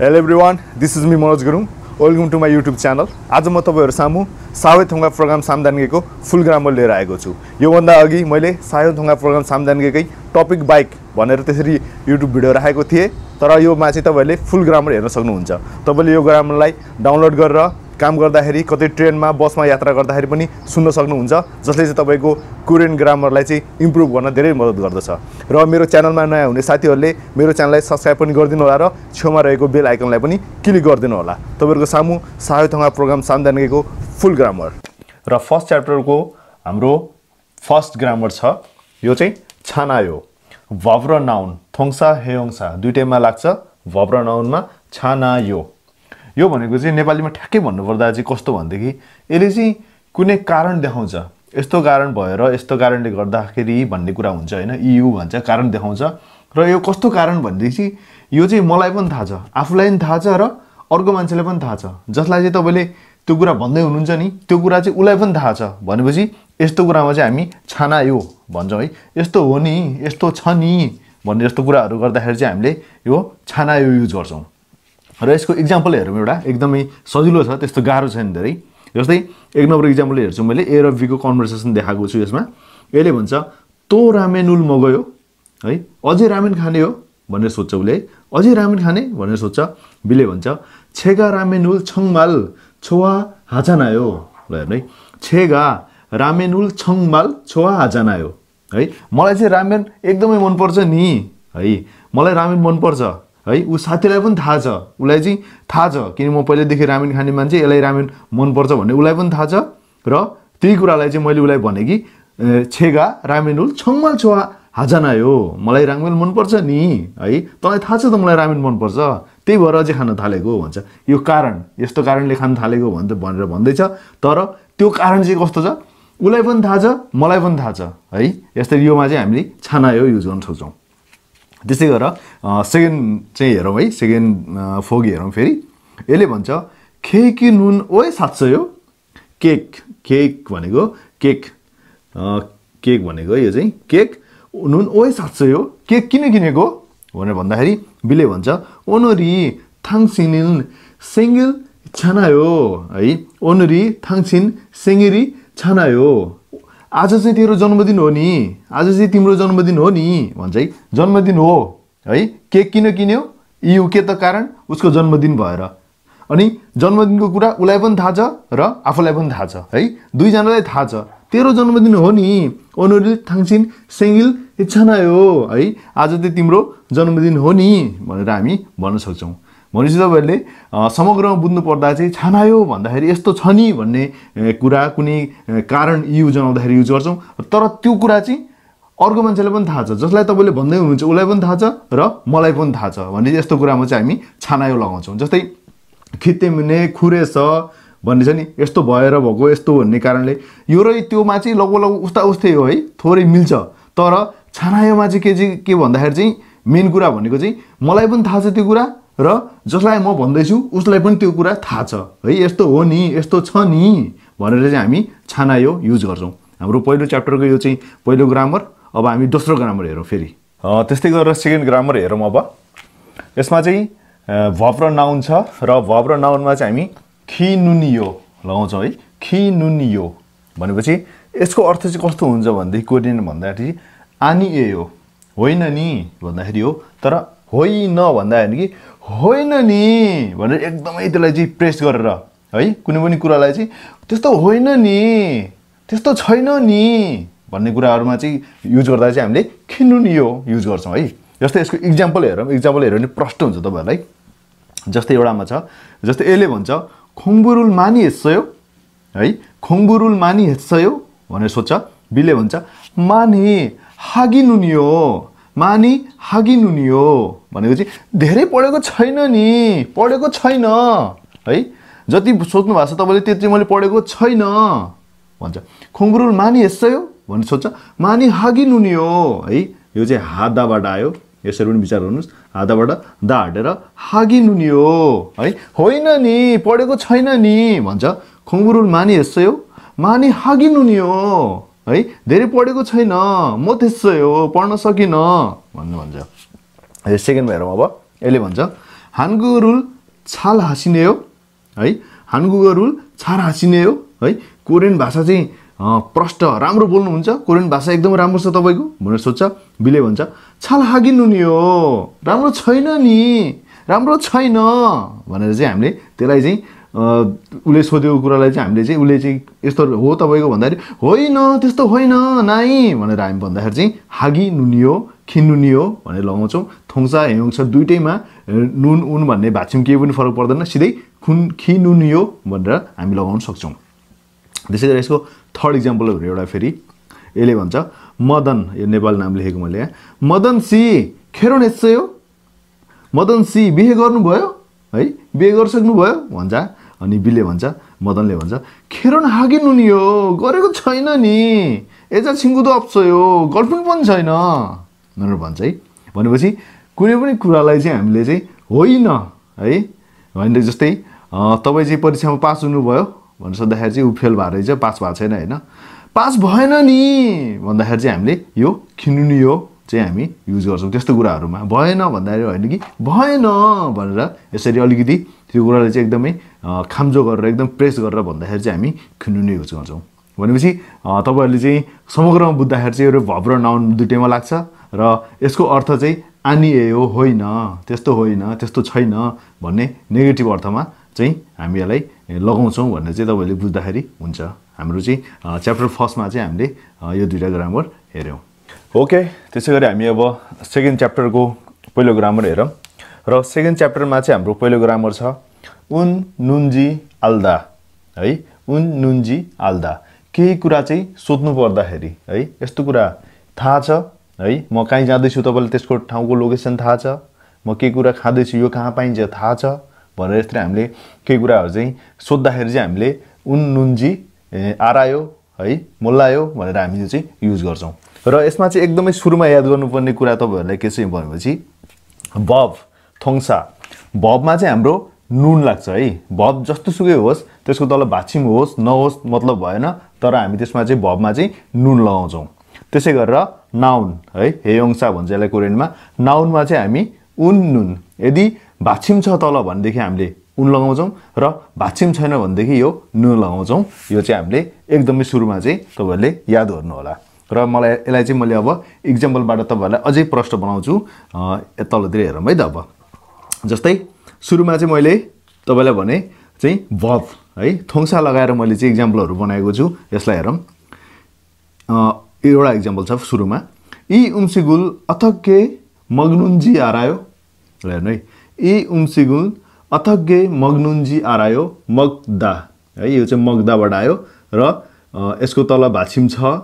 Hello everyone this is me Manoj Gurung welcome to my YouTube channel आज म तपाईँहरू सामु थुङ्गा प्रोग्राम सामदानगेको फुल ग्रामर लिएर आएको छु योभन्दा अघि मैले थुङ्गा प्रोग्राम सामदानगेकै टपिक बाइक भनेर त्यसरी युट्युब भिडियो राखेको थिएँ तर योमा चाहिँ तपाईँहरूले फुल ग्रामर हेर्न सक्नुहुन्छ तपाईँले यो ग्रामरलाई डाउनलोड गरेर काम गर्दाखेरि कतै ट्रेनमा बसमा यात्रा गर्दाखेरि पनि सुन्न सक्नुहुन्छ जसले चाहिँ तपाईँको कोरियन ग्रामरलाई चाहिँ इम्प्रुभ गर्न धेरै मद्दत गर्दछ र मेरो च्यानलमा नयाँ हुने साथीहरूले मेरो च्यानललाई सब्सक्राइब पनि गरिदिनु होला र छेउमा रहेको बेल आइकनलाई पनि क्लिक गरिदिनु होला तपाईँहरूको सामु सायथङ्गा प्रोग्राम सामदानीको फुल ग्रामर र फर्स्ट च्याप्टरको हाम्रो फर्स्ट ग्रामर छ यो चाहिँ छाना भव्र नाउन थोङ्सा हेयोङसा दुइटैमा लाग्छ भव्र नाउनमा छाना यो भनेको चाहिँ नेपालीमा ठ्याक्कै भन्नुपर्दा चाहिँ कस्तो भनेदेखि यसले चाहिँ कुनै कारण देखाउँछ यस्तो कारण भएर यस्तो कारणले गर्दाखेरि भन्ने कुरा हुन्छ होइन इयु भन्छ कारण देखाउँछ र यो कस्तो कारण भनेदेखि यो चाहिँ मलाई पनि थाहा छ आफूलाई पनि थाहा छ र अर्को मान्छेलाई पनि थाहा छ जसलाई चाहिँ तपाईँले त्यो कुरा भन्दै हुनुहुन्छ नि त्यो कुरा चाहिँ उसलाई पनि थाहा छ भनेपछि यस्तो कुरामा चाहिँ हामी छाना यो भन्छौँ है यस्तो हो नि यस्तो छ नि भन्ने जस्तो कुराहरू गर्दाखेरि चाहिँ हामीले यो छाना यो युज गर्छौँ र यसको इक्जाम्पल हेरौँ एउटा एकदमै सजिलो छ त्यस्तो गाह्रो छैन धेरै जस्तै एक नम्बर इक्जाम्पल हेर्छु मैले ए र बीको कन्भर्सेसन देखाएको छु यसमा यसले भन्छ तो रामेनुल गयो है अझै रामेन खाने हो भनेर सोध्छ उसले है अझै रामेन खाने भनेर सोध्छ बिले भन्छ छेगा रामेनुल छङमाल छोवा हाचानायो ल हेर्नु है छेगा रामेनुल छङमाल छोवा हाचानायो है मलाई चाहिँ रामेन एकदमै मनपर्छ नि है मलाई रामेन मनपर्छ है ऊ साथीलाई पनि थाहा छ उसलाई चाहिँ थाहा छ किन म पहिल्यैदेखि रामेन खाने मान्छे यसलाई रामेन मनपर्छ भन्ने उसलाई पनि थाहा छ र त्यही कुरालाई चाहिँ मैले उसलाई भने कि छेगा रामेन उल छङ्गल छुवा हाजाना हो मलाई रामेन मनपर्छ नि है तँलाई थाहा छ त मलाई रामेन मनपर्छ त्यही भएर अझै खान थालेको भन्छ यो कारण यस्तो कारणले खान थालेको भन्छ भनेर भन्दैछ तर त्यो कारण चाहिँ कस्तो छ उसलाई पनि थाहा छ मलाई पनि थाहा छ है यस्तै योमा चाहिँ हामीले छाना हो युज गर्न सक्छौँ त्यसै गरेर सेकेन्ड चाहिँ हेरौँ है सेकेन्ड फोगी हेरौँ फेरि यसले भन्छ खेकी नुन ओए सात सय केक केक भनेको केक केक भनेको यो चाहिँ केक नुन ओए सात सय केक किन किनेको भनेर भन्दाखेरि बिले भन्छ ओनोरी थाङसिनिल सेङ्गिल छानायो है ओनोरी थाङसिन सेङ्गिरी छानायो आज चाहिँ तेरो जन्मदिन हो नि आज चाहिँ तिम्रो जन्मदिन हो नि भन्छ है जन्मदिन हो है केक किन किन्यो यु के त कारण उसको जन्मदिन भएर अनि जन्मदिनको कुरा उसलाई पनि थाहा छ र आफूलाई पनि थाहा छ है दुईजनालाई थाहा छ तेरो जन्मदिन हो नि ओनोरिल थाङ्सिन सेङ्गिल इच्छा नै हो है आज चाहिँ तिम्रो जन्मदिन हो नि भनेर हामी भन्न सक्छौँ भनेपछि तपाईँहरूले समग्रमा पर्दा चाहिँ छानायो भन्दाखेरि यस्तो छ नि भन्ने कुरा कुनै कारण युज जनाउँदाखेरि युज गर्छौँ तर त्यो कुरा चाहिँ अर्को मान्छेलाई पनि थाहा छ जसलाई तपाईँले भन्दै हुनुहुन्छ उसलाई पनि थाहा छ र मलाई पनि थाहा छ भने यस्तो कुरामा चाहिँ हामी छानायो लगाउँछौँ जस्तै खित्तेमिने खुरेछ भन्ने छ नि यस्तो भएर भएको यस्तो भन्ने कारणले यो र त्योमा चाहिँ लगभग लगभग उस्ता उस्तै हो है थोरै मिल्छ तर छानायोमा चाहिँ के चाहिँ के भन्दाखेरि चाहिँ मेन कुरा भनेको चाहिँ मलाई पनि थाहा छ त्यो कुरा र जसलाई म भन्दैछु उसलाई पनि त्यो कुरा थाहा छ है यस्तो हो नि यस्तो छ नि भनेर चाहिँ हामी छाना यो युज गर्छौँ हाम्रो पहिलो च्याप्टरको यो चाहिँ पहिलो ग्रामर अब हामी दोस्रो ग्रामर हेरौँ फेरि त्यस्तै गरेर सेकेन्ड ग्रामर हेरौँ अब यसमा चाहिँ भब र नाउन छ र भब र नाउनमा चाहिँ हामी नुनियो लगाउँछौँ है नुनियो भनेपछि यसको अर्थ चाहिँ कस्तो हुन्छ भनेदेखि कोरियन भन्दाखेरि आनिए हो होइन नि भन्दाखेरि हो तर होइन भन्दाखेरि कि होइन नि भनेर एकदमै त्यसलाई चाहिँ प्रेस गरेर है कुनै पनि कुरालाई चाहिँ त्यस्तो होइन नि त्यस्तो छैन नि भन्ने कुराहरूमा चाहिँ युज गर्दा चाहिँ हामीले खिन्नु नि यो युज गर्छौँ है जस्तै यसको इक्जाम्पल हेरौँ इक्जाम्पल हेऱ्यो भने प्रष्ट हुन्छ तपाईँहरूलाई जस्तै एउटामा छ जस्तै यसले भन्छ खुम्बुरुल मानि हेच्सयो है खुम्बुरुल मानि हेच्सयो भनेर सोध्छ बिले भन्छ मानि हागिनु नि हो मानी हागिनु नि हो भनेपछि धेरै पढेको छैन नि पढेको छैन है जति सोच्नु भएको छ तपाईँले त्यति मैले पढेको छैन भन्छ खुङ्गुरुल मानी यस्तै हो भन्ने सोध्छ मानी हागिनु नि हो है यो चाहिँ हादाबाट आयो यसरी पनि विचार गर्नुहोस् हादाबाट दा हाटेर हागिनु नि हो है होइन नि पढेको छैन नि भन्छ खुङ्गुरुल मानी यस्तै हो मानी हागिनु नि हो है धेरै पढेको छैन म त्यसै हो पढ्न सकिनँ भन्नु भन्छ सेकेन्ड भएर अब यसले भन्छ हानगु रुल छाल हाँसिने हो है हानगुको रुल छाल हाँसिने हो है कोरियन भाषा चाहिँ प्रष्ट राम्रो बोल्नुहुन्छ कोरियन भाषा एकदम राम्रो छ तपाईँको भनेर सोध्छ बिले भन्छ छाल हागिनु नि हो राम्रो छैन नि राम्रो छैन भनेर चाहिँ हामीले त्यसलाई चाहिँ उसले सोधेको कुरालाई चाहिँ हामीले चाहिँ उसले चाहिँ यस्तो हो तपाईँको भन्दाखेरि होइन त्यस्तो होइन नाइ भनेर हामी भन्दाखेरि चाहिँ हागी नुनियो खिन्नुनियो भनेर लगाउँछौँ थोङ्सा हेङ्सा दुइटैमा नुन उन भन्ने भाँच्यौँ केही पनि फरक पर्दैन सिधै खुन खिनुनियो भनेर हामी लगाउन सक्छौँ त्यसै गरी यसको थर्ड इक्जाम्पलहरू एउटा फेरि यसले भन्छ मदन यो नेपाल नाम लेखेको मैले यहाँ मदन सी खेरो नेच्छ यो मदन सी बिहे गर्नुभयो है बिहे गरिसक्नुभयो भन्छ अनि बिले भन्छ मदनले भन्छ खेरन हागिनु नि हो गरेको छैन नि एजा छिङ्गुदो अप्छ हो गर्लफ्रेन्ड पनि छैन भनेर भन्छ है भनेपछि कुनै पनि कुरालाई चाहिँ हामीले चाहिँ होइन है भनेर जस्तै तपाईँ चाहिँ परीक्षामा पास हुनुभयो भनेर सोद्धाखेरि चाहिँ ऊ फेल भएर चाहिँ पास भएको छैन होइन पास भएन नि भन्दाखेरि चाहिँ हामीले यो खिन्नु नि हो चाहिँ हामी युज गर्छौँ त्यस्तो कुराहरूमा भएन भन्दाखेरि होइन कि भएन भनेर यसरी अलिकति त्यो कुरालाई चाहिँ एकदमै खाम्जो गरेर एकदम प्रेस गरेर भन्दाखेरि चाहिँ हामी नै युज गर्छौँ भनेपछि तपाईँहरूले चाहिँ समग्रमा बुझ्दाखेरि चाहिँ एउटा भव्र नाउन दुइटैमा लाग्छ र यसको अर्थ चाहिँ आनी ए होइन त्यस्तो होइन त्यस्तो छैन भन्ने नेगेटिभ अर्थमा चाहिँ हामी यसलाई लगाउँछौँ भन्ने चाहिँ तपाईँहरूले बुझ्दाखेरि हुन्छ हाम्रो चाहिँ च्याप्टर फर्स्टमा चाहिँ हामीले यो दुइटा ग्रामर हेऱ्यौँ ओके त्यसै गरी हामी अब सेकेन्ड च्याप्टरको पहिलो ग्रामर हेरौँ र सेकेन्ड च्याप्टरमा चाहिँ हाम्रो पहिलो ग्रामर छ उन नुन्जी आल्दा है उन नुन्जी आल्दा केही कुरा चाहिँ सोध्नु पर्दाखेरि है यस्तो कुरा थाहा छ है म कहीँ जाँदैछु तपाईँलाई त्यसको ठाउँको लोकेसन थाहा छ म केही कुरा खाँदैछु यो कहाँ पाइन्छ थाहा छ भनेर यस्तै हामीले केही कुराहरू चाहिँ सोद्धाखेरि चाहिँ हामीले उन नुन्जी आरायो है मोल्लायो भनेर हामीले चाहिँ युज गर्छौँ र यसमा चाहिँ एकदमै सुरुमा याद गर्नुपर्ने कुरा तपाईँहरूलाई के चाहिँ भनेपछि भब थोङसा भबमा चाहिँ हाम्रो नुन लाग्छ है भब सुकै होस् त्यसको तल भाछिम होस् नहोस् मतलब भएन तर हामी त्यसमा चाहिँ भबमा चाहिँ नुन लगाउँछौँ त्यसै गरेर नाउन है हेयोङसा भन्छ यसलाई कोरियनमा नाउनमा चाहिँ हामी उन नुन यदि भाछिम छ तल भनेदेखि हामीले उन लगाउँछौँ र भाछिम छैन भनेदेखि यो नुन लगाउँछौँ यो चाहिँ हामीले एकदमै सुरुमा चाहिँ तपाईँहरूले याद गर्नुहोला र मलाई यसलाई चाहिँ मैले अब इक्जाम्पलबाट तपाईँहरूलाई अझै प्रश्न बनाउँछु तलतिर हेरौँ है त अब जस्तै सुरुमा चाहिँ मैले तपाईँलाई भने चाहिँ भव है थोङसा लगाएर मैले चाहिँ इक्जाम्पलहरू बनाएको छु यसलाई हेरौँ एउटा इक्जाम्पल छ सुरुमा यी उम्सिगुल अथक्के मग्नुन्जी आरायो हेर्नु है यी उम्सिगुल अथक्के मग्नुन्जी आरायो मग्दा है यो चाहिँ मग्दाबाट आयो र यसको तल भाछिम छ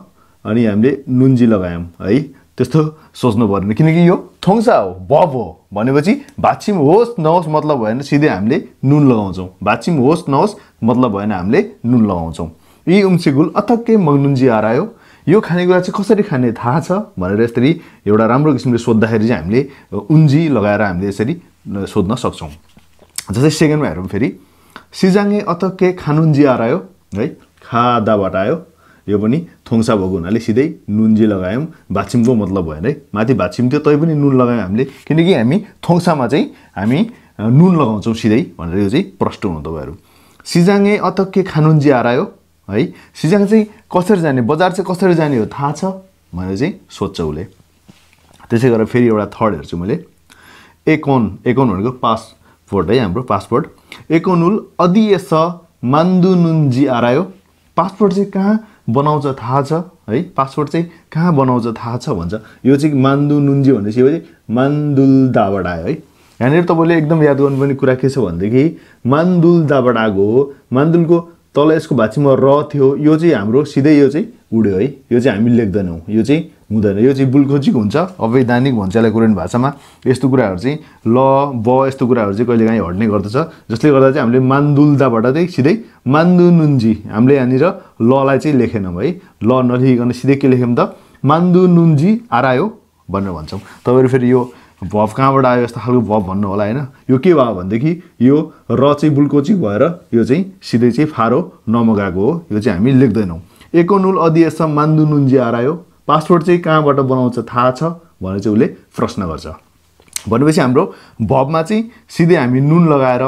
अनि हामीले नुन्जी लगायौँ है त्यस्तो सोच्नु परेन किनकि यो थोङ्सा हो बब हो भनेपछि भाचिम होस् नहोस् मतलब भएन सिधै हामीले नुन लगाउँछौँ भाचिम होस् नहोस् मतलब भएन हामीले नुन लगाउँछौँ यी उम्सी गुल अथक्कै मगनुन्जी हरायो यो खानेकुरा चाहिँ कसरी खाने थाहा छ भनेर यसरी एउटा राम्रो किसिमले सोद्धाखेरि चाहिँ हामीले उन्जी लगाएर हामीले यसरी सोध्न सक्छौँ जस्तै सेकेन्डमा हेरौँ फेरि सिजाङे अथक्के खानुन्जी हरायो है खादाबाट आयो यो पनि थोङसा भएको हुनाले सिधै नुन्जी लगायौँ भाछिमको मतलब भएन है माथि भाछिम थियो तै पनि नुन लगायौँ हामीले किनकि हामी थोङसामा चाहिँ हामी नुन लगाउँछौँ सिधै भनेर यो चाहिँ प्रष्ट हुनु तपाईँहरू सिजाङे अतक्के खानुन्जी हरायो है सिजाङ चाहिँ कसरी जाने बजार चाहिँ कसरी जाने हो थाहा छ भनेर चाहिँ सोध्छ उसले त्यसै गरेर फेरि एउटा थर्ड हेर्छु मैले एकोन एकोन भनेको पासपोर्ट है हाम्रो पासपोर्ट एकोनुल अधि मान्दुनुन्जी आरायो पासपोर्ट चाहिँ कहाँ बनाउँछ थाहा छ है पासवर्ड चाहिँ कहाँ बनाउँछ थाहा छ भन्छ यो चाहिँ मान्दु नुन्जी भनेपछि यो चाहिँ मान्दुलदाबाट आयो है यहाँनिर तपाईँले एकदम याद गर्नुपर्ने कुरा के छ भनेदेखि मान्दुलदाबाट आएको हो मान्दुलको तल यसको भाचीमा र थियो यो चाहिँ हाम्रो सिधै यो चाहिँ उड्यो है यो चाहिँ हामी लेख्दैनौँ यो चाहिँ हुँदैन यो चाहिँ बुलखोजिक हुन्छ अवैधानिक भन्छ यसलाई भाषामा यस्तो कुराहरू चाहिँ ल ब यस्तो कुराहरू चाहिँ कहिलेकाहीँ हट्ने गर्दछ जसले गर्दा चाहिँ हामीले मान्दुल्दाबाट चाहिँ सिधै मान्दुनुन्जी हामीले यहाँनिर ललाई चाहिँ लेखेनौँ है ल नलेखिकन सिधै के लेख्यौँ त मान्दुनुन्जी आरायो भनेर भन्छौँ तपाईँहरू फेरि यो भव कहाँबाट आयो यस्तो खालको भव भन्नु होला होइन यो के भयो भनेदेखि यो र चाहिँ बुलकोचिक भएर यो चाहिँ सिधै चाहिँ फारो नमगाएको हो यो चाहिँ हामी लेख्दैनौँ एकोनुल अधिएसम्म मान्दुनुन्जी आरायो पासवर्ड चाहिँ कहाँबाट बनाउँछ थाहा छ भनेर चाहिँ उसले प्रश्न गर्छ भनेपछि हाम्रो भबमा चाहिँ सिधै हामी नुन लगाएर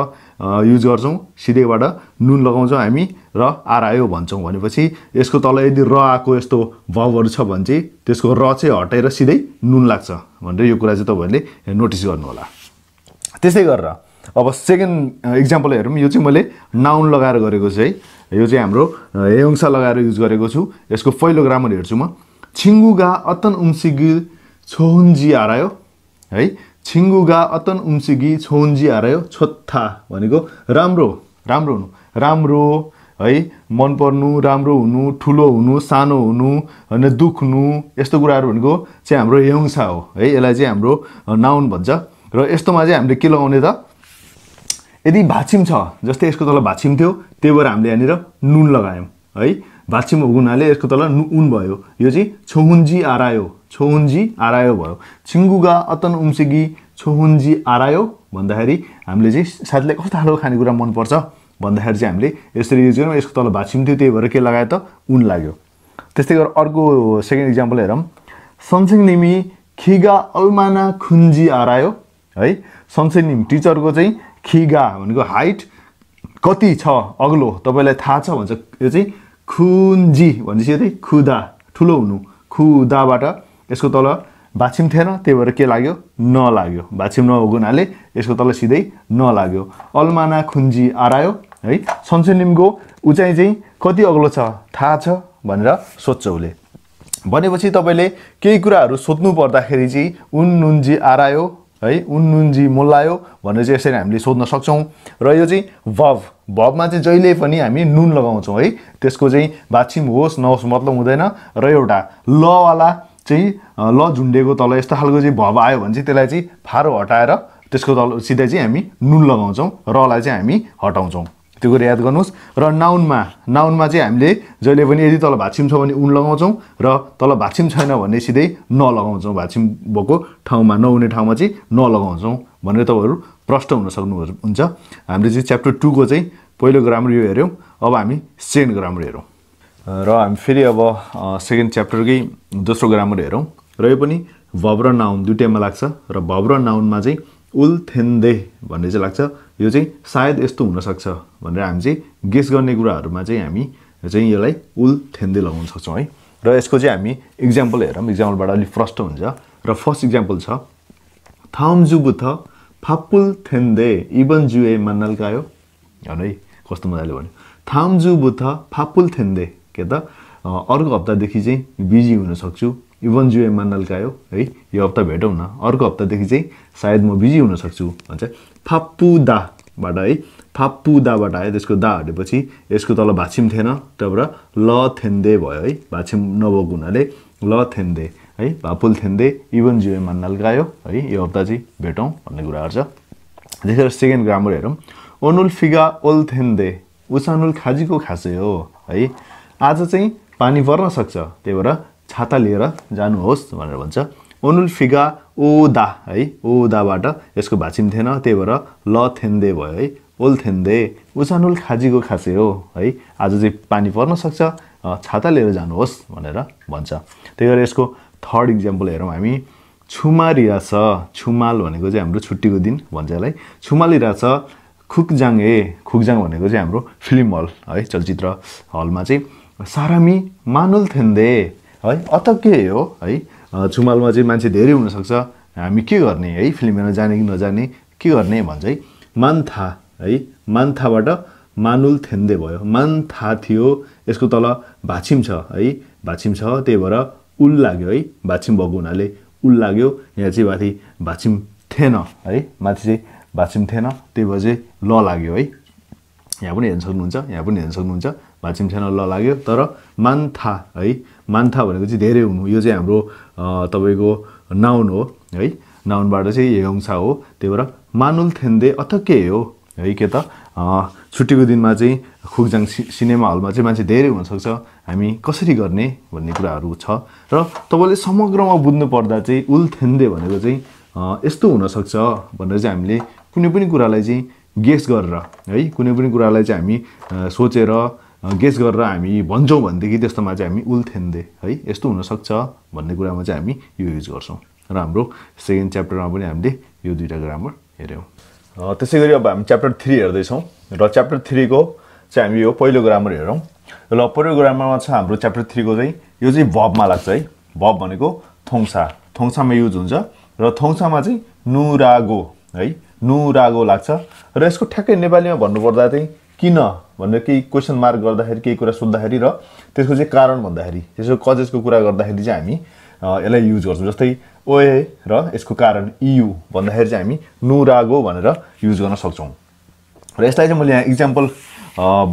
युज गर्छौँ सिधैबाट नुन लगाउँछौँ हामी र आर आयो भन्छौँ भनेपछि यसको तल यदि र आएको यस्तो भबहरू छ भने चाहिँ त्यसको र चाहिँ हटाएर सिधै नुन लाग्छ भनेर यो कुरा चाहिँ तपाईँहरूले नोटिस गर्नुहोला त्यस्तै गरेर अब सेकेन्ड इक्जाम्पल हेरौँ यो चाहिँ मैले नाउन लगाएर गरेको छु है यो चाहिँ हाम्रो हेयङसा लगाएर युज गरेको छु यसको पहिलो ग्रामर हेर्छु म छिङ्गुगा अतन उम्सिगी छोहुन्जी हरायो है छिङ्गुगा अतन उम्सिगी छोहुन्जी हरायो छोत्था भनेको राम्रो राम्रो हुनु राम्रो है मनपर्नु राम्रो हुनु ठुलो हुनु सानो हुनु होइन दुख्नु यस्तो कुराहरू भनेको चाहिँ हाम्रो हेउसा हो है यसलाई चाहिँ हाम्रो नाउन भन्छ र यस्तोमा चाहिँ हामीले के लगाउने त यदि भाछिम छ जस्तै यसको तल भाछिम थियो त्यही भएर हामीले यहाँनिर नुन लगायौँ है भाचिम उगुनाले यसको तल उन भयो यो चाहिँ छोहुन्जी आरायो छोहुन्जी आरायो भयो छिङ्गुगा अतन उम्सेगी छोहुन्जी आरायो भन्दाखेरि हामीले चाहिँ साथीलाई कस्तो खालको खानेकुरा मनपर्छ भन्दाखेरि चाहिँ हामीले यसरी युज गऱ्यौँ यसको तल भाँचिम थियो त्यही भएर के लगायो त उन लाग्यो त्यस्तै गरेर अर्को सेकेन्ड इक्जाम्पल हेरौँ सन्सिङ निमी खिगा अल्माना खुन्जी आरायो है सन्सिङ निमी टिचरको चाहिँ खिगा भनेको हाइट कति छ अग्लो तपाईँलाई थाहा छ भन्छ यो चाहिँ खुन्जी भनेपछि अरे खुदा ठुलो हुनु खुदाबाट यसको तल बाछिम थिएन त्यही भएर के लाग्यो नलाग्यो लाग्यो नभएको हुनाले यसको तल सिधै नलाग्यो लाग्यो अल्माना खुन्जी आरायो है सनसेनिमको उचाइ चाहिँ कति अग्लो छ थाहा छ भनेर सोध्छ उसले भनेपछि तपाईँले केही कुराहरू सोध्नु पर्दाखेरि चाहिँ उन नुन्जी आरायो है नुन उन जी मोलायो भनेर चाहिँ यसरी हामीले सोध्न सक्छौँ र यो चाहिँ भव भवमा चाहिँ जहिले पनि हामी नुन लगाउँछौँ है त्यसको चाहिँ बाछिम होस् नहोस् मतलब हुँदैन र एउटा लवाला चाहिँ ल झुन्डेको तल यस्तो खालको चाहिँ भव आयो भने चाहिँ त्यसलाई चाहिँ फारो हटाएर त्यसको तल सिधै चाहिँ हामी नुन लगाउँछौँ रलाई चाहिँ हामी हटाउँछौँ त्यो कुरा याद गर्नुहोस् र नाउनमा नाउनमा चाहिँ हामीले जहिले पनि यदि तल भाछिम छ भने उन लगाउँछौँ र तल भाछिम छैन भने सिधै नलगाउँछौँ लगाउँछौँ भाछिम भएको ठाउँमा नहुने ठाउँमा चाहिँ नलगाउँछौँ भनेर तपाईँहरू प्रष्ट हुन सक्नु हुन्छ हामीले चाहिँ च्याप्टर टूको चाहिँ पहिलो ग्रामर यो हेऱ्यौँ अब हामी सेकेन्ड ग्रामर हेरौँ र हामी फेरि अब सेकेन्ड च्याप्टरकै दोस्रो ग्रामर हेरौँ र यो पनि भब्र नाउन दुइटैमा लाग्छ र भब्र नाउनमा चाहिँ उल्थेन्दे भन्ने चाहिँ लाग्छ यो चाहिँ सायद यस्तो हुनसक्छ भनेर हामी चाहिँ गेस गर्ने कुराहरूमा चाहिँ हामी चाहिँ यसलाई उल्थेन्दे लगाउन सक्छौँ है र यसको चाहिँ हामी इक्जाम्पल हेरौँ इक्जाम्पलबाट अलिक प्रष्ट हुन्छ र फर्स्ट इक्जाम्पल छ थाम्जुबुथ फापुल थेन्दे इबन जुए होइन है कस्तो मजाले भन्यो थाम्जुबुथ फापुल थेन्दे के त अर्को हप्तादेखि चाहिँ बिजी हुनसक्छु इभन इभन्जु एममा नल्कायो है यो हप्ता भेटौँ न अर्को हप्तादेखि चाहिँ सायद म बिजी हुनसक्छु भन्छ दाबाट है दाबाट आयो त्यसको दा हटेपछि यसको तल भाछिम थिएन त्यहाँबाट ल थेन्दे भयो है भाछिम नभएको हुनाले ल थेन्दे है भापुल थेन्दे इभन्जु एममा नल्कायो है यो हप्ता चाहिँ भेटौँ भन्ने कुराहरू छ त्यसरी सेकेन्ड ग्रामर हेरौँ ओनुल फिगा ओल थेन्दे उसानुल खाजीको खासै हो है आज चाहिँ पानी पर्न सक्छ त्यही भएर छाता लिएर जानुहोस् भनेर भन्छ ओनुल फिगा ओदा है ओदाबाट यसको भाचिम थिएन त्यही भएर ल थेन्दे भयो है ओल थेन्दे उचानुल खाजीको खासे हो है आज चाहिँ पानी पर्न सक्छ छाता लिएर जानुहोस् भनेर भन्छ त्यही भएर यसको थर्ड इक्जाम्पल हेरौँ हामी छ छुमाल भनेको चाहिँ हाम्रो छुट्टीको दिन भन्छ यसलाई छ खुकजाङ ए खुकजाङ भनेको चाहिँ हाम्रो फिल्म हल है चलचित्र हलमा चाहिँ सारामी मानुल थेन्दे है अत के हो है छुमालमा चाहिँ मान्छे धेरै हुनसक्छ हामी के गर्ने है फिल्म हेर्न जाने कि नजाने के गर्ने भन्छ है मान्था है मान्थाबाट मानुल थेन्दे भयो मान्था थियो यसको तल भाछिम छ है भाछिम छ त्यही भएर उल लाग्यो है भाछिम भएको हुनाले उल लाग्यो यहाँ चाहिँ माथि भाछिम थिएन है माथि चाहिँ भाछिम थिएन त्यही भएर चाहिँ ल लाग्यो है यहाँ पनि हेर्न सक्नुहुन्छ यहाँ पनि हेर्न सक्नुहुन्छ भाछिम थिएन ल लाग्यो तर मान्था है मान्था भनेको चाहिँ धेरै हुनु यो चाहिँ हाम्रो तपाईँको नाउन हो है नाउनबाट चाहिँ हेउङसा हो त्यही भएर मानुल थेन्दे अथक्के हो है के त छुट्टीको दिनमा चाहिँ खुकजाङ सि सिनेमा हलमा चाहिँ मान्छे धेरै हुनसक्छ हामी कसरी गर्ने भन्ने कुराहरू छ र तपाईँले समग्रमा बुझ्नुपर्दा चाहिँ उल्थेन्दे भनेको चाहिँ यस्तो हुनसक्छ भनेर चाहिँ हामीले कुनै पनि कुरालाई चाहिँ गेस गरेर है कुनै पनि कुरालाई चाहिँ हामी सोचेर गेस गरेर हामी भन्छौँ भनेदेखि त्यस्तोमा चाहिँ हामी उल्थेन्दे है यस्तो हुनसक्छ भन्ने कुरामा चाहिँ हामी यो युज गर्छौँ र हाम्रो सेकेन्ड च्याप्टरमा पनि हामीले यो दुइटा ग्रामर हेऱ्यौँ त्यसै गरी अब हामी च्याप्टर थ्री हेर्दैछौँ र च्याप्टर थ्रीको चाहिँ हामी यो पहिलो ग्रामर हेरौँ र पहिलो ग्रामरमा छ हाम्रो च्याप्टर थ्रीको चाहिँ यो चाहिँ भबमा लाग्छ है भब भनेको थोङसा थोङसामा युज हुन्छ र थोङसामा चाहिँ नुरागो है नुरागो लाग्छ र यसको ठ्याक्कै नेपालीमा भन्नुपर्दा चाहिँ किन भनेर केही क्वेसन मार्क गर्दाखेरि केही कुरा सोद्धाखेरि र त्यसको चाहिँ कारण भन्दाखेरि त्यसको कजेसको कुरा गर्दाखेरि चाहिँ हामी यसलाई युज गर्छौँ जस्तै ओए र यसको कारण इयु e भन्दाखेरि चाहिँ हामी नुरागो भनेर युज गर्न सक्छौँ र यसलाई चाहिँ मैले यहाँ इक्जाम्पल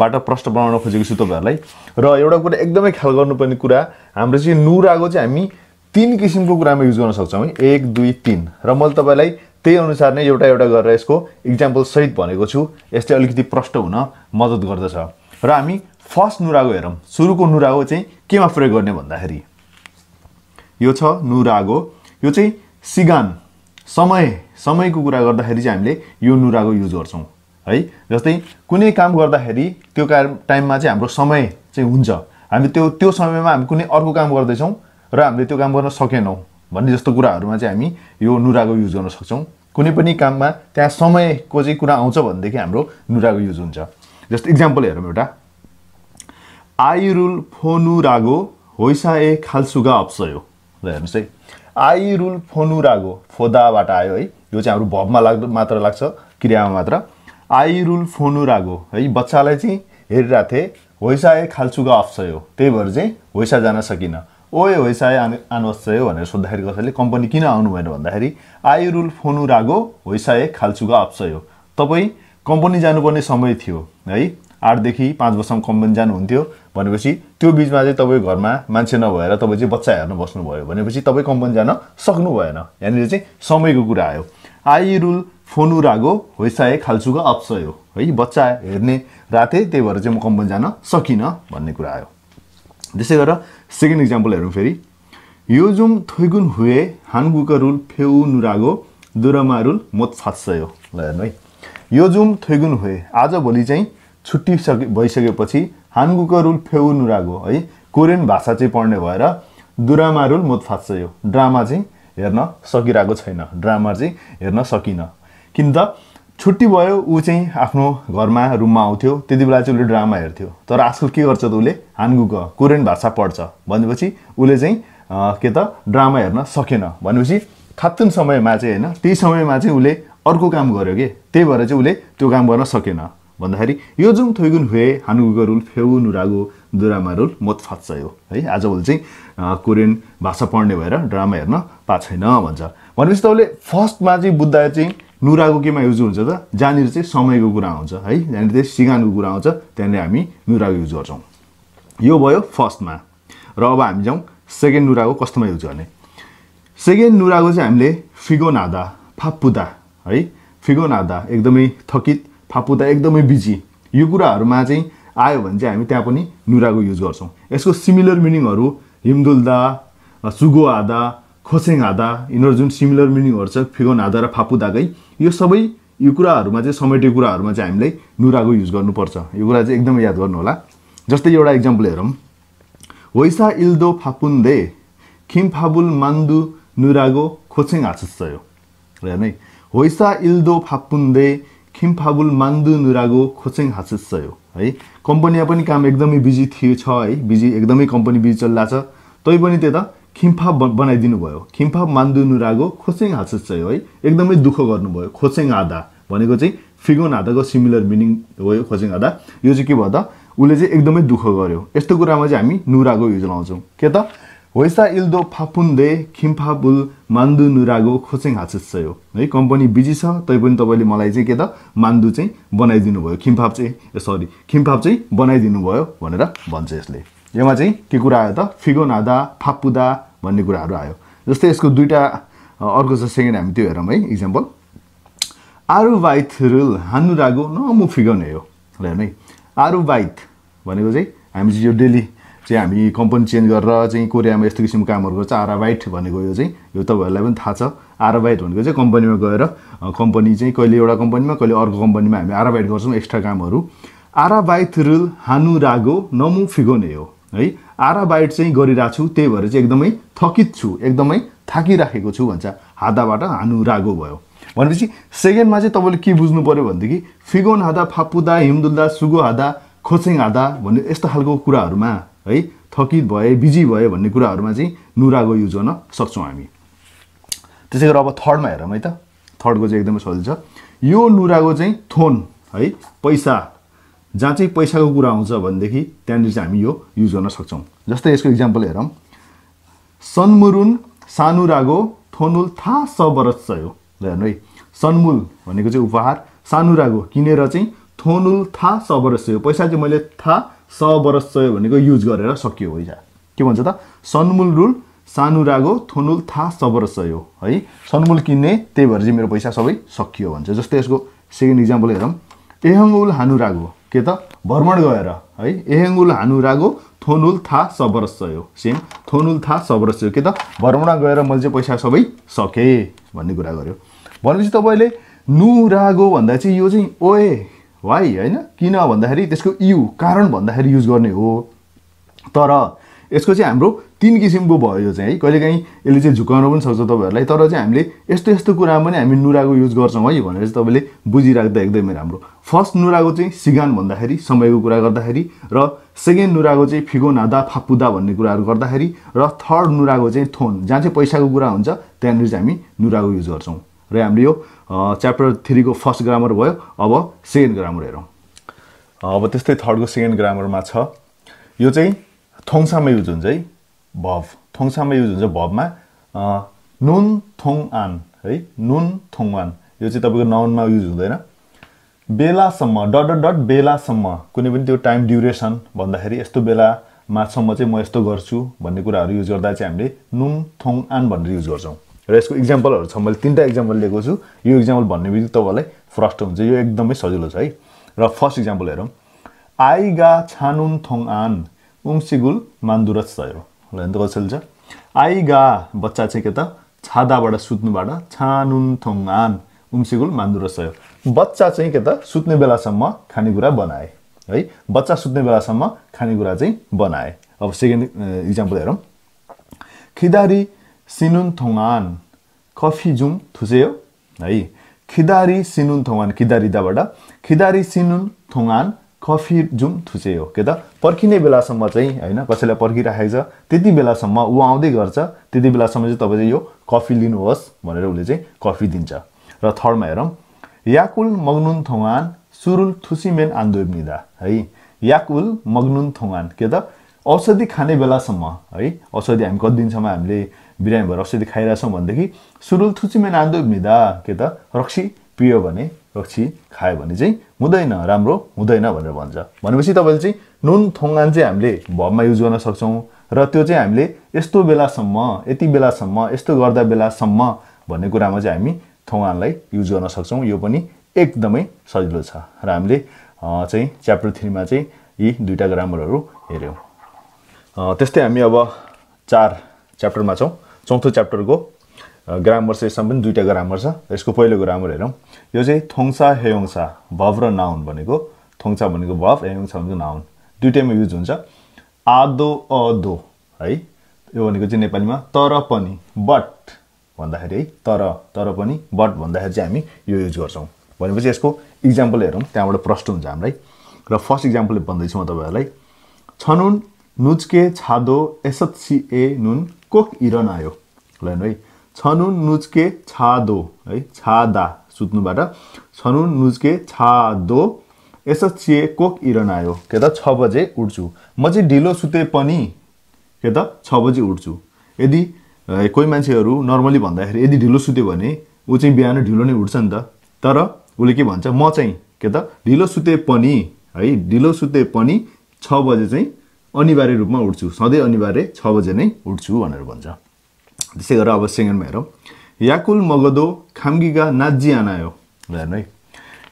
बाट प्रश्न बनाउन खोजेको छु तपाईँहरूलाई र एउटा कुरा एकदमै ख्याल गर्नुपर्ने कुरा हाम्रो चाहिँ नुरागो चाहिँ हामी तिन किसिमको कुरामा युज गर्न सक्छौँ है एक दुई तिन र मैले तपाईँलाई त्यही अनुसार नै एउटा एउटा गरेर यसको सहित भनेको छु यसले अलिकति प्रष्ट हुन मद्दत गर्दछ र हामी फर्स्ट नुरागो हेरौँ सुरुको नुरागो चाहिँ केमा प्रयोग गर्ने भन्दाखेरि यो छ नुरागो यो चाहिँ सिगान समय समयको कुरा गर्दाखेरि चाहिँ हामीले यो नुरागो युज गर्छौँ है जस्तै कुनै काम गर्दाखेरि त्यो का टाइममा चाहिँ हाम्रो समय चाहिँ हुन्छ हामी त्यो त्यो समयमा हामी कुनै अर्को काम गर्दैछौँ र हामीले त्यो काम गर्न सकेनौँ भन्ने जस्तो कुराहरूमा चाहिँ हामी यो नुराको युज गर्न सक्छौँ कुनै पनि काममा त्यहाँ समयको चाहिँ कुरा आउँछ भनेदेखि हाम्रो नुराको युज हुन्छ जस्तो इक्जाम्पल हेरौँ एउटा आइरुल फोनुरागो होइसा ए खालसुगा अप्सयो ल हेर्नुहोस् है आई रुल फोनुरागो फोदाबाट आयो है यो चाहिँ हाम्रो भवमा लाग्दो मात्र लाग्छ क्रियामा मात्र आई रुल फोनुरागो है बच्चालाई चाहिँ हेरिरहेको थिएँ होइसा ए खालसुगा अप्सयो त्यही भएर चाहिँ होइसा जान सकिनँ ओए होइसाई आन आनोत्सय भनेर सोद्धाखेरि कसैले कम्पनी किन आउनु भएन भन्दाखेरि आयु रुल फोनु रागो होइसाए खाल्चुका अप्सय हो तपाईँ कम्पनी जानुपर्ने समय थियो है आठदेखि पाँच वर्षसम्म कम्पनी जानुहुन्थ्यो भनेपछि त्यो बिचमा चाहिँ तपाईँ घरमा मान्छे नभएर तपाईँ चाहिँ बच्चा हेर्न बस्नुभयो भनेपछि तपाईँ कम्पनी जान सक्नु भएन यहाँनिर चाहिँ समयको कुरा आयो आई रुल फोनु रागो होइसाए खाल्चुको अप्सय है बच्चा हेर्ने रातै त्यही भएर चाहिँ म कम्पनी जान सकिनँ भन्ने कुरा आयो त्यसै गरेर सेकेन्ड इक्जाम्पल हेरौँ फेरि यो जुम थुइगुन हुए हानगुका रुल फेउ नुरागो दुरमा रुल मोत फात्सयो ल हेर्नु है यो जुम थुइगुन हुए आजभोलि चाहिँ छुट्टी सके भइसकेपछि हानगुको रुल फेउ नुरागो है कोरियन भाषा चाहिँ पढ्ने भएर दुरामा रुल मोत फात्सयो ड्रामा चाहिँ हेर्न सकिरहेको छैन ड्रामा चाहिँ हेर्न सकिनँ किन त छुट्टी भयो ऊ चाहिँ आफ्नो घरमा रुममा आउँथ्यो त्यति बेला चाहिँ उसले ड्रामा हेर्थ्यो तर आजकल के गर्छ त उसले हानगुक कोरियन भाषा पढ्छ भनेपछि उसले चाहिँ के त ड्रामा हेर्न सकेन भनेपछि खातुन समयमा चाहिँ होइन त्यही समयमा चाहिँ उसले अर्को काम गर्यो कि त्यही भएर चाहिँ उसले त्यो काम गर्न सकेन भन्दाखेरि यो जुन थोइगुन हुए हानगुको रुल फेउ नुरागो दुरामा रुल मोत फाच्छ यो है आज उसले चाहिँ कोरियन भाषा पढ्ने भएर ड्रामा हेर्न पा छैन भन्छ भनेपछि त उसले फर्स्टमा चाहिँ बुद्ध चाहिँ नुराको केमा युज हुन्छ त जहाँनिर चाहिँ समयको कुरा आउँछ है जहाँनिर चाहिँ सिगानको कुरा आउँछ त्यहाँनिर हामी नुराको युज गर्छौँ यो भयो फर्स्टमा र अब हामी जाउँ सेकेन्ड नुराको कस्तोमा युज गर्ने सेकेन्ड नुराको चाहिँ हामीले फिगो नादा फापुदा है फिगो नादा एकदमै थकित फापुदा एकदमै बिजी यो कुराहरूमा चाहिँ आयो भने चाहिँ हामी त्यहाँ पनि नुराको युज गर्छौँ यसको सिमिलर मिनिङहरू हिमदुल्दा सुगो आदा खोसेङ आधा यिनीहरू जुन सिमिलर मिनिङहरू छ फिगोन आधा र फापु दागै यो सबै यो कुराहरूमा चाहिँ समेटेको कुराहरूमा चाहिँ हामीले नुरागो युज गर्नुपर्छ यो कुरा चाहिँ एकदमै याद गर्नु होला जस्तै एउटा इक्जाम्पल हेरौँ वैसा इल्दो फापुन्दे खिम फाबुल मान्दु नुरागो खोसेङ आछस्यो हेर्ने वैसा इल्दो फापुन्दे खिम फाबुल मान्दु नुरागो खोसेङ हासिस्यो है कम्पनीमा पनि काम एकदमै बिजी थियो छ है बिजी एकदमै कम्पनी बिजी चलिरहेछ तै पनि त्यता खिम्फा बनाइदिनु भयो खिम्फा नुरागो खोसेङ चाहिँ है एकदमै दुःख गर्नुभयो खोसेङ आधा भनेको चाहिँ फिगोन आधाको सिमिलर मिनिङ हो खोसेङ आधा यो चाहिँ के भयो त उसले चाहिँ एकदमै दुःख गर्यो यस्तो कुरामा चाहिँ हामी नुरागो युज लाउँछौँ के त होइसा इल्दो फापुन्दे खिम्फा बुल मान्दु नुरागो खोसेङ हासेसै हो है कम्पनी बिजी छ तैपनि तपाईँले मलाई चाहिँ के त मान्दु चाहिँ बनाइदिनु भयो खिम्फाप चाहिँ सरी खिम्फाप चाहिँ बनाइदिनु भयो भनेर भन्छ यसले योमा चाहिँ के कुरा आयो त फिगो नादा फापुदा भन्ने कुराहरू आयो जस्तै यसको दुईवटा अर्को छ सेकेन्ड हामी त्यो हेरौँ है इक्जाम्पल आरु बाइथ रुल हानुरागो नमु फिगो नै हो ल हेर्नु है आरु बाइथ भनेको चाहिँ हामी चाहिँ यो डेली चाहिँ हामी कम्पनी चेन्ज गरेर चाहिँ कोरियामा यस्तो किसिमको कामहरू गर्छ आराबाइट भनेको यो चाहिँ यो तपाईँहरूलाई पनि थाहा छ आराबाइट भनेको चाहिँ कम्पनीमा गएर कम्पनी चाहिँ कहिले एउटा कम्पनीमा कहिले अर्को कम्पनीमा हामी आराबाइट गर्छौँ एक्स्ट्रा कामहरू आराबाइथ रुल हानु रागो नमु फिगोने हो है आराबाइट चाहिँ गरिरहेको छु त्यही भएर चाहिँ एकदमै थकित छु एकदमै थाकिराखेको छु भन्छ हादाबाट रागो भयो भनेपछि सेकेन्डमा चाहिँ तपाईँले के बुझ्नु पऱ्यो भनेदेखि फिगोन हादा फापुदा हिमदुल्दा सुगो हादा खोसेङ हादा भन्ने यस्तो खालको कुराहरूमा है थकित भए बिजी भयो भन्ने कुराहरूमा चाहिँ नुरागो युज गर्न सक्छौँ हामी त्यसै गरेर अब थर्डमा हेरौँ है त थर्डको चाहिँ एकदमै सजिलो छ यो नुरागो चाहिँ थोन है पैसा जहाँ चाहिँ पैसाको कुरा आउँछ भनेदेखि त्यहाँनिर चाहिँ हामी यो युज गर्न सक्छौँ जस्तै यसको इक्जाम्पल हेरौँ सानु सानुरागो थोनुल था सबरत ल हेर्नु है सनमुल भनेको चाहिँ उपहार सानुरागो किनेर चाहिँ थोनुल था सबरस्यो पैसा चाहिँ मैले था सबरस्यो भनेको युज गरेर सकियो पैसा के भन्छ त सनमुल रुल सानुरागो थोनुल था सबरस्यो है सनमूल किन्ने त्यही भएर चाहिँ मेरो पैसा सबै सकियो भन्छ जस्तै यसको सेकेन्ड इक्जाम्पल हेरौँ एहङ उल हानुरागो के त भ्रमण गएर है एहेङ्गुल हानुरागो थोनुल था सबरस्यो सेम थोनुल था सबरस्यो के त भ्रमण गएर मैले चाहिँ पैसा सबै सकेँ भन्ने कुरा गर्यो भनेपछि तपाईँले नु रागो भन्दा चाहिँ यो चाहिँ ओए वाइ होइन किन भन्दाखेरि त्यसको यु कारण भन्दाखेरि युज गर्ने हो तर यसको चाहिँ हाम्रो तिन किसिमको भयो यो चाहिँ है कहिलेकाहीँ यसले चाहिँ झुकाउन पनि सक्छ तपाईँहरूलाई तर चाहिँ हामीले यस्तो यस्तो कुरामा पनि हामी नुराको युज गर्छौँ है भनेर चाहिँ तपाईँले बुझिराख्दा एकदमै राम्रो फर्स्ट नुराको चाहिँ सिगान भन्दाखेरि समयको कुरा गर्दाखेरि र सेकेन्ड नुराको चाहिँ फिगो नादा फापुदा भन्ने कुराहरू गर्दाखेरि र थर्ड नुराको चाहिँ थोन जहाँ चाहिँ पैसाको कुरा हुन्छ त्यहाँनिर चाहिँ हामी नुराको युज गर्छौँ र हामीले यो च्याप्टर थ्रीको फर्स्ट ग्रामर भयो अब सेकेन्ड ग्रामर हेरौँ अब त्यस्तै थर्डको सेकेन्ड ग्रामरमा छ यो चाहिँ थोङसामा युज हुन्छ है भव थोङसामा युज हुन्छ भवमा नुन थोङ आन है नुन थोङ आन यो चाहिँ तपाईँको नाउनमा युज हुँदैन बेलासम्म डट डट डट बेलासम्म कुनै पनि त्यो टाइम ड्युरेसन भन्दाखेरि यस्तो बेलामासम्म चाहिँ म यस्तो गर्छु भन्ने कुराहरू युज गर्दा चाहिँ हामीले नुन थोङ आन भनेर युज गर्छौँ र यसको इक्जाम्पलहरू छ मैले तिनवटा इक्जाम्पल लिएको छु यो इक्जाम्पल भन्ने बित्तिकै तपाईँलाई फ्रस्ट हुन्छ यो एकदमै सजिलो छ है र फर्स्ट इक्जाम्पल हेरौँ गा छानुन थोङ आन उङसिगुल मान्दुरस सयो भनेर चल्छ आइगा बच्चा चाहिँ के त छादाबाट सुत्नुबाट छानुन थोङ आन र मान्दुरसयो बच्चा चाहिँ के त सुत्ने बेलासम्म खानेकुरा बनाए है बच्चा सुत्ने बेलासम्म खानेकुरा चाहिँ बनाए अब सेकेन्ड इक्जाम्पल हेरौँ खिदारी सिनुन थोङान कफी जुङ थुसेयो है खिदारी सिनुन थोङान दाबाट खिदारी सिनुन थोङान कफी जुङ थुसेयो के त पर्खिने बेलासम्म चाहिँ होइन कसैलाई पर्खिराखेको छ त्यति बेलासम्म ऊ आउँदै गर्छ त्यति बेलासम्म चाहिँ तपाईँ चाहिँ यो कफी लिनुहोस् भनेर उसले चाहिँ कफी दिन्छ र थर्डमा हेरौँ याकुल मग्नुन थुवान सुरुल थुसिमेन निदा है याकुल मग्नुन थुवान के त औषधि खाने बेलासम्म है औषधि हामी कति दिनसम्म हामीले बिरामी भएर औषधि खाइरहेछौँ भनेदेखि सुरुल थुसिमेन निदा के त रक्सी पियो भने रक्सी खायो भने चाहिँ हुँदैन राम्रो हुँदैन भनेर भन्छ भनेपछि तपाईँले चाहिँ नुन थोङ्गान चाहिँ हामीले भबमा युज गर्न सक्छौँ र त्यो चाहिँ हामीले यस्तो बेलासम्म यति बेलासम्म यस्तो गर्दा बेलासम्म भन्ने कुरामा चाहिँ हामी थोङ्गानलाई युज गर्न सक्छौँ यो पनि एकदमै सजिलो छ र हामीले चाहिँ च्याप्टर थ्रीमा चाहिँ यी दुईवटा ग्रामरहरू हेऱ्यौँ त्यस्तै हामी अब चार च्याप्टरमा छौँ चौथो च्याप्टरको ग्रामर चाहिँ यसमा पनि दुईवटा ग्रामर छ यसको पहिलो ग्रामर हेरौँ यो चाहिँ थोङ्सा हेयोङसा भव र नाउन भनेको थोङ्सा भनेको भव हेयोङसा भनेको नाउन दुइटैमा युज हुन्छ आदो अदो है यो भनेको चाहिँ नेपालीमा तर पनि बट भन्दाखेरि है तर तर पनि बट भन्दाखेरि चाहिँ हामी यो युज गर्छौँ भनेपछि यसको इक्जाम्पल हेरौँ त्यहाँबाट प्रष्ट हुन्छ हामीलाई र फर्स्ट इक्जाम्पलले भन्दैछु म तपाईँहरूलाई छनुन नुचके छादो ए नुन कोक इरन आयो ल हेर्नु है छनुन नुचके छादो है छादा सुत्नुबाट छनुन नुचके छादो यसो चिए कोक इरन आयो के त छ बजे उठ्छु म चाहिँ ढिलो सुते पनि के त छ बजे उठ्छु यदि कोही मान्छेहरू नर्मली भन्दाखेरि यदि ढिलो सुत्यो भने ऊ चाहिँ बिहान ढिलो नै उठ्छ नि त तर उसले के भन्छ म चाहिँ के त ढिलो सुते पनि है ढिलो सुते पनि छ बजे चाहिँ अनिवार्य रूपमा उठ्छु सधैँ अनिवार्य छ बजे नै उठ्छु भनेर भन्छ त्यसै गरेर अब सेकेन्डमा हेरौँ याकुल मगदो खाम्गिगा आनायो हेर्नु है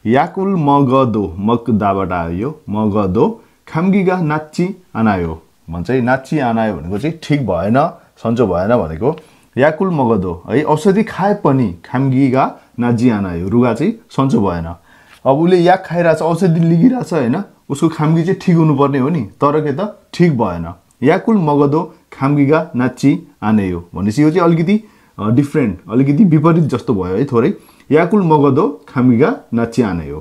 याकुल मगदो मकदाबाट आयो यो मगदो खाम्गिगा नाच्ची आनायो भन्छ नाच्ची आनायो भनेको चाहिँ ठिक भएन सन्चो भएन भनेको याकुल मगदो है औषधि खाए पनि खाम्गिगा नाची आनायो रुगा चाहिँ सन्चो भएन अब उसले याक खाइरहेछ औषधि लिगिरहेछ होइन उसको खाम्गी चाहिँ ठिक हुनुपर्ने हो नि तर के त ठिक भएन याकुल मगदो खाम्गिगा नाच्ची आनायो हो भनेपछि यो चाहिँ अलिकति डिफ्रेन्ट अलिकति विपरीत जस्तो भयो है थोरै याकुल मगदो खामिगा नचियाने हो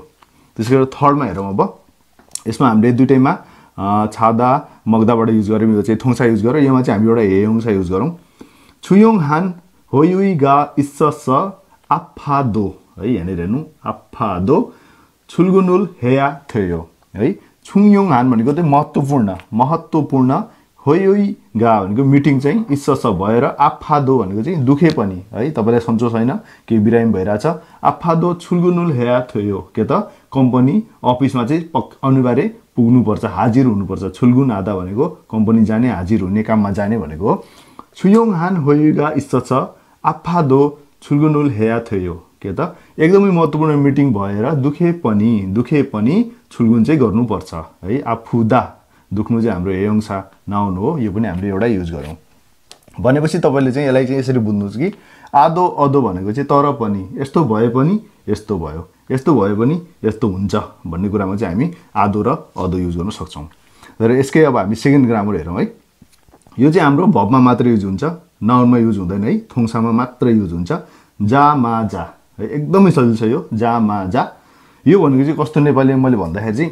त्यसै गरेर थर्डमा हेरौँ अब यसमा हामीले दुइटैमा छादा मगदाबाट युज गऱ्यौँ यो चाहिँ थोङसा युज गऱ्यौँ योमा चाहिँ हामी एउटा हेयोङसा युज गरौँ छुयोङ हान होयुई गा इस्स स है यहाँनिर हेर्नु आप्फा दो छुल्गुनुल हेया थेयो है छुङयोङ हान भनेको चाहिँ महत्त्वपूर्ण महत्त्वपूर्ण होइ गा भनेको मिटिङ चाहिँ इच्छस भएर आफादो भनेको चाहिँ दुखे पनि है तपाईँलाई सन्चो छैन केही बिरामी भइरहेछ आफादो छुलगुनुल हेया थियो के त कम्पनी अफिसमा चाहिँ पक् अनिवार्य पुग्नुपर्छ हाजिर हुनुपर्छ छुलगुन आधा भनेको कम्पनी जाने हाजिर हुने काममा जाने भनेको हो छुयोङ हान होइगा इस्स छ आफादो छुलगुनुल हेया थियो के त एकदमै महत्त्वपूर्ण मिटिङ भएर दुखे पनि दुखे पनि छुलगुन चाहिँ गर्नुपर्छ है आफुदा दुख्नु चाहिँ हाम्रो हेयोङसा नाउन हो यो पनि हामीले एउटा युज गरौँ भनेपछि तपाईँले चाहिँ यसलाई चाहिँ यसरी बुझ्नुहोस् कि आदो अदो भनेको चाहिँ तर पनि यस्तो भए पनि यस्तो भयो यस्तो भए पनि यस्तो हुन्छ भन्ने कुरामा चाहिँ हामी आदो र अदो युज गर्न सक्छौँ र यसकै अब हामी सेकेन्ड ग्रामर हेरौँ है यो चाहिँ हाम्रो भबमा मात्र युज हुन्छ नाउनमा युज हुँदैन है थुङसामा मात्र युज हुन्छ जा मा जा है एकदमै सजिलो छ यो जा मा जा यो भनेको चाहिँ कस्तो नेपालीमा मैले भन्दाखेरि चाहिँ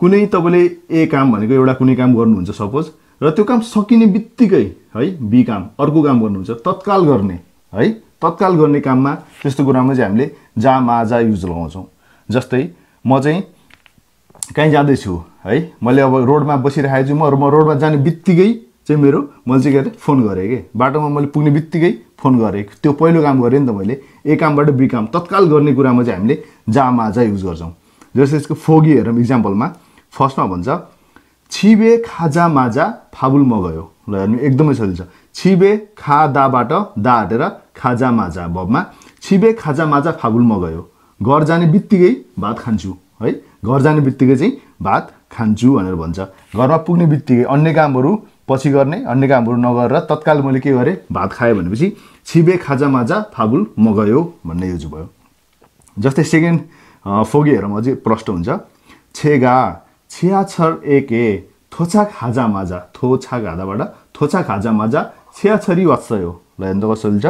कुनै तपाईँले ए काम भनेको एउटा कुनै काम गर्नुहुन्छ सपोज र त्यो काम सकिने बित्तिकै है बी काम अर्को काम गर्नुहुन्छ तत्काल गर्ने है तत्काल गर्ने काममा त्यस्तो कुरामा चाहिँ हामीले जा माजा युज लगाउँछौँ जस्तै म चाहिँ कहीँ जाँदैछु है मैले अब रोडमा बसिरहेको छु म म रोडमा जाने बित्तिकै चाहिँ मेरो मैले चाहिँ के अरे फोन गरेँ कि बाटोमा मैले पुग्ने बित्तिकै फोन गरेँ त्यो पहिलो काम गरेँ नि त मैले ए कामबाट बी काम तत्काल गर्ने कुरामा चाहिँ हामीले जा माजा युज गर्छौँ जस्तै यसको फोगी हेरौँ इक्जाम्पलमा फर्स्टमा भन्छ छिबे खाजा माजा फाबुल म गयो ल हेर्नु एकदमै सजिलो छ छिबे खा दाबाट दा हटेर खाजा माजा भबमा छिबे खाजा माजा फाबुल म गयो घर जाने बित्तिकै भात खान्छु है घर जाने बित्तिकै चाहिँ भात खान्छु भनेर भन्छ घरमा पुग्ने बित्तिकै अन्य कामहरू पछि गर्ने अन्य कामहरू नगरेर तत्काल मैले के गरेँ भात खाएँ भनेपछि छिबे खाजा माजा फाबुल म गयो भन्ने युज भयो जस्तै सेकेन्ड फोगीहरूमा अझै प्रष्ट हुन्छ छेगा छियाछर एक ए थोछा खाजा माजा थोछा खाजाबाट थोछा खाजा माजा छियाछरी वात्सयो ल हेर्नु त कसो हुन्छ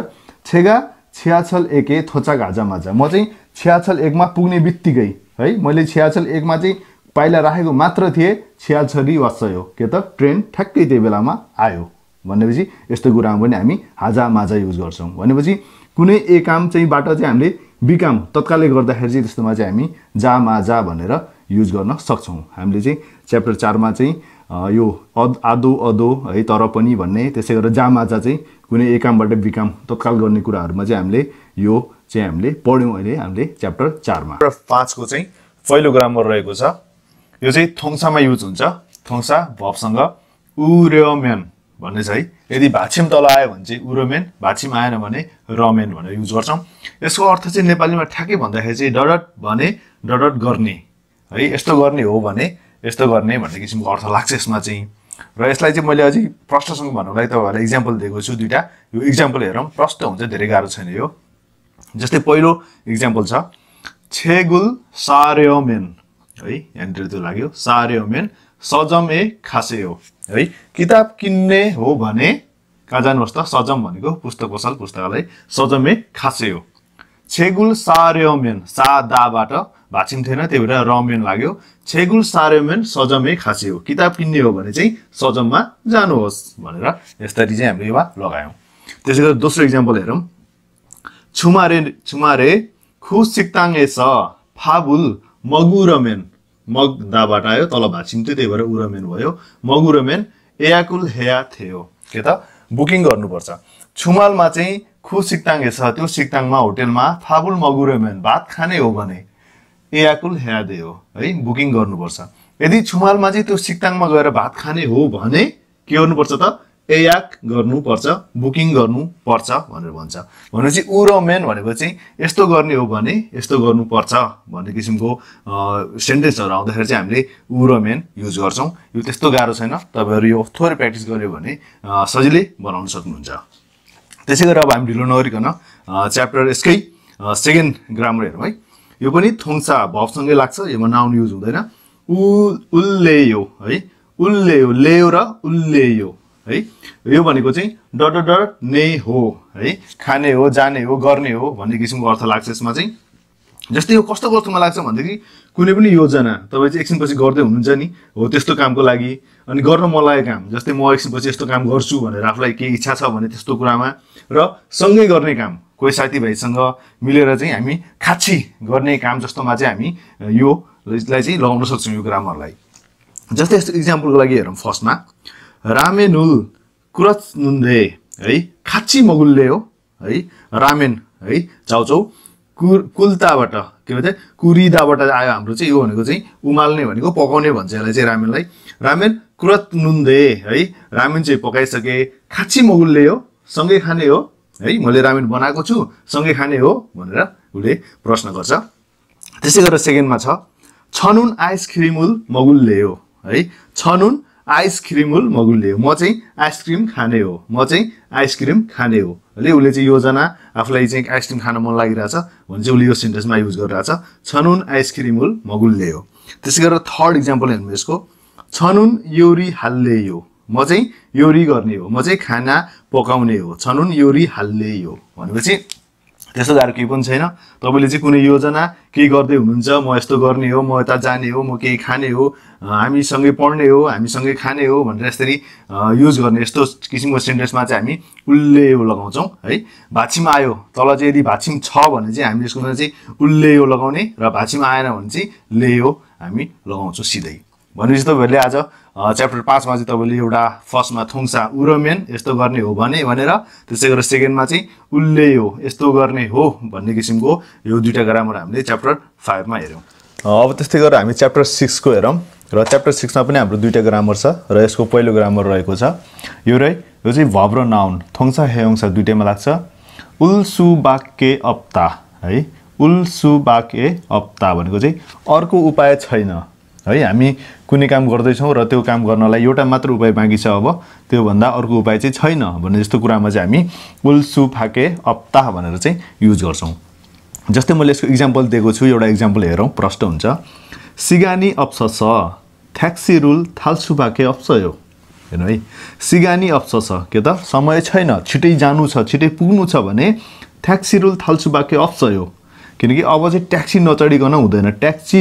छेगा छियाछल एक ए थोचा हाजा माजा म चाहिँ छियाछल एकमा पुग्ने बित्तिकै है मैले छियाछल एकमा चाहिँ पाइला राखेको मात्र थिएँ छियाछरी वात्सयो के त ट्रेन ठ्याक्कै त्यही बेलामा आयो भनेपछि यस्तो कुरामा पनि हामी हाजा माजा युज गर्छौँ भनेपछि कुनै ए काम चाहिँ बाटो चाहिँ हामीले बिकाम तत्कालै गर्दाखेरि चाहिँ त्यस्तोमा चाहिँ हामी जा माजा भनेर युज गर्न सक्छौँ हामीले चाहिँ च्याप्टर चारमा चाहिँ यो अद आदो अदो है तर पनि भन्ने त्यसै गरेर जामाजा चाहिँ कुनै एकामबाट बिकाम तत्काल गर्ने कुराहरूमा चाहिँ हामीले यो चाहिँ हामीले पढ्यौँ अहिले हामीले च्याप्टर चारमा पाँचको चाहिँ पहिलो ग्रामर रहेको छ यो चाहिँ थोङसामा युज हुन्छ थोङसा भपसँग उरेम्यान भन्ने छ है यदि भाछिम तल आयो भने चाहिँ उरोमेन भाछिम आएन भने रमेन भनेर युज गर्छौँ यसको अर्थ चाहिँ नेपालीमा ठ्याक्कै भन्दाखेरि चाहिँ डडट भने डडट गर्ने है यस्तो गर्ने हो भने यस्तो गर्ने भन्ने किसिमको अर्थ लाग्छ यसमा चाहिँ र यसलाई चाहिँ मैले अझै प्रश्नसँग भन्नुलाई तपाईँहरूलाई इक्जाम्पल दिएको छु दुइटा यो इक्जाम्पल हेरौँ प्रश्न हुन्छ धेरै गाह्रो छैन यो जस्तै पहिलो इक्जाम्पल छ छेगुल सार्यमेन है यहाँनिर त्यो लाग्यो सार्यमेन सजम ए खासे हो है किताब किन्ने हो भने कहाँ जानुहोस् त सजम भनेको पुस्तक पसल पुस्तकालय सजम ए खासे हो छेगुल सार्यमेन सा दाबाट भाँचिन्थेन त्यही भएर रमेन लाग्यो छेगुल सार्यमेन सजमै खाँसी हो किताब किन्ने हो भने चाहिँ सजममा जानुहोस् भनेर यसरी चाहिँ हामीले वा लगायौँ त्यसै गरी दोस्रो इक्जाम्पल हेरौँ छुमारे छुमारे खुस सिक्ताङ्गे स फाबुल रमेन मग दाबाट आयो तल भाँचिन्थ्यो त्यही भएर रमेन भयो मगु रमेन एयाकुल हेया थियो के त बुकिङ गर्नुपर्छ छुमालमा चाहिँ खु सिक्ताङ्गे छ त्यो सिक्ताङमा होटेलमा फाबुल मगुरेमेन भात खाने हो भने एयाकुल हेदे हो है बुकिङ गर्नुपर्छ यदि छुमालमा चाहिँ त्यो सिक्ताङमा गएर भात खाने हो भने के गर्नुपर्छ त एयाक गर्नुपर्छ बुकिङ गर्नुपर्छ भनेर भन्छ भनेपछि ऊ र मेन भनेको चाहिँ यस्तो गर्ने हो भने यस्तो गर्नुपर्छ भन्ने किसिमको सेन्टेन्सहरू आउँदाखेरि चाहिँ हामीले ऊ र मेन युज गर्छौँ यो त्यस्तो गाह्रो छैन तपाईँहरू यो थोरै प्र्याक्टिस गऱ्यो भने सजिलै बनाउन सक्नुहुन्छ त्यसै गरेर अब हामी ढिलो नगरिकन च्याप्टर यसकै सेकेन्ड ग्रामर हेरौँ है यो पनि थोङसा भवसँगै लाग्छ योमा नाउन युज हुँदैन उ उल्ले यो है उल्ले यो लेयो र उल्ले यो है यो भनेको चाहिँ डर डर ने हो है खाने हो जाने हो गर्ने हो भन्ने किसिमको अर्थ लाग्छ यसमा चाहिँ जस्तै यो कस्तो कस्तो मलाई लाग्छ भनेदेखि कुनै पनि योजना तपाईँ चाहिँ एकछिनपछि गर्दै हुनुहुन्छ नि हो त्यस्तो कामको लागि अनि गर्न मन मलाई काम जस्तै म एकछिनपछि यस्तो काम गर्छु भनेर आफूलाई केही इच्छा छ भने त्यस्तो कुरामा र सँगै गर्ने काम कोही साथीभाइसँग मिलेर चाहिँ हामी खाची गर्ने काम जस्तोमा चाहिँ हामी यो यसलाई चाहिँ लगाउन सक्छौँ यो ग्रामरलाई जस्तै यस्तो इक्जाम्पलको लागि हेरौँ फर्स्टमा रामेनुल कुरच नुन्दे है खाची मगुल्ले हो है रामेन है चाउचाउ कुर कुल्ताबाट के भन्छ कुरिदाबाट आयो हाम्रो चाहिँ यो भनेको चाहिँ उमाल्ने भनेको पकाउने भन्छ यसलाई चाहिँ रामेनलाई रामेन कुरत नुन्दे है रामेन चाहिँ पकाइसके खाँची मगुलले हो सँगै खाने हो है मैले रामेन बनाएको छु सँगै खाने हो भनेर उसले प्रश्न गर्छ त्यसै गरेर सेकेन्डमा छ छनुन आइस खिरिमुल मगुलले हो है छनुन आइसक्रिमुल मगुलले हो म चाहिँ आइसक्रिम खाने हो म चाहिँ आइसक्रिम खाने हो ले उसले चाहिँ योजना आफूलाई चाहिँ आइसक्रिम खान मन लागिरहेछ भने चाहिँ उसले यो सेन्टेन्समा युज गरिरहेछ छनुन आइसक्रिम उल मगुल हो त्यसै गरेर थर्ड इक्जाम्पल हेर्नु यसको छनुन योरी हाल्ले यो म चाहिँ योरी गर्ने हो म चाहिँ खाना पकाउने हो छनुन योरी हाल्ले यो भनेपछि त्यस्तो गाह्रो केही पनि छैन तपाईँले चाहिँ कुनै योजना केही गर्दै हुनुहुन्छ म यस्तो गर्ने हो म यता जाने हो म केही खाने हो हामीसँगै पढ्ने हो हामीसँगै खाने हो भनेर यसरी युज गर्ने यस्तो किसिमको सेन्टेन्समा चाहिँ हामी उल्ले लगाउँछौँ है भाछिम आयो तल चाहिँ यदि भाछिम छ भने चाहिँ हामी यसको चाहिँ उल्ले लगाउने र भाछिम आएन भने चाहिँ ले हामी लगाउँछौँ सिधै भनेपछि तपाईँहरूले आज च्याप्टर पाँचमा चाहिँ तपाईँले एउटा फर्स्टमा थुङसा उरोमेन यस्तो गर्ने हो भने भनेर त्यसै गरेर सेकेन्डमा चाहिँ उल्ले हो यस्तो गर्ने हो भन्ने किसिमको यो दुइटा ग्रामर हामीले च्याप्टर फाइभमा हेऱ्यौँ अब त्यस्तै गरेर हामी च्याप्टर सिक्सको हेरौँ र च्याप्टर सिक्समा पनि हाम्रो दुइटा ग्रामर छ र यसको पहिलो ग्रामर रहेको छ यो रै यो चाहिँ भब्रो नाउन थोङसा हेयोङसा दुइटैमा लाग्छ उल्सु बाके अप्ता है उल्सु बाके अप्ता भनेको चाहिँ अर्को उपाय छैन है हामी कुनै काम गर्दैछौँ र त्यो काम गर्नलाई एउटा मात्र उपाय बाँकी छ अब त्योभन्दा अर्को उपाय चाहिँ छैन भन्ने जस्तो कुरामा चाहिँ हामी उल्सु फाके अप्ताह भनेर चाहिँ युज गर्छौँ जस्तै मैले यसको इक्जाम्पल दिएको छु एउटा इक्जाम्पल हेरौँ प्रष्ट हुन्छ सिगानी अप्स छ थ्याक्सी रुल थाल्सु फाके अप्स यो हेर्नु है सिगानी अप्स छ के त समय छैन छिटै जानु छ छिटै पुग्नु छ भने थ्याक्सी रुल थाल्सु बाके अप्स यो किनकि अब चाहिँ ट्याक्सी नचढिकन हुँदैन ट्याक्सी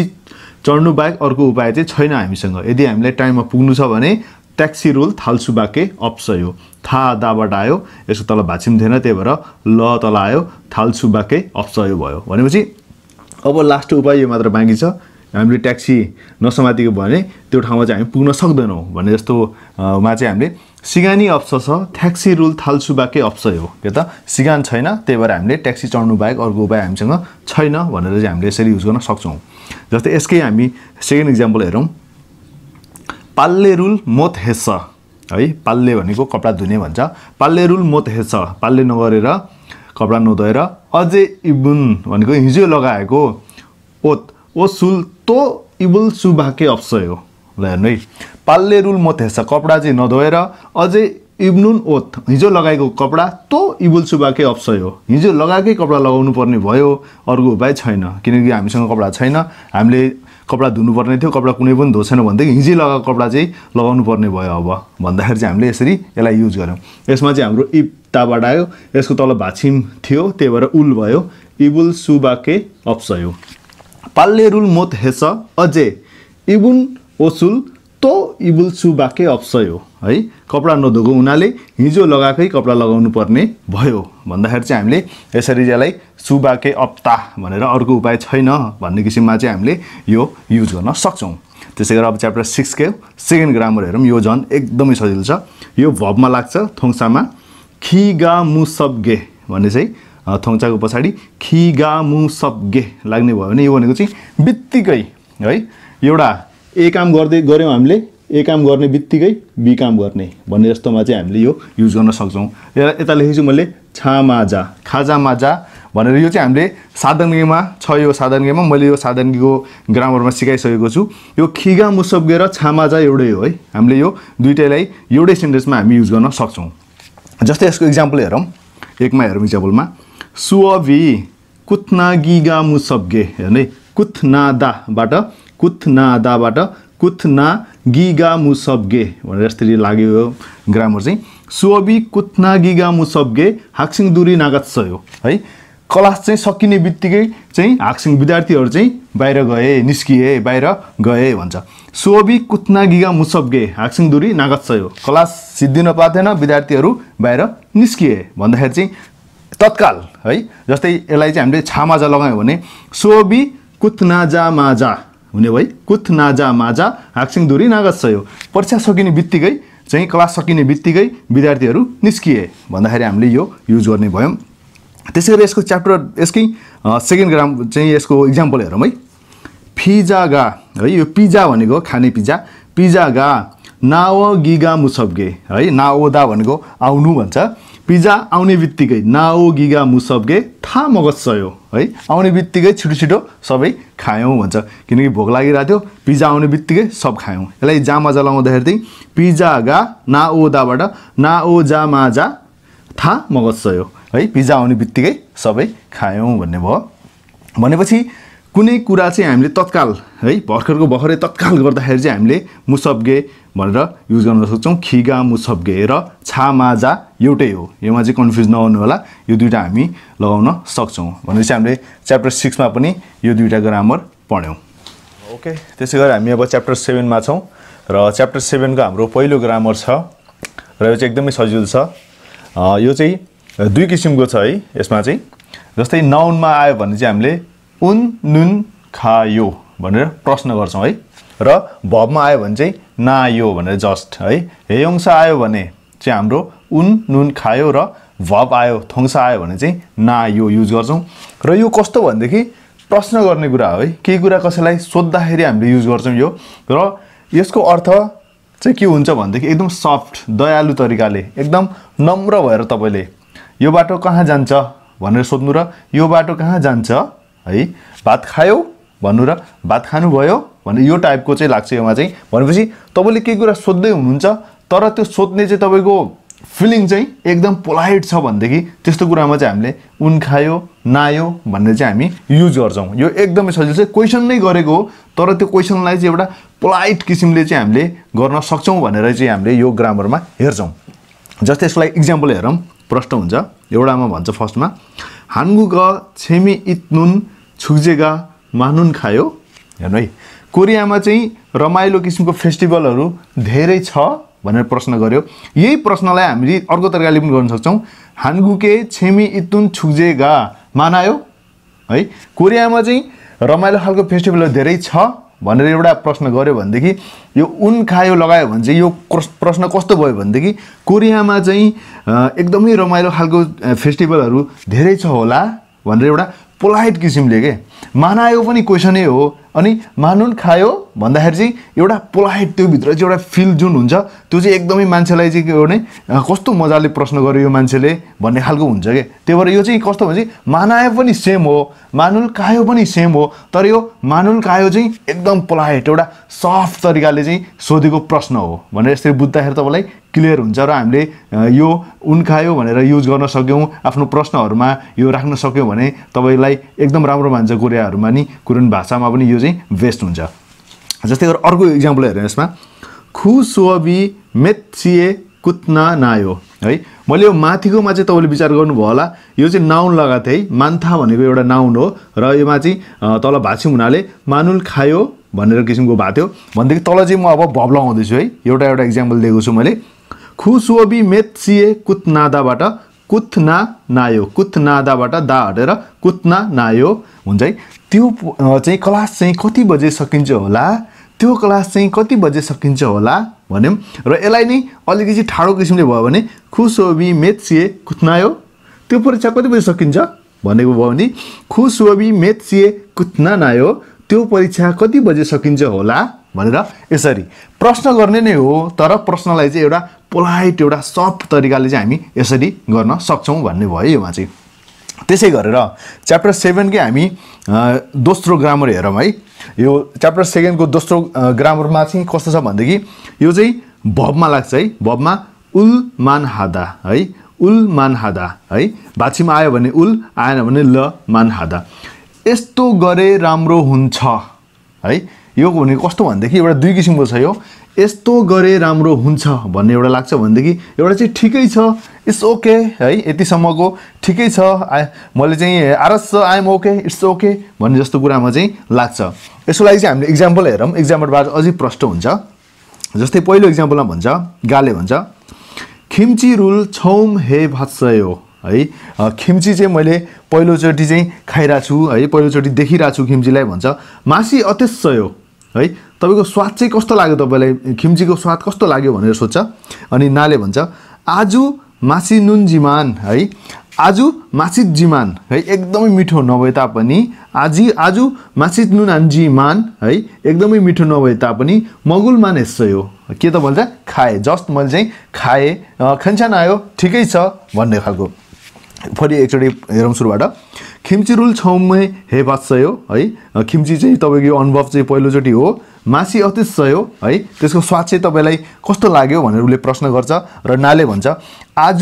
चढ्नु बाहेक अर्को उपाय चाहिँ छैन हामीसँग यदि हामीलाई टाइममा पुग्नु छ भने ट्याक्सी रुल थालसुबाके अप्सय हो था दाबाट आयो यसको तल भाँचिम थिएन त्यही भएर ल तल आयो थालसुबाके अप्सय भयो भनेपछि अब लास्ट उपाय यो मात्र बाँकी छ हामीले ट्याक्सी नसमातिको भने त्यो ठाउँमा चाहिँ हामी पुग्न सक्दैनौँ भने जस्तोमा चाहिँ हामीले सिगानी अप्स छ ट्याक्सी रुल थालसुबाकै अप्स हो के त सिगान छैन त्यही भएर हामीले ट्याक्सी चढ्नु बाहेक अर्को उपाय हामीसँग छैन भनेर चाहिँ हामीले यसरी युज गर्न सक्छौँ जस्तै यसकै हामी सेकेन्ड इक्जाम्पल हेरौँ पाल्ले रुल मोत हेस्छ है पाल्ले भनेको कपडा धुने भन्छ पाल्ले रुल मोत हेस्छ पाल्ले नगरेर कपडा नधोएर अझै इबुन भनेको हिजो लगाएको ओत ओ सुल तो इबुल सुबाकै अप्सय हो ल हेर्नु है पाल्ले रुल मोत हेस्छ कपडा चाहिँ नधोएर अझै इब्नुन ओथ हिजो लगाएको कपडा तँ इबुल सुबाकै अप्सय हो हिजो लगाएकै कपडा लगाउनु पर्ने भयो अर्को उपाय छैन किनकि हामीसँग कपडा छैन हामीले कपडा धुनुपर्ने थियो कपडा कुनै पनि छैन भनेदेखि हिजो लगाएको कपडा चाहिँ लगाउनु पर्ने भयो अब भन्दाखेरि चाहिँ हामीले यसरी यसलाई युज गऱ्यौँ यसमा चाहिँ हाम्रो इब ताबाट आयो यसको तल भाछिम थियो त्यही भएर उल भयो इबुल सुबाके अप्सयो पाल्ले रुल मोत हेस अझै इबुन ओसुल तो इबुल सुबाकै अप्सय हो है कपडा नधोएको हुनाले हिजो लगाएकै कपडा लगाउनु पर्ने भयो भन्दाखेरि चाहिँ हामीले यसरी यसलाई सुबाकै अप्ता भनेर अर्को उपाय छैन भन्ने किसिममा चाहिँ हामीले यो युज गर्न सक्छौँ त्यसै गरेर अब च्याप्टर सिक्सकै सेकेन्ड ग्रामर हेरौँ यो झन् एकदमै सजिलो छ यो भबमा लाग्छ थोङसामा खिगा मुसब्गे भन्ने चाहिँ थोङ्चाको पछाडि खिगा मुसब्गे लाग्ने भयो भने यो भनेको चाहिँ बित्तिकै है एउटा ए काम गर्दै गऱ्यौँ हामीले ए काम गर्ने बित्तिकै बी काम गर्ने भन्ने जस्तोमा चाहिँ हामीले यो युज गर्न सक्छौँ यता लेखेको छु मैले छामाजा माजा भनेर यो चाहिँ हामीले साधनगीमा छ यो साधनगीमा मैले यो साधनगीको ग्रामरमा सिकाइसकेको छु यो खिगा मुसब्गे र छामाजा एउटै हो है हामीले यो दुइटैलाई एउटै सेन्टेन्समा हामी युज गर्न सक्छौँ जस्तै यसको इक्जाम्पल हेरौँ एकमा हेरौँ इक्जाम्पलमा सुअभि कुत्नागिगा मुसब्गे हेर्ने कुथनादाबाट कुथना दाबाट कुथना गिगा मुसब्गे भनेर यसरी लाग्यो ग्रामर चाहिँ सुअबी कुथना गिगा मुसब्गे हाक्सिङ दुरी नागत सयो है क्लास चाहिँ सकिने बित्तिकै चाहिँ हाक्सिङ विद्यार्थीहरू चाहिँ बाहिर गए निस्किए बाहिर गए भन्छ सोबी कुत्ना गिगा मुसब्गे हाक्सिङ दुरी नागत सयो क्लास सिद्धिन पाथेन विद्यार्थीहरू बाहिर निस्किए भन्दाखेरि चाहिँ तत्काल है जस्तै यसलाई चाहिँ हामीले छामाजा लगायौँ भने सोबी जा माजा हुने भई कुथ नाजा माजा हाक्सिङ धुरी सयो परीक्षा सकिने बित्तिकै चाहिँ क्लास सकिने बित्तिकै विद्यार्थीहरू निस्किए भन्दाखेरि हामीले यो युज गर्ने भयौँ त्यसै गरी यसको च्याप्टर यसकै सेकेन्ड ग्राम चाहिँ यसको इक्जाम्पल हेरौँ है फिजा गा है यो पिज्जा भनेको खाने पिज्जा पिज्जा गा नाव गिगा मुसब्गे है नाओदा भनेको आउनु भन्छ पिज्जा आउने बित्तिकै नाओ गिगा मुसबगे थाहा मगज सयो है आउने बित्तिकै छिटो छिटो सबै खायौँ भन्छ किनकि भोक लागिरहेको थियो पिज्जा आउने बित्तिकै सब खायौँ यसलाई जामा जलाउँदाखेरि चाहिँ पिज्जा गा नाओ दाबाट नाओ जा माजा था मगज सयो है पिज्जा आउने बित्तिकै सबै खायौँ भन्ने भयो भनेपछि कुनै कुरा चाहिँ हामीले तत्काल है भर्खरको भर्खरै तत्काल गर्दाखेरि चाहिँ हामीले मुसब्गे भनेर युज गर्न सक्छौँ खिगा मुछप्गे र छा माजा एउटै हो योमा चाहिँ कन्फ्युज नहुनु होला यो दुइटा हामी लगाउन सक्छौँ भनेपछि हामीले च्याप्टर सिक्समा पनि यो दुइटा ग्रामर पढ्यौँ ओके त्यसै गरी हामी अब च्याप्टर सेभेनमा छौँ र च्याप्टर सेभेनको हाम्रो पहिलो ग्रामर छ र यो चाहिँ एकदमै सजिलो छ यो चाहिँ दुई किसिमको छ है यसमा चाहिँ जस्तै नाउनमा आयो भने चाहिँ हामीले उन नुन खायो भनेर प्रश्न गर्छौँ है र भबमा आयो भने चाहिँ नायो भनेर जस्ट है हेयोङ्स आयो भने चाहिँ हाम्रो उन नुन खायो र भब आयो थोङ्सा आयो भने चाहिँ नायो युज गर्छौँ र यो कस्तो भनेदेखि प्रश्न गर्ने कुरा हो है केही कुरा कसैलाई सोद्धाखेरि हामीले युज गर्छौँ यो र यसको अर्थ चाहिँ के हुन्छ भनेदेखि एकदम सफ्ट दयालु तरिकाले एकदम नम्र भएर तपाईँले यो बाटो कहाँ जान्छ भनेर सोध्नु र यो बाटो कहाँ जान्छ है भात खायो भन्नु र भात खानुभयो भने यो टाइपको चाहिँ लाग्छ योमा चाहिँ भनेपछि तपाईँले केही कुरा सोध्दै हुनुहुन्छ तर त्यो सोध्ने चाहिँ तपाईँको फिलिङ चाहिँ एकदम पोलाइट छ भनेदेखि त्यस्तो कुरामा चाहिँ हामीले उन खायो नायो भन्ने चाहिँ हामी युज गर्छौँ यो एकदमै सजिलो चाहिँ क्वेसन नै गरेको हो तर त्यो क्वेसनलाई चाहिँ एउटा पोलाइट किसिमले चाहिँ हामीले गर्न सक्छौँ भनेर चाहिँ हामीले यो ग्रामरमा हेर्छौँ जस्तै यसलाई इक्जाम्पल हेरौँ प्रश्न हुन्छ एउटामा भन्छ फर्स्टमा हाङ्गु ग छेमी नुन छुक्जेगा मानुन खायो हेर्नु है कोरियामा चाहिँ रमाइलो किसिमको फेस्टिभलहरू धेरै छ भनेर प्रश्न गऱ्यो यही प्रश्नलाई हामीले अर्को तरिकाले पनि गर्न सक्छौँ हानगुके छेमी इतुन छुक्जेगा मानायो है कोरियामा चाहिँ रमाइलो खालको फेस्टिभलहरू धेरै छ भनेर एउटा प्रश्न गऱ्यो भनेदेखि यो उन खायो लगायो भने चाहिँ यो प्रश्न कस्तो भयो भनेदेखि कोरियामा चाहिँ एकदमै रमाइलो खालको फेस्टिभलहरू धेरै छ होला भनेर एउटा पोलाइट किसिमले के मानायो पनि क्वेसनै हो अनि मानुन खायो भन्दाखेरि चाहिँ एउटा पोलाइट त्योभित्र चाहिँ एउटा फिल जुन हुन्छ त्यो चाहिँ एकदमै मान्छेलाई चाहिँ के भने कस्तो मजाले प्रश्न गर्यो यो मान्छेले भन्ने खालको हुन्छ कि त्यही भएर यो चाहिँ कस्तो भन्छ मानायो पनि सेम हो मानुल खायो पनि सेम हो तर यो मानुल कायो चाहिँ एकदम पोलाइट एउटा सफ्ट तरिकाले चाहिँ सोधेको प्रश्न हो भनेर यसरी बुझ्दाखेरि तपाईँलाई क्लियर हुन्छ र हामीले यो उन खायो भनेर युज गर्न सक्यौँ आफ्नो प्रश्नहरूमा यो राख्न सक्यौँ भने तपाईँलाई एकदम राम्रो मान्छ कुरो कार्यहरूमा नि कुरुन भाषामा पनि यो चाहिँ बेस्ट हुन्छ जस्तै गरेर अर्को इक्जाम्पल हेरेँ यसमा खु सोबी मेत्सिए कुत्ना नायो है मैले यो माथिकोमा चाहिँ तपाईँले विचार गर्नुभयो होला यो चाहिँ नाउन लगाएको थिएँ है मान्था भनेको एउटा नाउन हो र योमा चाहिँ तल भाँच्यौँ हुनाले मानुल खायो भनेर किसिमको भएको थियो भनेदेखि तल चाहिँ म अब भब्ल लगाउँदैछु है एउटा एउटा इक्जाम्पल दिएको छु मैले खुसोबी मेत्सिए कुतनादाबाट कुत्ना नायो दाबाट दा हटेर कुत्ना नायो हुन्छ है त्यो चाहिँ क्लास चाहिँ कति बजे सकिन्छ होला त्यो क्लास चाहिँ कति बजे सकिन्छ होला भन्यौँ र यसलाई नै अलिकति ठाडो किसिमले भयो भने खुसोबी मेत्सिए कुत्नायो त्यो परीक्षा कति बजे सकिन्छ भनेको भयो भने खुसोबी मेत्सिए कुत्ना नायो त्यो परीक्षा कति बजे सकिन्छ होला भनेर यसरी प्रश्न गर्ने नै हो तर प्रश्नलाई चाहिँ एउटा पोलाइट एउटा सफ्ट तरिकाले चाहिँ हामी यसरी गर्न सक्छौँ भन्ने भयो योमा चाहिँ त्यसै गरेर च्याप्टर सेभेनकै हामी दोस्रो ग्रामर हेरौँ है यो च्याप्टर सेभेनको दोस्रो ग्रामरमा चाहिँ कस्तो छ भनेदेखि यो चाहिँ भबमा लाग्छ है भबमा उल मान हादा है उल मान हादा है भाछीमा आयो भने उल आएन भने ल मान हादा यस्तो गरे राम्रो हुन्छ है यो भनेको कस्तो भनेदेखि एउटा दुई किसिमको छ यो यस्तो गरे राम्रो हुन्छ भन्ने एउटा लाग्छ भनेदेखि एउटा चाहिँ ठिकै छ इट्स ओके है यतिसम्मको ठिकै छ मैले चाहिँ आरस छ आइएम ओके इट्स ओके भन्ने जस्तो कुरामा चाहिँ लाग्छ यसको लागि चाहिँ हामीले इक्जाम्पल हेरौँ इक्जाम्पलबाट अझै प्रष्ट हुन्छ जस्तै पहिलो इक्जाम्पलमा भन्छ गाले भन्छ खिम्ची रुल छौम हे भत्सयो है खिम्ची चाहिँ मैले पहिलोचोटि चाहिँ खाइरहेको छु है पहिलोचोटि देखिरहेको छु खिम्चीलाई भन्छ मासी अत्यस्सयो है तपाईँको स्वाद चाहिँ कस्तो लाग्यो तपाईँलाई खिम्चीको स्वाद कस्तो लाग्यो भनेर सोध्छ अनि नाले भन्छ आज मासी नुन जिमान है आज मासिद जिमान है एकदमै मिठो नभए तापनि आज आज मासिद नुन जिमान है एकदमै मिठो नभए तापनि मगुल मान हो के त भन्छ खाएँ जस्ट मैले चाहिँ खाएँ खन्सान आयो ठिकै छ भन्ने खालको फेरि एकचोटि हेरौँ सुरुबाट खिम्ची रुल छौमै हे है खिम्ची चाहिँ तपाईँको यो अनुभव चाहिँ पहिलोचोटि हो मासी अति सयो है त्यसको स्वाद चाहिँ तपाईँलाई कस्तो लाग्यो भनेर उसले प्रश्न गर्छ र नाले भन्छ आज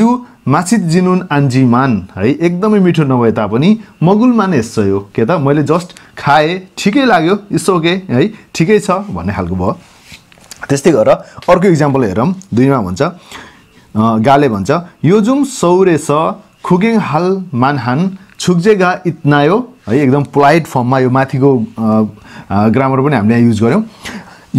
मासित जिनुन आन्जीमान है एकदमै मिठो नभए तापनि मगुल माने सयो के त मैले जस्ट खाएँ ठिकै लाग्यो यसो ओके है ठिकै छ भन्ने खालको भयो त्यस्तै गरेर अर्को इक्जाम्पल हेरौँ दुईमा भन्छ गाले भन्छ यो जुम सौरे छ खुगिङ हाल मानहान छुक्जेगा इत्नायो है एकदम पोलाइट फर्ममा यो माथिको ग्रामर पनि हामीले युज गऱ्यौँ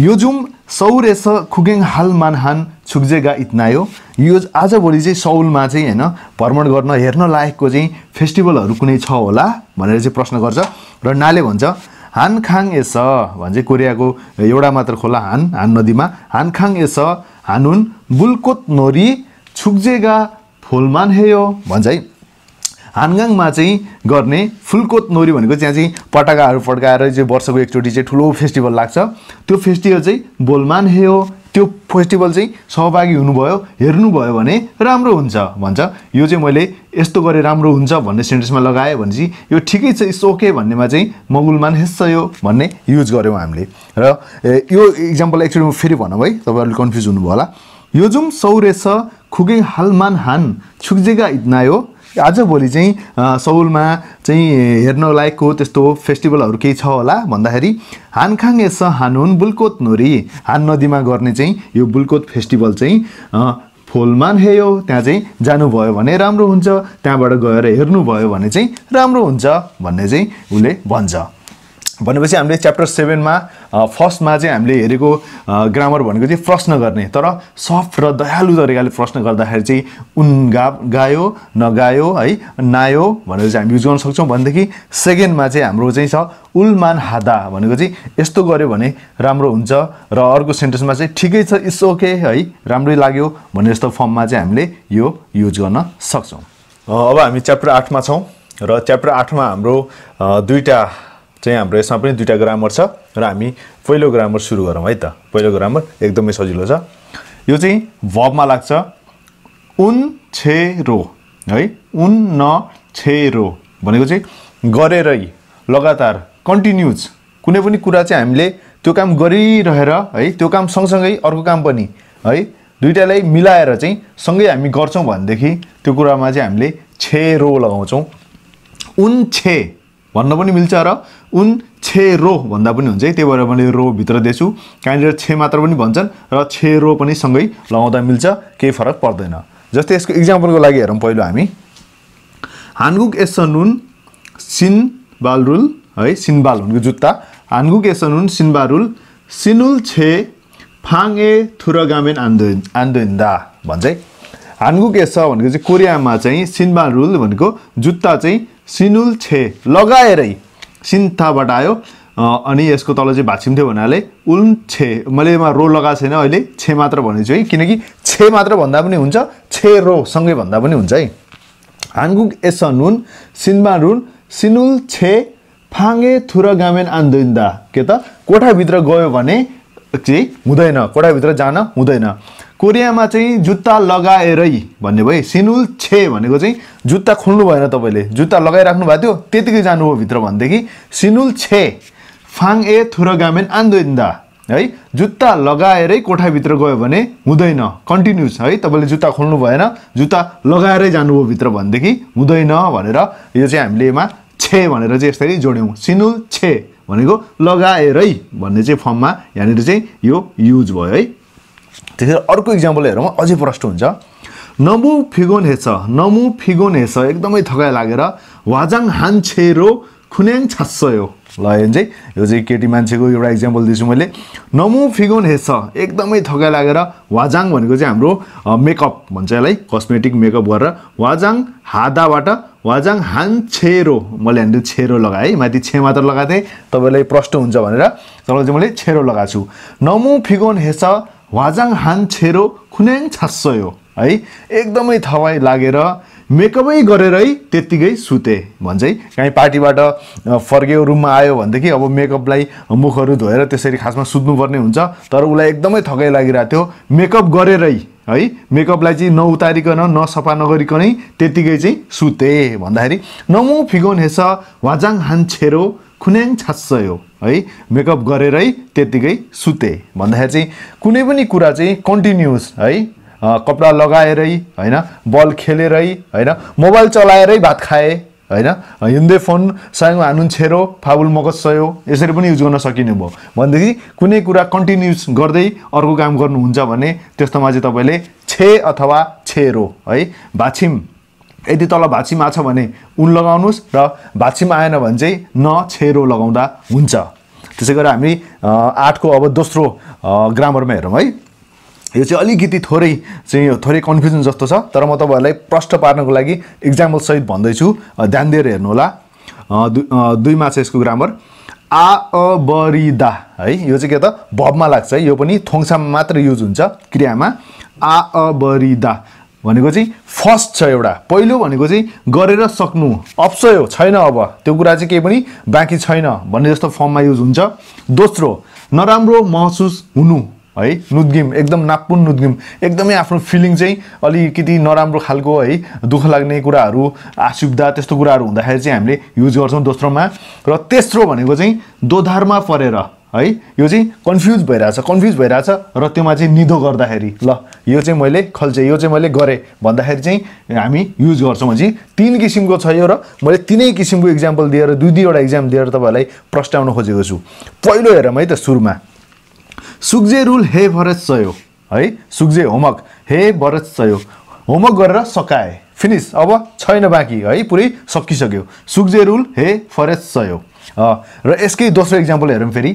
यो जुम सौ रेस खुगेङ हाल मानहान छुक्जेगा इत्नायो यो आजभोलि चाहिँ सौलमा चाहिँ होइन भ्रमण गर्न हेर्न लायकको चाहिँ फेस्टिभलहरू कुनै छ होला भनेर चाहिँ प्रश्न गर्छ र नाले भन्छ हानखाङ खाङ एस भन्छ कोरियाको एउटा मात्र खोला हान हान नदीमा हानखाङ खाङ एस हानुन बुलकोत नोरी छुक्जेगा फुलमान हेयो भन्छ है हानगाङमा चाहिँ गर्ने फुलकोत नोरी भनेको त्यहाँ चाहिँ पटाकाहरू फड्काएर चाहिँ वर्षको एकचोटि चाहिँ ठुलो फेस्टिभल लाग्छ त्यो फेस्टिभल चाहिँ बोलमान हे हो त्यो फेस्टिभल चाहिँ सहभागी हुनुभयो हेर्नुभयो भने राम्रो हुन्छ भन्छ यो चाहिँ मैले यस्तो गरेँ राम्रो हुन्छ भन्ने सेन्टेन्समा लगाएँ भने चाहिँ यो ठिकै छ इट्स ओके भन्नेमा चाहिँ मगुलमान हेस्छ यो भन्ने युज गऱ्यौँ हामीले र यो इक्जाम्पल एक्चुली म फेरि भनौँ है तपाईँहरूले कन्फ्युज हुनुभयो होला योजुम सौरेस खुगै हालमान हान छुक्जेगा इद्नायो आजभोलि चाहिँ सौलमा चाहिँ हेर्न लायकको त्यस्तो फेस्टिभलहरू केही छ होला भन्दाखेरि हानखाङ एस हानुन बुलकोत नोरी हान नदीमा गर्ने चाहिँ यो बुलकोत फेस्टिभल चाहिँ फोलमान हेयो त्यहाँ चाहिँ जानुभयो भने राम्रो हुन्छ त्यहाँबाट गएर हेर्नुभयो भने चाहिँ राम्रो हुन्छ भन्ने चाहिँ उसले भन्छ भनेपछि हामीले च्याप्टर सेभेनमा फर्स्टमा चाहिँ हामीले हेरेको ग्रामर भनेको चाहिँ प्रश्न गर्ने तर सफ्ट र दयालु तरिकाले प्रश्न गर्दाखेरि चाहिँ उन गा गायो नगायो है नायो भनेर चाहिँ हामी युज गर्न सक्छौँ भनेदेखि सेकेन्डमा चाहिँ हाम्रो चाहिँ छ उल्मान हादा भनेको चाहिँ यस्तो गऱ्यो भने राम्रो हुन्छ र अर्को सेन्टेन्समा चाहिँ ठिकै छ इट्स ओके है राम्रै लाग्यो भने जस्तो फर्ममा चाहिँ हामीले यो युज गर्न सक्छौँ अब हामी च्याप्टर आठमा छौँ र च्याप्टर आठमा हाम्रो दुईवटा चाहिँ हाम्रो यसमा पनि दुईवटा ग्रामर छ र हामी पहिलो ग्रामर सुरु गरौँ है त पहिलो ग्रामर एकदमै सजिलो छ यो चाहिँ भबमा लाग्छ उन छे रो है उन न छे रो भनेको चाहिँ गरेरै लगातार कन्टिन्युज कुनै पनि कुरा चाहिँ हामीले त्यो काम गरिरहेर है त्यो काम सँगसँगै अर्को काम पनि है दुइटालाई मिलाएर चाहिँ सँगै हामी गर्छौँ भनेदेखि त्यो कुरामा चाहिँ हामीले छे रो लगाउँछौँ उन छे भन्न पनि मिल्छ र उन छे रो भन्दा पनि हुन्छ है त्यही भएर मैले रो भित्र दिएछु कहाँनिर छे मात्र पनि भन्छन् र छे रो पनि सँगै लगाउँदा मिल्छ केही फरक पर्दैन जस्तै यसको इक्जाम्पलको लागि हेरौँ पहिलो हामी हानगुक एसनुन सिन बालरुल है सिनबाल हुनुको जुत्ता हानगुक एसनुन सिनबारुल सिनुल छे फाङ ए थुरगामेन आन्दो आन्दोइन्दा भन्छ है हानगुक एस भनेको चाहिँ कोरियामा चाहिँ सिनबारुल भनेको जुत्ता चाहिँ सिनुल छे लगाएरै सिन्थाबाट आयो अनि यसको तल चाहिँ भाँचिन्थ्यो भन्नाले उन छे मैले यसमा रो लगाएको छैन अहिले छे मात्र भनेको छु है किनकि छे मात्र भन्दा पनि हुन्छ छे रो सँगै भन्दा पनि हुन्छ है हानगुक एस नुन सिनमा रुन सिनुल छे फाङ्गे थुर गामेन आन्दोइन्दा के त कोठाभित्र गयो भने चाहिँ हुँदैन कोठाभित्र जान हुँदैन कोरियामा चाहिँ जुत्ता लगाएरै भन्ने भयो सिनुल छे भनेको चाहिँ जुत्ता खोल्नु भएन तपाईँले जुत्ता लगाइराख्नु भएको थियो त्यतिकै जानुभयो भित्र भनेदेखि सिनुल छे फाङ ए थुरगामेन आन्दोइन्दा है जुत्ता लगाएरै कोठाभित्र गयो भने हुँदैन कन्टिन्युस है तपाईँले जुत्ता खोल्नु भएन जुत्ता लगाएरै जानुभयो भित्र भनेदेखि हुँदैन भनेर यो चाहिँ हामीले यसमा छे भनेर चाहिँ यसरी जोड्यौँ सिनुल छे भनेको लगाएरै भन्ने चाहिँ फर्ममा यहाँनिर चाहिँ यो युज भयो है त्यसरी अर्को इक्जाम्पल हेरौँ अझै प्रष्ट हुन्छ नमु फिगोन हेछ नमु फिगोन हेस एकदमै थकाइ लागेर वाजाङ हान्छेरो खुन्याङ छास्यो ल यो चाहिँ केटी मान्छेको एउटा इक्जाम्पल दिन्छु मैले नमु फिगोन हेस एकदमै थकाइ लागेर वाजाङ भनेको चाहिँ हाम्रो मेकअप भन्छ यसलाई कस्मेटिक मेकअप गरेर वाजाङ हादाबाट वाजाङ हान छेरो मैले हामीले छेरो लगाएँ माथि छे मात्र लगाएको थिएँ तपाईँलाई प्रष्ट हुन्छ भनेर तपाईँलाई चाहिँ मैले छेरो लगाएको छु नमु फिगोन हेछ वाजाङ हान छेरो खुन्याङ है एकदमै थवाई लागेर मेकअपै गरेरै त्यत्तिकै सुते भन्छ है कहीँ पार्टीबाट फर्क्यो रुममा आयो भनेदेखि अब मेकअपलाई मुखहरू धोएर त्यसरी खासमा सुत्नुपर्ने हुन्छ तर उसलाई एकदमै थकाइ लागिरहेको थियो मेकअप गरेरै है मेकअपलाई चाहिँ नउतारिकन नसफा नगरिकनै त्यत्तिकै चाहिँ सुते भन्दाखेरि नमु फिगोन हेस वाजाङ हान छेरो खुन्याङ छास्यो है मेकअप गरेरै त्यत्तिकै सुते भन्दाखेरि चाहिँ कुनै पनि कुरा चाहिँ कन्टिन्युस है कपडा लगाएरै होइन बल खेलेरै होइन मोबाइल चलाएरै भात खाए होइन हिँड्दै फोन सँग हानुन छेरो फाबुल मगज सयो यसरी पनि युज गर्न सकिने भयो भनेदेखि कुनै कुरा कन्टिन्युस गर्दै अर्को काम गर्नुहुन्छ भने त्यस्तोमा चाहिँ तपाईँले छे अथवा छेरो है भाछिम यदि तल भाँचीमा छ भने उन लगाउनुहोस् र भाँचीमा आएन भने चाहिँ न छेरो लगाउँदा हुन्छ त्यसै गरेर हामी आठको अब दोस्रो ग्रामरमा हेरौँ है यो चाहिँ अलिकति थोरै चाहिँ थोरै कन्फ्युजन जस्तो छ तर म तपाईँहरूलाई प्रष्ट पार्नको लागि इक्जाम्पलसहित भन्दैछु ध्यान दिएर हेर्नु हेर्नुहोला दुईमा छ यसको ग्रामर आ अ बरिदा है यो चाहिँ के त भबमा लाग्छ है यो पनि थोङसामा मात्र युज हुन्छ क्रियामा आ अ बरिदा भनेको चाहिँ फर्स्ट छ एउटा पहिलो भनेको चाहिँ गरेर सक्नु अप्सयो छैन अब त्यो कुरा चाहिँ केही पनि बाँकी छैन भन्ने जस्तो फर्ममा युज हुन्छ दोस्रो नराम्रो महसुस हुनु है नुद्गिम एकदम नाप्पुन नुद्गिम एकदमै आफ्नो फिलिङ चाहिँ अलिकति नराम्रो खालको है दुःख लाग्ने कुराहरू असुविधा त्यस्तो कुराहरू हुँदाखेरि चाहिँ हामीले युज गर्छौँ दोस्रोमा र तेस्रो भनेको चाहिँ दोधारमा परेर है यो चाहिँ कन्फ्युज भइरहेछ कन्फ्युज भइरहेछ र त्योमा चाहिँ निधो गर्दाखेरि ल यो चाहिँ मैले खल्छे यो चाहिँ मैले गरेँ भन्दाखेरि चाहिँ हामी युज गर्छौँ भने चाहिँ तिन किसिमको छ यो र मैले तिनै किसिमको इक्जाम्पल दिएर दुई दुईवटा इक्जाम दिएर तपाईँहरूलाई प्रस्टाउन खोजेको छु पहिलो हेरौँ है त सुरुमा सुक्जे रुल हे भरत सयो है सुक्जे होमवर्क हे भरत सयो होमवर्क गरेर सकाए फिनिस अब छैन बाँकी है पुरै सकिसक्यो सुक्जे रुल हे फरेस्ट सयो र यसकै दोस्रो इक्जाम्पल हेरौँ फेरि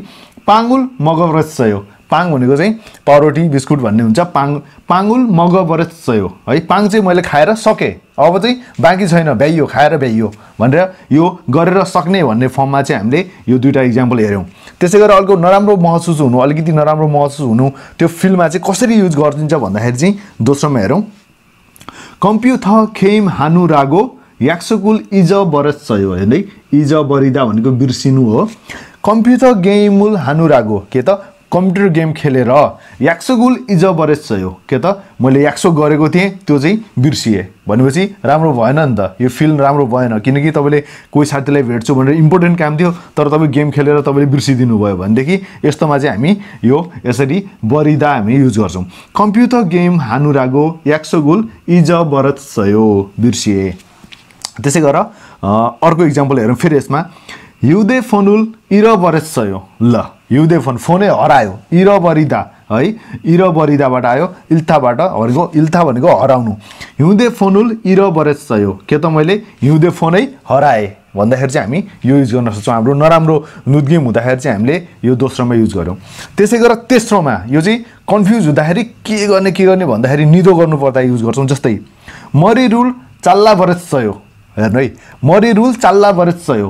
पाङ्गुल सयो पाङ भनेको चाहिँ परोटी बिस्कुट भन्ने हुन्छ पाङ पाङ्गुल सयो है पाङ चाहिँ मैले खाएर सकेँ अब चाहिँ बाँकी छैन भ्याइयो खाएर भ्याइयो भनेर यो गरेर सक्ने भन्ने फर्ममा चाहिँ हामीले यो दुइटा इक्जाम्पल हेऱ्यौँ त्यसै गरेर अर्को नराम्रो महसुस हुनु अलिकति नराम्रो महसुस हुनु त्यो फिल्डमा चाहिँ कसरी युज गरिदिन्छ भन्दाखेरि चाहिँ दोस्रोमा हेरौँ थ खेम हानु रागो याक्सुकुल इज सयो है इज बरिदा भनेको बिर्सिनु हो कम्प्युटर गेमुल हानुरागो के त कम्प्युटर गेम खेलेर याक्सोगुल इज बरेस चाहियो के त मैले याक्सो गरेको थिएँ त्यो चाहिँ बिर्सिएँ भनेपछि राम्रो भएन नि त यो फिल्म राम्रो भएन किनकि तपाईँले कोही साथीलाई भेट्छु भनेर इम्पोर्टेन्ट काम थियो तर तपाईँ गेम खेलेर तपाईँले बिर्सिदिनु भयो भनेदेखि यस्तोमा चाहिँ हामी यो यसरी बरिदा हामी युज गर्छौँ कम्प्युटर गेम हानुरागो याक्सोगुल इज बरत सयो बिर्सिए त्यसै गरेर अर्को इक्जाम्पल हेरौँ फेरि यसमा हिउँदे फनुल सयो ल हिउँदे फोन फोनै हरायो इरबरिदा है इरबरिदाबाट आयो इल्थाबाट हरेको इल्था भनेको हराउनु हिउँदे इरबरे सयो के त मैले हिउँदे फोनै हराएँ भन्दाखेरि चाहिँ हामी यो युज गर्न सक्छौँ हाम्रो नराम्रो लुद्गिम हुँदाखेरि चाहिँ हामीले यो दोस्रोमा युज गऱ्यौँ त्यसै गरेर तेस्रोमा यो चाहिँ कन्फ्युज हुँदाखेरि के गर्ने के गर्ने भन्दाखेरि निदो गर्नुपर्दा युज गर्छौँ जस्तै मरिरुल चाल्ला सयो हेर्नु है मरिरुल चाल्ला सयो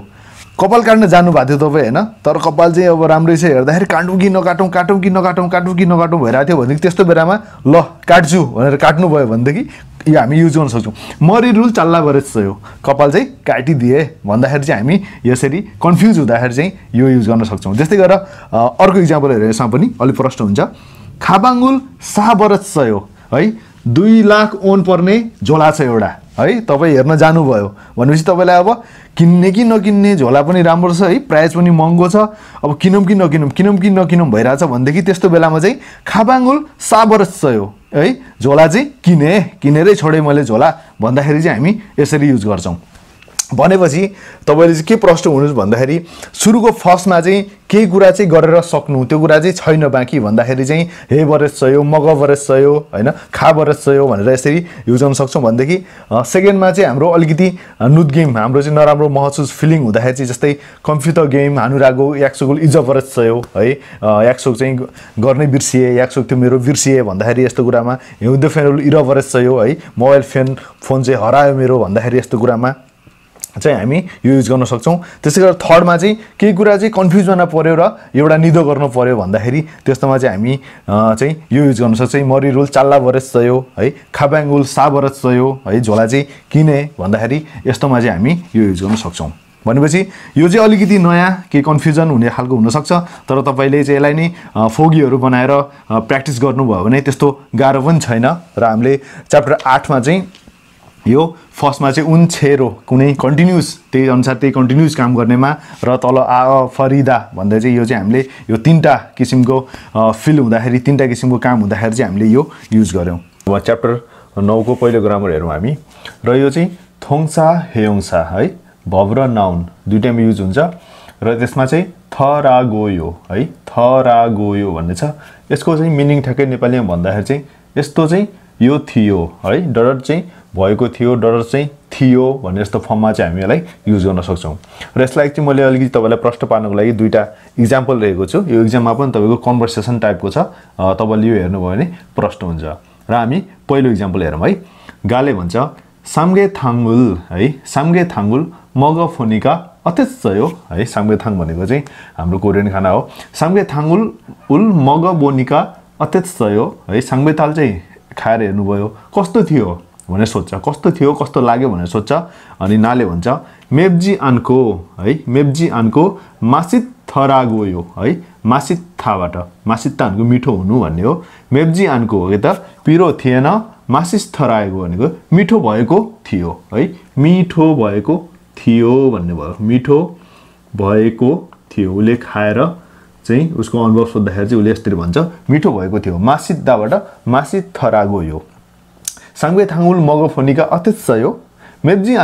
कपाल काट्न जानुभएको थियो तपाईँ होइन तर कपाल चाहिँ अब राम्रै छ हेर्दाखेरि काटौँ कि नकाटौँ काटौँ कि नकाटौँ काटौँ कि नकाटौँ भइरहेको थियो भनेदेखि त्यस्तो बेलामा ल काट्छु भनेर काट्नु भयो भनेदेखि यो हामी युज गर्न सक्छौँ मरि रुल चाल्ला जस्तो यो कपाल चाहिँ काटिदिए भन्दाखेरि चाहिँ हामी यसरी कन्फ्युज हुँदाखेरि चाहिँ यो युज गर्न सक्छौँ जस्तै गरेर अर्को इक्जाम्पल हेरेर यसमा पनि अलिक प्रश्न हुन्छ खाबाङ्गुल साबरस सयो है दुई लाख ओन पर्ने झोला छ एउटा है तपाईँ हेर्न जानुभयो भनेपछि तपाईँलाई अब किन्ने कि नकिन्ने झोला पनि राम्रो छ है प्राइस पनि महँगो छ अब किनौँ कि नकिनौँ किनौँ कि नकिनौँ भइरहेछ भनेदेखि त्यस्तो बेलामा चाहिँ खापाङ्गुल साबरस चाहियो है झोला चाहिँ किने किनेरै छोडेँ मैले झोला भन्दाखेरि चाहिँ हामी यसरी युज गर्छौँ भनेपछि तपाईँले चाहिँ के प्रश्न हुनुहोस् भन्दाखेरि सुरुको फर्स्टमा चाहिँ केही कुरा चाहिँ गरेर सक्नु त्यो कुरा चाहिँ छैन बाँकी भन्दाखेरि चाहिँ हे बरेस चाहियो मग बरेस चाहियो होइन खा बरेस चाहियो भनेर यसरी युज गर्न सक्छौँ भनेदेखि सेकेन्डमा चाहिँ हाम्रो अलिकति नुद गेम हाम्रो चाहिँ नराम्रो महसुस फिलिङ हुँदाखेरि चाहिँ जस्तै कम्प्युटर गेम हानुरागो याक्सोको इज बरेस चाहियो है याक्सोक चाहिँ गर्ने बिर्सिए याक्सोक त्यो मेरो बिर्सिए भन्दाखेरि यस्तो कुरामा हिउँदो फेन इर चाहियो है मोबाइल फेन फोन चाहिँ हरायो मेरो भन्दाखेरि यस्तो कुरामा चाहिँ हामी यो युज गर्न सक्छौँ त्यसै गरेर थर्डमा चाहिँ केही कुरा चाहिँ कन्फ्युज हुन पऱ्यो र एउटा निदो गर्नु पऱ्यो भन्दाखेरि त्यस्तोमा चाहिँ हामी चाहिँ यो युज गर्न सक्छौँ मरि रुल चाल्ला बरस चयो है खाब्याङ रुल सा बरस चयो है झोला चाहिँ किने भन्दाखेरि यस्तोमा चाहिँ हामी यो युज गर्न सक्छौँ भनेपछि यो चाहिँ अलिकति नयाँ केही कन्फ्युजन हुने खालको हुनसक्छ तर तपाईँले चाहिँ यसलाई नै फोगीहरू बनाएर प्र्याक्टिस गर्नुभयो भने त्यस्तो गाह्रो पनि छैन र हामीले च्याप्टर आठमा चाहिँ यो फर्स्टमा चाहिँ उन छेरो कुनै कन्टिन्युस त्यही अनुसार त्यही कन्टिन्युस काम गर्नेमा र तल आ फरिदा भन्दा चाहिँ यो चाहिँ हामीले यो तिनवटा किसिमको फिल हुँदाखेरि तिनवटा किसिमको काम हुँदाखेरि चाहिँ हामीले यो युज गऱ्यौँ अब च्याप्टर नौको पहिलो ग्रामर हेरौँ हामी र यो चाहिँ थोङसा हेयोङसा है भव र नाउन दुइटैमा युज हुन्छ र त्यसमा चाहिँ थरा गोयो है थरा गोयो भन्ने छ यसको चाहिँ मिनिङ ठ्याक्कै नेपालीमा भन्दाखेरि चाहिँ यस्तो चाहिँ यो थियो है डर चाहिँ भएको थियो डर चाहिँ थियो भन्ने जस्तो फर्ममा चाहिँ हामी यसलाई युज गर्न सक्छौँ र यसलाई चाहिँ मैले अलिकति तपाईँलाई प्रश्न पार्नुको लागि दुईवटा इक्जाम्पल रहेको छु यो इक्जाममा पनि तपाईँको कन्भर्सेसन टाइपको छ तपाईँले यो हेर्नुभयो भने प्रश्न हुन्छ र हामी पहिलो इक्जाम्पल हेरौँ है गाले भन्छ साम्गे थाङ्गुल है साम्गे थाङ्गुल मग फोनिका अथेच हो है साङ्गे थाङ भनेको चाहिँ हाम्रो कोरियन खाना हो साङ्गे थाङ्गुल उल मग बोनिका अथेच हो है साङ्गे थाल चाहिँ खाएर हेर्नुभयो कस्तो थियो भनेर सोध्छ कस्तो थियो कस्तो लाग्यो भनेर सोध्छ अनि नाले भन्छ मेब्जी आनको है मेब्जी आनको मासित थरा गयो है मासित थाबाट मासित तानको मिठो हुनु भन्ने हो मेब्जी आनको हो कि त पिरो थिएन मासिस थराएको भनेको मिठो भएको थियो है मिठो भएको थियो भन्ने भयो मिठो भएको थियो उसले खाएर चाहिँ उसको अनुभव सोद्धाखेरि चाहिँ उसले यस्तरी भन्छ मिठो भएको थियो मासिद्दाबाट मासित थरा गयो साङ्गे थाङ्गुल मगोफोनीका अतिथ्यो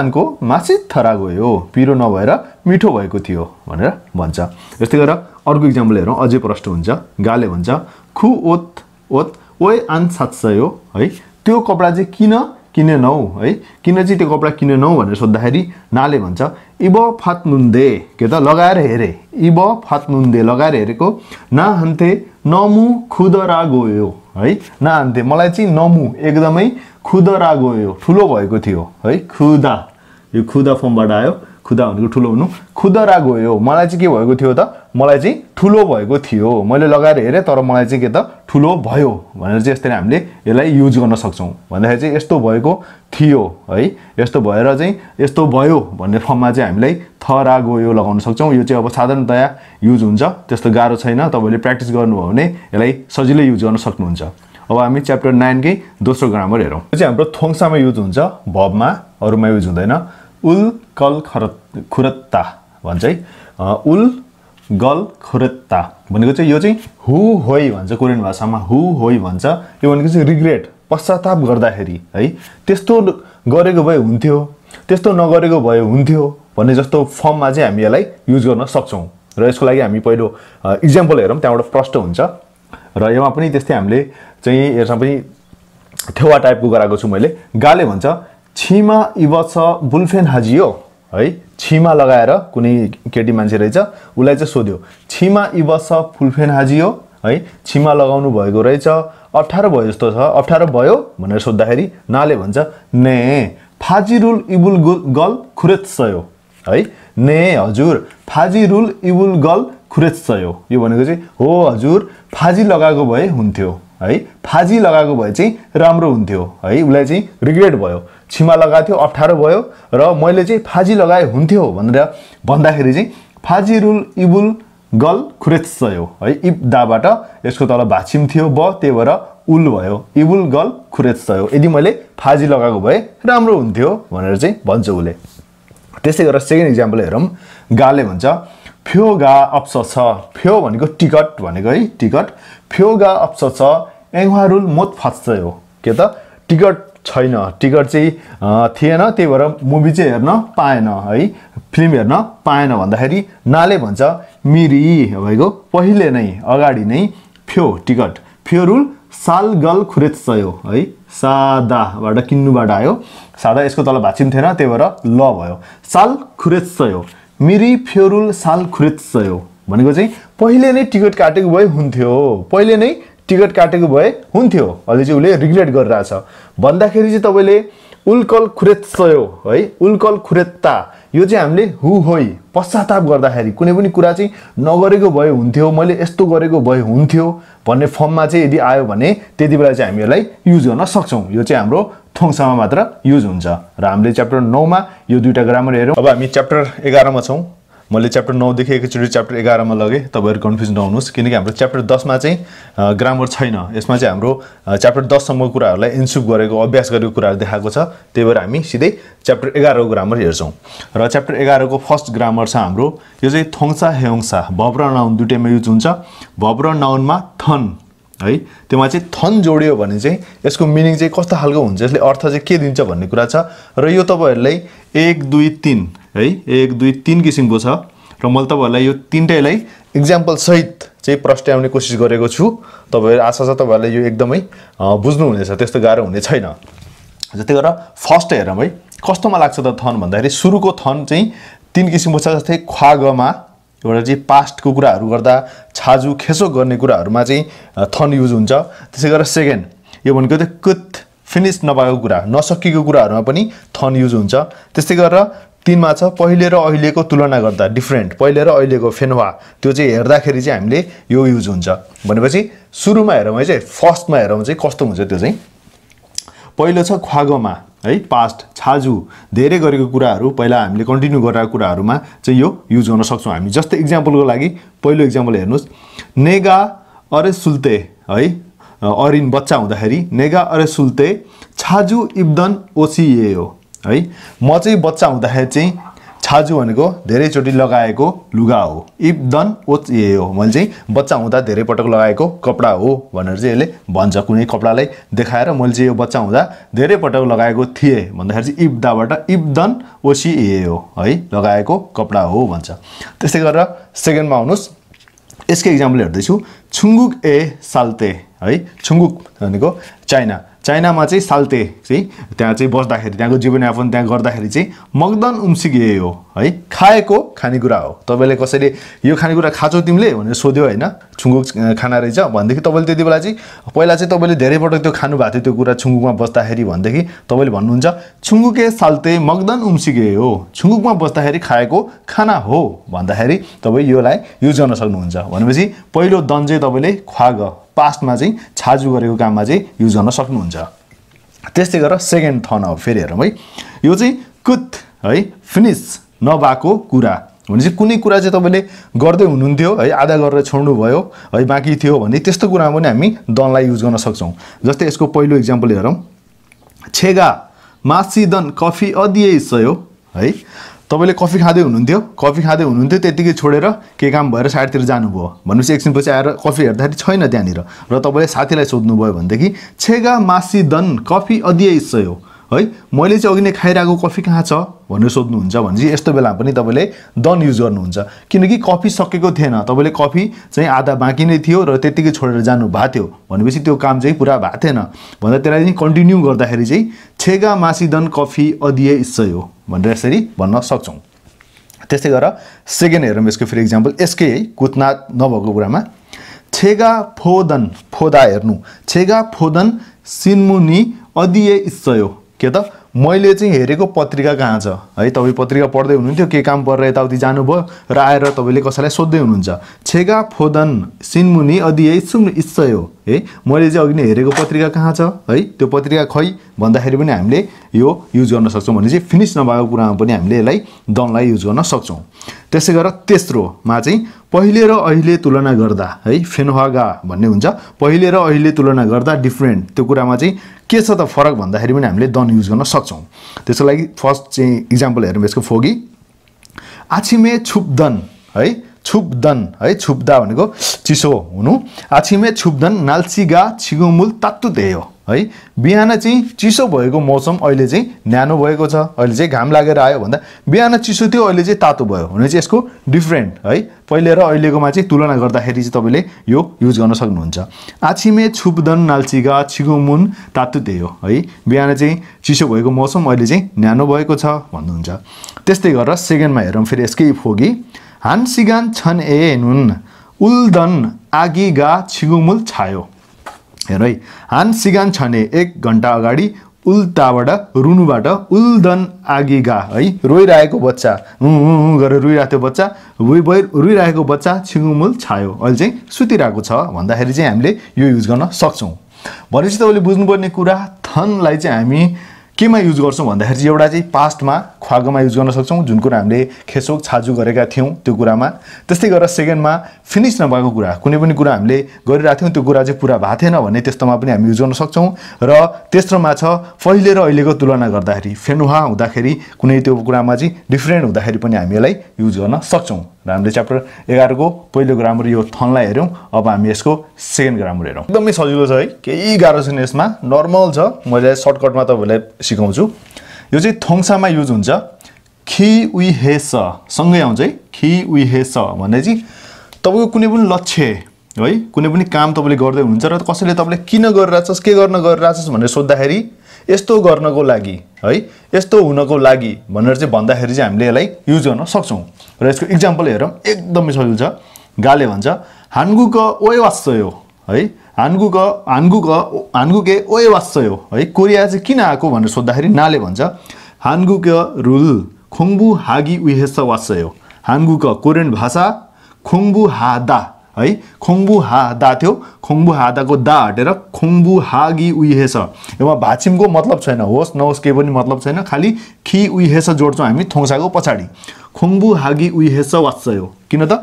आनको मासि थरा गयो पिरो नभएर मिठो भएको थियो भनेर भन्छ यस्तै गरेर अर्को इक्जाम्पल हेरौँ अझै प्रष्ट हुन्छ गाले भन्छ खु ओत ओत ओए आन सयो है त्यो कपडा चाहिँ किन किनेनौ है किन चाहिँ त्यो कपडा किनेनौ भनेर सोद्धाखेरि नाले भन्छ इब फात्नुन्दे के त लगाएर हेरे इब फात्नुन्दे लगाएर हेरेको ना हान्थे नमु खुदरा गयो है ना हान्थे मलाई चाहिँ नमु एकदमै खुदरा गयो ठुलो भएको थियो है खुदा यो खुदा फर्मबाट आयो खुदा भनेको ठुलो हुनु खुदरा गयो मलाई चाहिँ के भएको थियो त मलाई चाहिँ ठुलो भएको थियो मैले लगाएर हेरेँ तर मलाई चाहिँ के त ठुलो भयो भनेर चाहिँ यसरी हामीले यसलाई युज गर्न सक्छौँ भन्दाखेरि चाहिँ यस्तो भएको थियो है यस्तो भएर चाहिँ यस्तो भयो भन्ने फर्ममा चाहिँ हामीलाई थरा गयो लगाउन सक्छौँ यो चाहिँ अब साधारणतया युज हुन्छ त्यस्तो गाह्रो छैन तपाईँले प्र्याक्टिस गर्नुभयो भने यसलाई सजिलै युज गर्न सक्नुहुन्छ अब हामी च्याप्टर नाइनकै दोस्रो ग्रामर हेरौँ यो चाहिँ हाम्रो थोङसामा युज हुन्छ भबमा अरूमा युज हुँदैन उल कल खरत खुरत्ता भन्छ है उल गल खुरत्ता भनेको चाहिँ यो चाहिँ हु होइ भन्छ कोरियन भाषामा हु होइ भन्छ यो भनेको चाहिँ रिग्रेट पश्चाताप गर्दाखेरि है त्यस्तो गरेको भए हुन्थ्यो त्यस्तो नगरेको भए हुन्थ्यो भन्ने जस्तो फर्ममा चाहिँ हामी यसलाई युज गर्न सक्छौँ र यसको लागि हामी पहिलो इक्जाम्पल हेरौँ त्यहाँबाट प्रष्ट हुन्छ र यसमा पनि त्यस्तै हामीले चाहिँ यसमा पनि ठेवा टाइपको गराएको छु मैले गाले भन्छ छिमा छ बुलफेन हाजियो है छिमा लगाएर कुनै केटी मान्छे रहेछ उसलाई चाहिँ सोध्यो छिमा इवछ फुलफेन हाजियो है छिमा लगाउनु भएको रहेछ अप्ठ्यारो भयो जस्तो छ अप्ठ्यारो भयो भनेर सोद्धाखेरि नाले भन्छ ने फाजिरुल इबुल गुल गल सयो है ने हजुर फाजिरुल इबुल गल खुरेच्चयो यो भनेको चाहिँ हो हजुर फाजी लगाएको भए हुन्थ्यो है फाजी लगाएको भए चाहिँ राम्रो हुन्थ्यो है उसलाई चाहिँ रिग्रेट भयो छिमा लगाएको थियो अप्ठ्यारो भयो र मैले चाहिँ फाजी लगाए हुन्थ्यो भनेर भन्दाखेरि चाहिँ फाजी रुल इबुल गल खुरेच्चयो है इब दाबाट यसको तल भाछिम थियो ब त्यही भएर उल भयो इबुल गल खुरेच्चयो यदि मैले फाजी लगाएको भए राम्रो हुन्थ्यो भनेर चाहिँ भन्छ उसले त्यसै गरेर सेकेन्ड इक्जाम्पल हेरौँ गाले भन्छ फ्योगा अप्स छ फ्यो भनेको टिकट भनेको है टिकट फ्योगा अप्स छ एङ्वारुल मोत फस्चै हो के त टिकट छैन टिकट चाहिँ थिएन त्यही भएर मुभी चाहिँ हेर्न पाएन है फिल्म हेर्न पाएन भन्दाखेरि नाले भन्छ मिरी भएको पहिले नै अगाडि नै फ्यो टिकट फ्यो रुल साल गल सयो है सादाबाट किन्नुबाट आयो सादा यसको तल थिएन त्यही भएर ल भयो साल सयो मिरी फ्योरुल साल खुरेत सयो भनेको चाहिँ पहिले नै टिकट काटेको भए हुन्थ्यो पहिले नै टिकट काटेको भए हुन्थ्यो अहिले चाहिँ उसले रिग्रेट गरिरहेछ भन्दाखेरि चाहिँ तपाईँले उल्कल खुरेत सयो है उल्कल खुरेत्ता यो चाहिँ हामीले हु होइ पश्चाताप गर्दाखेरि कुनै पनि कुरा चाहिँ नगरेको भए हुन्थ्यो मैले यस्तो गरेको भए हुन्थ्यो भन्ने फर्ममा चाहिँ यदि आयो भने त्यति बेला चाहिँ हामीहरूलाई युज गर्न सक्छौँ यो चाहिँ हाम्रो ठाउँसम्म मात्र युज हुन्छ र हामीले च्याप्टर नौमा यो दुईवटा ग्रामर हेऱ्यौँ अब हामी च्याप्टर एघारमा छौँ मैले च्याप्टर नौदेखि एकैचोटि च्याप्टर एघारमा लगेँ तपाईँहरू कन्फ्युज नहुनुहोस् किनकि हाम्रो च्याप्टर दसमा चाहिँ ग्रामर छैन यसमा चाहिँ हाम्रो च्याप्टर दससम्मको कुराहरूलाई इन्सुप गरेको अभ्यास गरेको कुराहरू देखाएको छ त्यही भएर हामी सिधै च्याप्टर एघारको ग्रामर हेर्छौँ र च्याप्टर एघारको फर्स्ट ग्रामर छ हाम्रो यो चाहिँ थोङसा हेङसा भब नाउन दुइटैमा युज हुन्छ भब नाउनमा थन है त्योमा चाहिँ थन जोड्यो भने चाहिँ यसको मिनिङ चाहिँ कस्तो खालको हुन्छ यसले अर्थ चाहिँ के दिन्छ भन्ने कुरा छ र यो तपाईँहरूलाई एक दुई तिन है एक दुई तिन किसिमको छ र मैले तपाईँहरूलाई यो तिनटैलाई इक्जाम्पलसहित चाहिँ प्रस्ट्याउने कोसिस गरेको छु तपाईँहरू आशा छ तपाईँहरूलाई यो एकदमै बुझ्नुहुनेछ त्यस्तो गाह्रो हुने छैन जस्तै गरेर फर्स्ट हेरौँ है कस्तोमा लाग्छ त थन भन्दाखेरि सुरुको थन चाहिँ तिन किसिमको छ जस्तै ख्वागमा एउटा चाहिँ पास्टको कुराहरू गर्दा छाजु खेसो गर्ने कुराहरूमा चाहिँ थन युज हुन्छ त्यसै गरेर सेकेन्ड यो भनेको चाहिँ कुत फिनिस नभएको कुरा नसकेको कुराहरूमा पनि थन युज हुन्छ त्यस्तै गरेर तिनमा छ पहिले र अहिलेको तुलना गर्दा डिफ्रेन्ट पहिले र अहिलेको फेनवा त्यो चाहिँ हेर्दाखेरि चाहिँ हामीले यो युज हुन्छ भनेपछि सुरुमा हेरौँ है चाहिँ फर्स्टमा हेरौँ चाहिँ कस्तो हुन्छ त्यो चाहिँ पहिलो छ ख्वागोमा है पास्ट छाजु धेरै गरेको कुराहरू पहिला हामीले कन्टिन्यू गरेर कुराहरूमा चाहिँ यो युज गर्न सक्छौँ हामी जस्तै इक्जाम्पलको लागि पहिलो इक्जाम्पल हेर्नुहोस् नेगा अरे सुल्ते है अरिन बच्चा हुँदाखेरि नेगा अरे सुल्ते छाजु इब्दन ओसिए हो है म चाहिँ बच्चा हुँदाखेरि चाहिँ छाजु भनेको धेरैचोटि लगाएको लुगा हो इफ दन ओच ए हो मैले चाहिँ बच्चा हुँदा धेरै पटक लगाएको कपडा हो भनेर चाहिँ यसले भन्छ कुनै कपडालाई देखाएर मैले चाहिँ यो बच्चा हुँदा धेरै पटक लगाएको थिएँ भन्दाखेरि चाहिँ इफ दाबाट इफ दन ओसी ए हो है लगाएको कपडा हो भन्छ त्यस्तै गरेर सेकेन्डमा आउनुहोस् यसको इक्जाम्पल हेर्दैछु छुङ्गुक ए साल्ते है छुङ्गुक भनेको चाइना चाइनामा चाहिँ साल्ते चाहिँ त्यहाँ चाहिँ बस्दाखेरि त्यहाँको जीवनयापन त्यहाँ गर्दाखेरि चाहिँ मगदन उम्सिगे हो है खाएको खानेकुरा हो तपाईँले कसैले यो खानेकुरा खाँचो तिमीले भनेर सोध्यो होइन छुङ्गुक खाना रहेछ भनेदेखि तपाईँले त्यति बेला चाहिँ पहिला चाहिँ तपाईँले धेरैपटक त्यो खानुभएको थियो त्यो कुरा छुङ्गुकमा बस्दाखेरि भनेदेखि तपाईँले भन्नुहुन्छ छुङ्गुके साल्ते मगदन उम्सिगे हो छुङ्गुकमा बस्दाखेरि खाएको खाना हो भन्दाखेरि तपाईँ योलाई युज गर्न सक्नुहुन्छ भनेपछि पहिलो दन चाहिँ तपाईँले ख्वाग पास्टमा चाहिँ छाजु गरेको काममा चाहिँ युज गर्न सक्नुहुन्छ त्यस्तै गरेर सेकेन्ड थन अब फेरि हेरौँ है यो चाहिँ कुत है फिनिस नभएको कुरा भनेपछि कुनै कुरा चाहिँ तपाईँले गर्दै हुनुहुन्थ्यो है आधा गरेर छोड्नुभयो है बाँकी थियो भने त्यस्तो कुरामा पनि हामी दनलाई युज गर्न सक्छौँ जस्तै यसको पहिलो इक्जाम्पल हेरौँ छेगा मासी दन कफी अदिए सयो है तपाईँले कफी खाँदै हुनुहुन्थ्यो कफी खाँदै हुनुहुन्थ्यो त्यतिकै छोडेर केही काम भएर साइडतिर जानुभयो भनेपछि एकछिनपछि आएर कफी हेर्दाखेरि छैन त्यहाँनिर र तपाईँले साथीलाई सोध्नुभयो भनेदेखि छेगा मासी दन कफी अध्यय सयो है मैले चाहिँ अघि नै खाइरहेको कफी कहाँ छ भनेर सोध्नुहुन्छ भने चाहिँ यस्तो बेला पनि तपाईँले डन युज गर्नुहुन्छ किनकि कफी सकेको थिएन तपाईँले कफी चाहिँ आधा बाँकी नै थियो र त्यत्तिकै छोडेर जानु भएको थियो भनेपछि त्यो काम चाहिँ पुरा भएको थिएन भन्दा त्यसलाई चाहिँ कन्टिन्यू गर्दाखेरि चाहिँ छेगा मासिदन कफी अधिय इच्छय हो भनेर यसरी भन्न सक्छौँ त्यस्तै गरेर सेकेन्ड हेरौँ यसको फेरि इक्जाम्पल यसकै है कुतनाथ नभएको कुरामा छेगा फोदन फोदा हेर्नु छेगा फोदन सिन्मुनि अधिय इच्छय किया मैले चाहिँ हेरेको पत्रिका कहाँ छ है तपाईँ पत्रिका पढ्दै हुनुहुन्थ्यो के काम परेर यताउति जानुभयो र आएर तपाईँले कसैलाई सोध्दै हुनुहुन्छ छेगा फोदन सिनमुनि अधि सुन इच्छय हो है मैले चाहिँ अघि नै हेरेको पत्रिका कहाँ छ है त्यो पत्रिका खै भन्दाखेरि पनि हामीले यो युज गर्न सक्छौँ भने चाहिँ फिनिस नभएको कुरामा पनि हामीले यसलाई दनलाई युज गर्न सक्छौँ त्यसै गरेर तेस्रोमा चाहिँ पहिले र अहिले तुलना गर्दा है फेनहागा भन्ने हुन्छ पहिले र अहिले तुलना गर्दा डिफ्रेन्ट त्यो कुरामा चाहिँ के छ त फरक भन्दाखेरि पनि हामीले दन युज गर्न सक्छौँ छौँ त्यसको लागि फर्स्ट चाहिँ इक्जाम्पल हेरौँ यसको फोगी आछिमे छुपदन है छुपदन है छुप्दा भनेको चिसो हुनु आछिमे छुप्दन नाल्सिगा छिगुमुल तात्तु देयो है बिहान चाहिँ चिसो भएको मौसम अहिले चाहिँ न्यानो भएको छ अहिले चाहिँ घाम लागेर आयो भन्दा बिहान चिसो थियो अहिले चाहिँ तातो भयो भने चाहिँ यसको डिफ्रेन्ट है पहिले र अहिलेकोमा चाहिँ तुलना गर्दाखेरि चाहिँ तपाईँले यो युज गर्न सक्नुहुन्छ आछिमे छुपदन नाल्चिगा छिगुमुन तातो त्यही हो है बिहान चाहिँ चिसो भएको मौसम अहिले चाहिँ न्यानो भएको छ भन्नुहुन्छ त्यस्तै गरेर सेकेन्डमा हेरौँ फेरि यसकै फोगी हान सिगान छन ए नुन उल्दन आगी गा छिगुमुल छायो हेर है हान सिगान छने एक घन्टा अगाडि उल्टाबाट रुनुबाट उल्दन आगिगा है रोइरहेको बच्चा गरेर रोइरहेको थियो बच्चा रोइ रोइरहेको बच्चा छिङ्गुमुल छायो अहिले चाहिँ सुतिरहेको छ भन्दाखेरि चाहिँ हामीले यो युज गर्न सक्छौँ भनेपछि तपाईँले बुझ्नुपर्ने कुरा थनलाई चाहिँ हामी केमा युज गर्छौँ भन्दाखेरि चाहिँ एउटा चाहिँ पास्टमा ख्वागोमा युज गर्न सक्छौँ जुन कुरा हामीले खेसोक छाजु गरेका थियौँ त्यो कुरामा त्यस्तै गरेर सेकेन्डमा फिनिस नभएको कुरा कुनै पनि कुरा हामीले गरिरहेको थियौँ त्यो कुरा चाहिँ पुरा भएको थिएन भने त्यस्तोमा पनि हामी युज गर्न सक्छौँ र तेस्रोमा छ पहिले र अहिलेको तुलना गर्दाखेरि फेनुहा हुँदाखेरि कुनै त्यो कुरामा चाहिँ डिफ्रेन्ट हुँदाखेरि पनि हामी यसलाई युज गर्न सक्छौँ र हामीले च्याप्टर एघारको पहिलो ग्रामर यो थनलाई हेऱ्यौँ अब हामी यसको सेकेन्ड ग्रामर हेरौँ एकदमै सजिलो छ है केही गाह्रो छैन यसमा नर्मल छ मैले सर्टकटमा तपाईँहरूलाई सिकाउँछु यो चाहिँ थोङसामा युज हुन्छ खि उइ हे सँगै आउँछ है खि उइ हे स भन्ने चाहिँ तपाईँको कुनै पनि लक्ष्य है कुनै पनि काम तपाईँले गर्दै हुनुहुन्छ र कसैले तपाईँले किन गरिरहेछस् के गर्न गरिरहेछस् भनेर सोद्धाखेरि यस्तो गर्नको लागि है यस्तो हुनको लागि भनेर चाहिँ भन्दाखेरि चाहिँ हामीले यसलाई युज गर्न सक्छौँ र यसको इक्जाम्पल हेरौँ एकदमै सजिलो छ गाले भन्छ हान्गुक ओए वास्यो है हान्गुक हान्गुक हान्गुके ओए वास्यो है कोरिया चाहिँ किन आएको भनेर सोद्धाखेरि नाले भन्छ हान्गुक रुल खुङ्बु हागी उहेस वास्यो हान्गुक कोरियन भाषा खुङ्बु हादा है खोङबु हा दा थियो खोङबु हादाको दा हटेर खोङबु हागी उइहेस यो भाचिमको मतलब छैन होस् नहोस् केही पनि मतलब छैन खालि खि उइहेस जोड्छौँ हामी थोङ्साको पछाडि खुङ्बु हागी उहेस वात्सयो किन त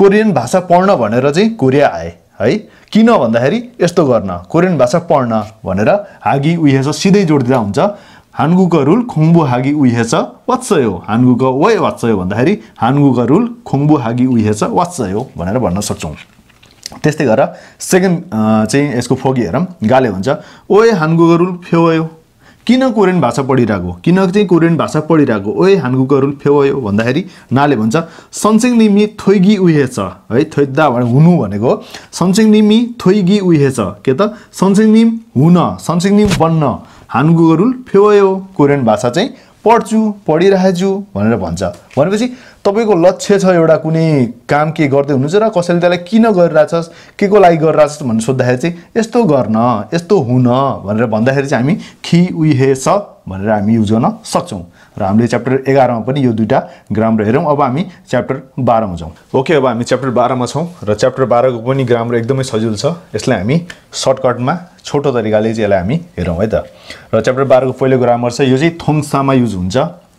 कोरियन भाषा पढ्न भनेर चाहिँ कोरिया आए है किन भन्दाखेरि यस्तो गर्न कोरियन भाषा पढ्न भनेर हागी उहेस सिधै जोडिदिँदा हुन्छ हानगुको रुल खुङ्बु हागी उहेस वात्सयो हानगुको वे वात्सयो भन्दाखेरि हानगुको रुल खुङ्बु हागी उहेस वात्सयो भनेर भन्न सक्छौँ त्यस्तै गरेर सेकेन्ड चाहिँ यसको फोगी हेरौँ गाले हुन्छ ओए हानगुको रुल फेवयो किन कोरियन भाषा पढिरहेको किन चाहिँ कोरियन भाषा पढिरहेको ओए रुल फेवयो भन्दाखेरि नाले भन्छ सन्सिङ निमी थोइगी छ है थोइदा भने हुनु भनेको हो निमी थोइगी छ के त सन्सिङ निम हुन सन्सिङ निम बन्न रुल फेवयो कोरियन भाषा चाहिँ पढ्छु पढिरहेछु भनेर भन्छ भनेपछि तपाईँको लक्ष्य छ एउटा कुनै काम के गर्दै हुनुहुन्छ र कसैले त्यसलाई किन गरिरहेछस् के को लागि गरिरहेछस् भनेर सोद्धाखेरि चाहिँ यस्तो गर्न यस्तो हुन भनेर भन्दाखेरि चाहिँ हामी खि उही हे स भनेर हामी युज गर्न सक्छौँ र हामीले च्याप्टर एघारमा पनि यो दुइटा ग्राम्रो हेरौँ अब हामी च्याप्टर बाह्रमा जाउँ ओके अब हामी च्याप्टर बाह्रमा छौँ र च्याप्टर बाह्रको पनि ग्रामर एकदमै सजिलो छ यसलाई हामी सर्टकटमा छोटो तरिकाले चाहिँ यसलाई हामी हेरौँ है त र च्याप्टर बाह्रको पहिलो ग्रामर छ यो चाहिँ थोङसामा युज हुन्छ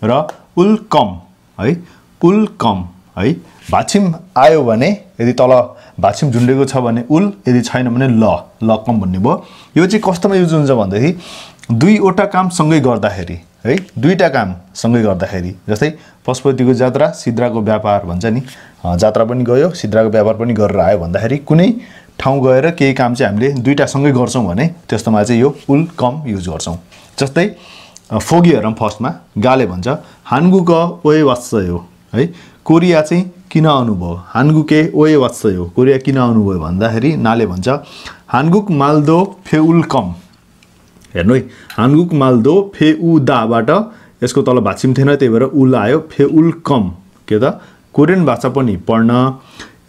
र उल्कम है उल कम है भाछिम आयो भने यदि तल भाछिम झुन्डेको छ भने उल यदि छैन भने ल ल कम भन्ने भयो यो चाहिँ कस्तोमा युज हुन्छ भन्दाखेरि दुईवटा काम सँगै गर्दाखेरि है दुईवटा काम सँगै गर्दाखेरि जस्तै पशुपतिको जात्रा सिद्राको व्यापार भन्छ नि जात्रा पनि गयो सिद्राको व्यापार पनि गरेर आयो भन्दाखेरि कुनै ठाउँ गएर केही काम चाहिँ हामीले दुईवटासँगै गर्छौँ भने त्यस्तोमा चाहिँ यो उल कम युज गर्छौँ जस्तै फोगी हेरौँ फर्स्टमा गाले भन्छ हान्गु क ओए है कोरिया चाहिँ किन आउनुभयो हानगुके ओए वात्सय हो कोरिया किन आउनुभयो भन्दाखेरि नाले भन्छ हानगुक मालदो फेउल्कम हेर्नु है हानगुक मालदो फेउदाबाट यसको तल भाचिम थिएन त्यही भएर उल आयो फेउल्कम के त कोरियन भाषा पनि पढ्न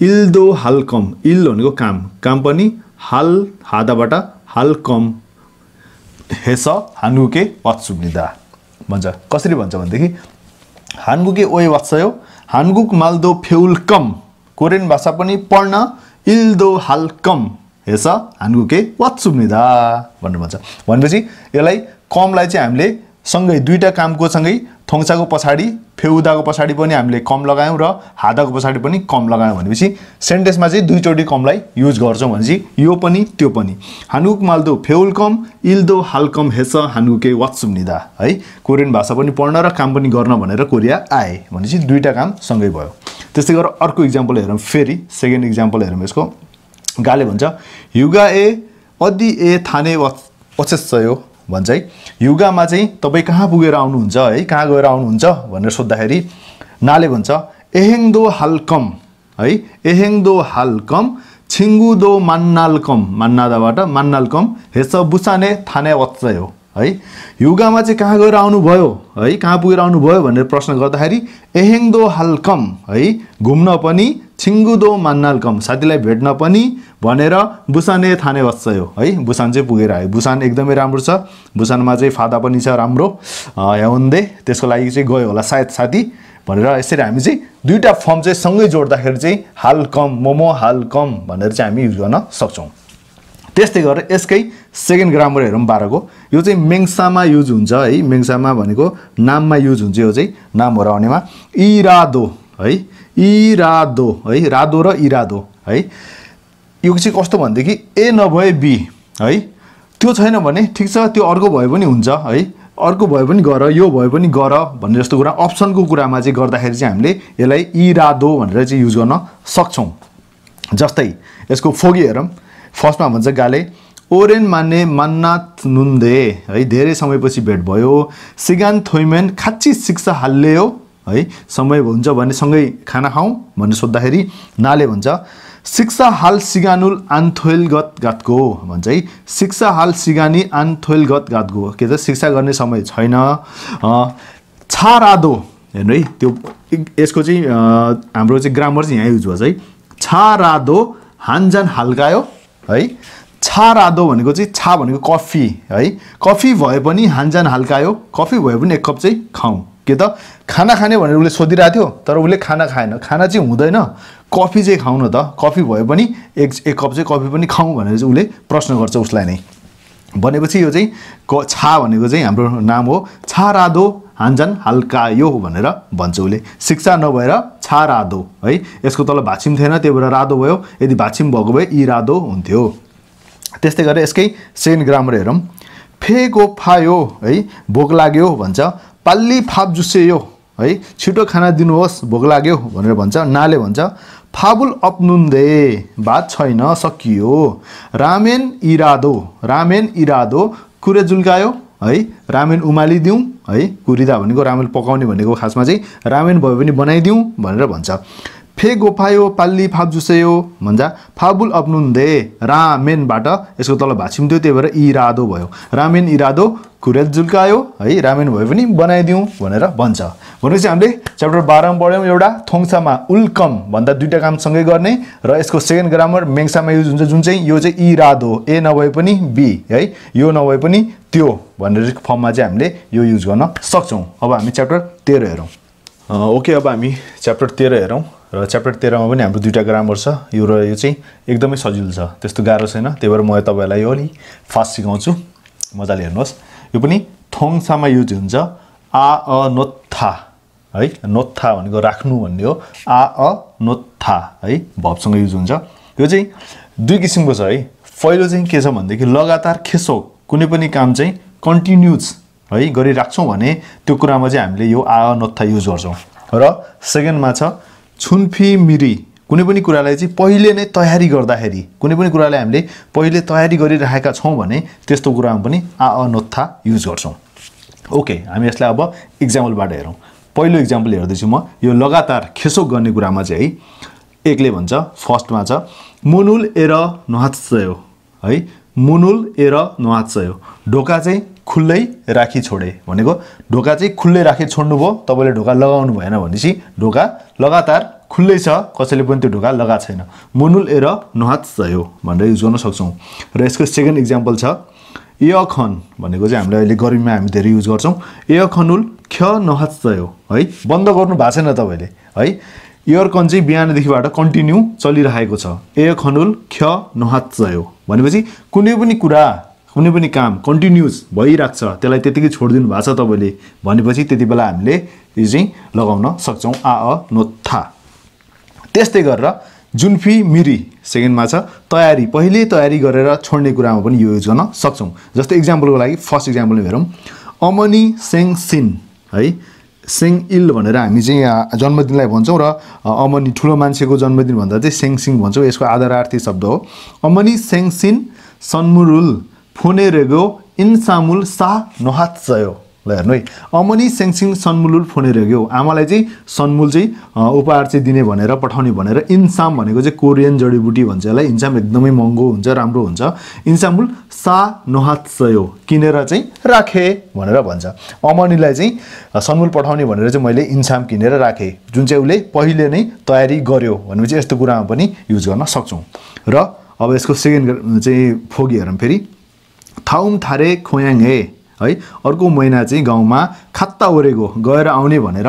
इल्दो हालकम इल भनेको काम काम पनि हाल हादाबाट हालकम हेस हानुके पत्सुनिदा भन्छ कसरी भन्छ भनेदेखि हानगुके ओय वात्सा हानगुक माल्दो फेउल कम कोरियन भाषा पनि पढ्न इल्दो हालकम, हेर्छ हान्गुके वात्सुम्धा भन्नु भन्छ भनेपछि यसलाई कमलाई चाहिँ हामीले सँगै दुईवटा कामको सँगै थोङ्साको पछाडि फेउदाको पछाडि पनि हामीले कम लगायौँ र हादाको पछाडि पनि कम लगायौँ भनेपछि सेन्टेन्समा चाहिँ दुईचोटि कमलाई युज गर्छौँ भनेपछि यो पनि त्यो पनि हानुक माल्दो फेउल कम इल्दो हालकम हेस हानुके वात्सुम निदा है कोरियन भाषा पनि पढ्न र काम पनि गर्न भनेर कोरिया आए भनेपछि दुईवटा काम सँगै भयो त्यस्तै गरेर अर्को इक्जाम्पल हेरौँ फेरि सेकेन्ड इक्जाम्पल हेरौँ यसको गाले भन्छ युगा ए अदि ए थाने वा यो भन्छ है युगामा चाहिँ तपाईँ कहाँ पुगेर आउनुहुन्छ है कहाँ गएर आउनुहुन्छ भनेर सोद्धाखेरि नाले भन्छ एहेङदो हालकम है एहेङदो हालकम छिङ्गुदो मान्नालकम मान्नादाबाट मान्नालकम हेस बुसाने थाने वत्सय हो है युगामा चाहिँ कहाँ गएर आउनुभयो है कहाँ पुगेर आउनुभयो भनेर प्रश्न गर्दाखेरि एहेङदो हालकम है घुम्न पनि छिङ्गुदो मान्नालकम साथीलाई भेट्न पनि भनेर बुसाने थाने यो है बुसान चाहिँ पुगेर आयो बुसान एकदमै राम्रो छ बुसानमा चाहिँ फादा पनि छ राम्रो ह्याउन्दे त्यसको लागि चाहिँ गयो होला सायद साथी भनेर यसरी हामी चाहिँ दुईवटा फर्म चाहिँ सँगै जोड्दाखेरि चाहिँ हाल कम मोमो हाल कम भनेर चाहिँ हामी युज गर्न सक्छौँ त्यस्तै गरेर यसकै सेकेन्ड ग्रामर हेरौँ बाह्रको यो चाहिँ मेङ्सामा युज हुन्छ है मेङ्सामा भनेको नाममा युज हुन्छ यो चाहिँ नामहरू आउनेमा इरादो है इरादो है रादो र इरादो है यो चाहिँ कस्तो भनेदेखि ए नभए बी है त्यो छैन भने ठिक छ त्यो अर्को भए पनि हुन्छ है अर्को भए पनि गर यो भए पनि गर भन्ने जस्तो कुरा अप्सनको कुरामा चाहिँ गर्दाखेरि चाहिँ हामीले यसलाई इरादो भनेर चाहिँ युज गर्न सक्छौँ जस्तै यसको फोगी हेरौँ फर्स्टमा भन्छ गाले ओरेन मान्ने मान्नाथ नुन्दे है धेरै समयपछि भेट भयो सिगान थोइमेन खाची शिक्षा हो है समय हुन्छ भने सँगै खाना खाउँ भन्ने सोद्धाखेरि नाले भन्छ शिक्षा हाल सिगानुल आन्थोइल गत गातको भन्छ है शिक्षा हाल सिगानी आन्थोइल गत गातको के त शिक्षा गर्ने समय छैन छारादो हेर्नु है त्यो यसको चाहिँ हाम्रो चाहिँ ग्रामर चाहिँ यहाँ युज भयो है छारादो हान्जान हाल्कायो है छा रादो भनेको चाहिँ छा भनेको कफी है कफी भए पनि हानजान हल्कायो कफी भए पनि एक कप चाहिँ खाउँ के त खाना खाने भनेर उसले सोधिरहेको थियो तर उसले खाना खाएन खाना चाहिँ हुँदैन कफी चाहिँ खाउँ न त कफी भए पनि एक एक कप चाहिँ कफी पनि खाउँ भनेर चाहिँ उसले प्रश्न गर्छ उसलाई नै भनेपछि यो चाहिँ क छा भनेको चाहिँ हाम्रो नाम हो छा रादो हान्जान यो भनेर भन्छ उसले शिक्षा नभएर छा रादो है यसको तल भाछिम थिएन त्यही भएर रादो भयो यदि भाछिम भएको भए यी रादो हुन्थ्यो त्यस्तै गरेर यसकै सेन ग्रामर हेरौँ फेको फायो है भोक लाग्यो भन्छ पाल्ली फाप यो है छिटो खाना दिनुहोस् भोक लाग्यो भनेर भन्छ नाले भन्छ फाबुल अप्नुन्दे भात छैन सकियो रामेन इरादो रामेन इरादो कुरे जुल्कायो है रामेन उमालिदिउँ है कुरिदा भनेको रामेन पकाउने भनेको खासमा चाहिँ रामेन भयो भने बनाइदिउँ भनेर भन्छ फे गोफायो पाल्ली फाब्जुसेयो भन्छ फाबुल अप्नुन्दे रामेनबाट यसको तल भाँचिन्थ्यो त्यही भएर इरादो भयो रामेन इरादो खुरेल जुल्कायो है रामेन भए पनि बनाइदिउँ भनेर भन्छ भनेपछि हामीले च्याप्टर बाह्रमा पढ्यौँ एउटा थोङ्सामा उल्कम भन्दा दुईवटा काम सँगै गर्ने र यसको सेकेन्ड ग्रामर मेङ्सामा युज हुन्छ जुन चाहिँ यो चाहिँ इरादो ए नभए पनि बी है यो नभए पनि त्यो भनेर फर्ममा चाहिँ हामीले यो युज गर्न सक्छौँ अब हामी च्याप्टर तेह्र हेरौँ ओके अब हामी च्याप्टर तेह्र हेरौँ र च्याप्टर तेह्रमा पनि हाम्रो दुइटा ग्रामर छ यो र यो चाहिँ एकदमै सजिलो छ त्यस्तो गाह्रो छैन त्यही भएर म तपाईँहरूलाई यो अलिक फास्ट सिकाउँछु मजाले हेर्नुहोस् यो पनि थोङसामा युज हुन्छ आ अ नोत्था है नोत्था भनेको राख्नु भन्ने हो आ अ नोत्था है भबसँग युज हुन्छ यो चाहिँ दुई किसिमको छ है पहिलो चाहिँ के छ भनेदेखि लगातार खेसो कुनै पनि काम चाहिँ कन्टिन्युस है गरिराख्छौँ भने त्यो कुरामा चाहिँ हामीले यो आ नोत्था युज गर्छौँ र सेकेन्डमा छ छुनफी मिरी कुनै पनि कुरालाई चाहिँ पहिले नै तयारी गर्दाखेरि कुनै पनि कुरालाई हामीले पहिले तयारी गरिराखेका छौँ भने त्यस्तो कुरामा पनि आ अनोत्था युज गर्छौँ ओके हामी यसलाई अब इक्जाम्पलबाट हेरौँ पहिलो इक्जाम्पल हेर्दैछु म यो लगातार खेसोक गर्ने कुरामा चाहिँ है एकले भन्छ फर्स्टमा छ मुनुल एर नुहात्सयो है मुनुल एर नुहात्सयो ढोका चाहिँ खुल्लै राखी छोडे भनेको ढोका चाहिँ खुल्लै राखी छोड्नुभयो तपाईँले ढोका लगाउनु भएन भनेपछि ढोका लगातार खुल्लै छ कसैले पनि त्यो ढोका लगाएको छैन मुनुल ए र सयो भनेर युज गर्न सक्छौँ र यसको सेकेन्ड इक्जाम्पल छ खन भनेको चाहिँ हामीले अहिले गर्मीमा हामी धेरै युज गर्छौँ खनुल ख नहात सयो है बन्द गर्नु भएको छैन तपाईँले है इयरकन चाहिँ बिहानदेखिबाट कन्टिन्यू चलिरहेको छ खनुल ख नहात सयो भनेपछि कुनै पनि कुरा कुनै पनि काम कन्टिन्युस भइरहेको छ त्यसलाई त्यतिकै छोडिदिनु भएको छ तपाईँले भनेपछि त्यति बेला हामीले यो चाहिँ लगाउन सक्छौँ आ अ नोथा त्यस्तै गरेर जुन्फी मिरी सेकेन्डमा छ तयारी पहिले तयारी गरेर छोड्ने कुरामा पनि यो युज गर्न सक्छौँ जस्तै इक्जाम्पलको लागि फर्स्ट इक्जाम्पल हेरौँ अमनी सेङ सिन है सेङ इल भनेर हामी चाहिँ जन्मदिनलाई भन्छौँ र अमनी ठुलो मान्छेको जन्मदिन भन्दा चाहिँ सेङसिङ भन्छौँ यसको आधारार्थी शब्द हो अमनी सेङसिन सन्मुरुल फोनेरेगो इन्सामुल सा नोहात्सयो ल हेर्नु है अमनी सेङसिङ सन्मुलुल फोनेरेग्यो आमालाई चाहिँ सन्मुल चाहिँ उपहार चाहिँ दिने भनेर पठाउने भनेर इन्साम भनेको चाहिँ कोरियन जडीबुटी भन्छ यसलाई इन्साम एकदमै महँगो हुन्छ राम्रो हुन्छ इन्सामुल सा नोहात्सयो किनेर चाहिँ राखे भनेर भन्छ अमनीलाई चाहिँ सन्मुल पठाउने भनेर चाहिँ मैले इन्साम किनेर राखेँ जुन चाहिँ उसले पहिले नै तयारी गर्यो भनेपछि यस्तो कुरामा पनि युज गर्न सक्छौँ र अब यसको सेकेन्ड चाहिँ फोगी हेरौँ फेरि थाउम थारे खोयाङ हे है अर्को महिना चाहिँ गाउँमा खत्ता ओरेको गएर आउने भनेर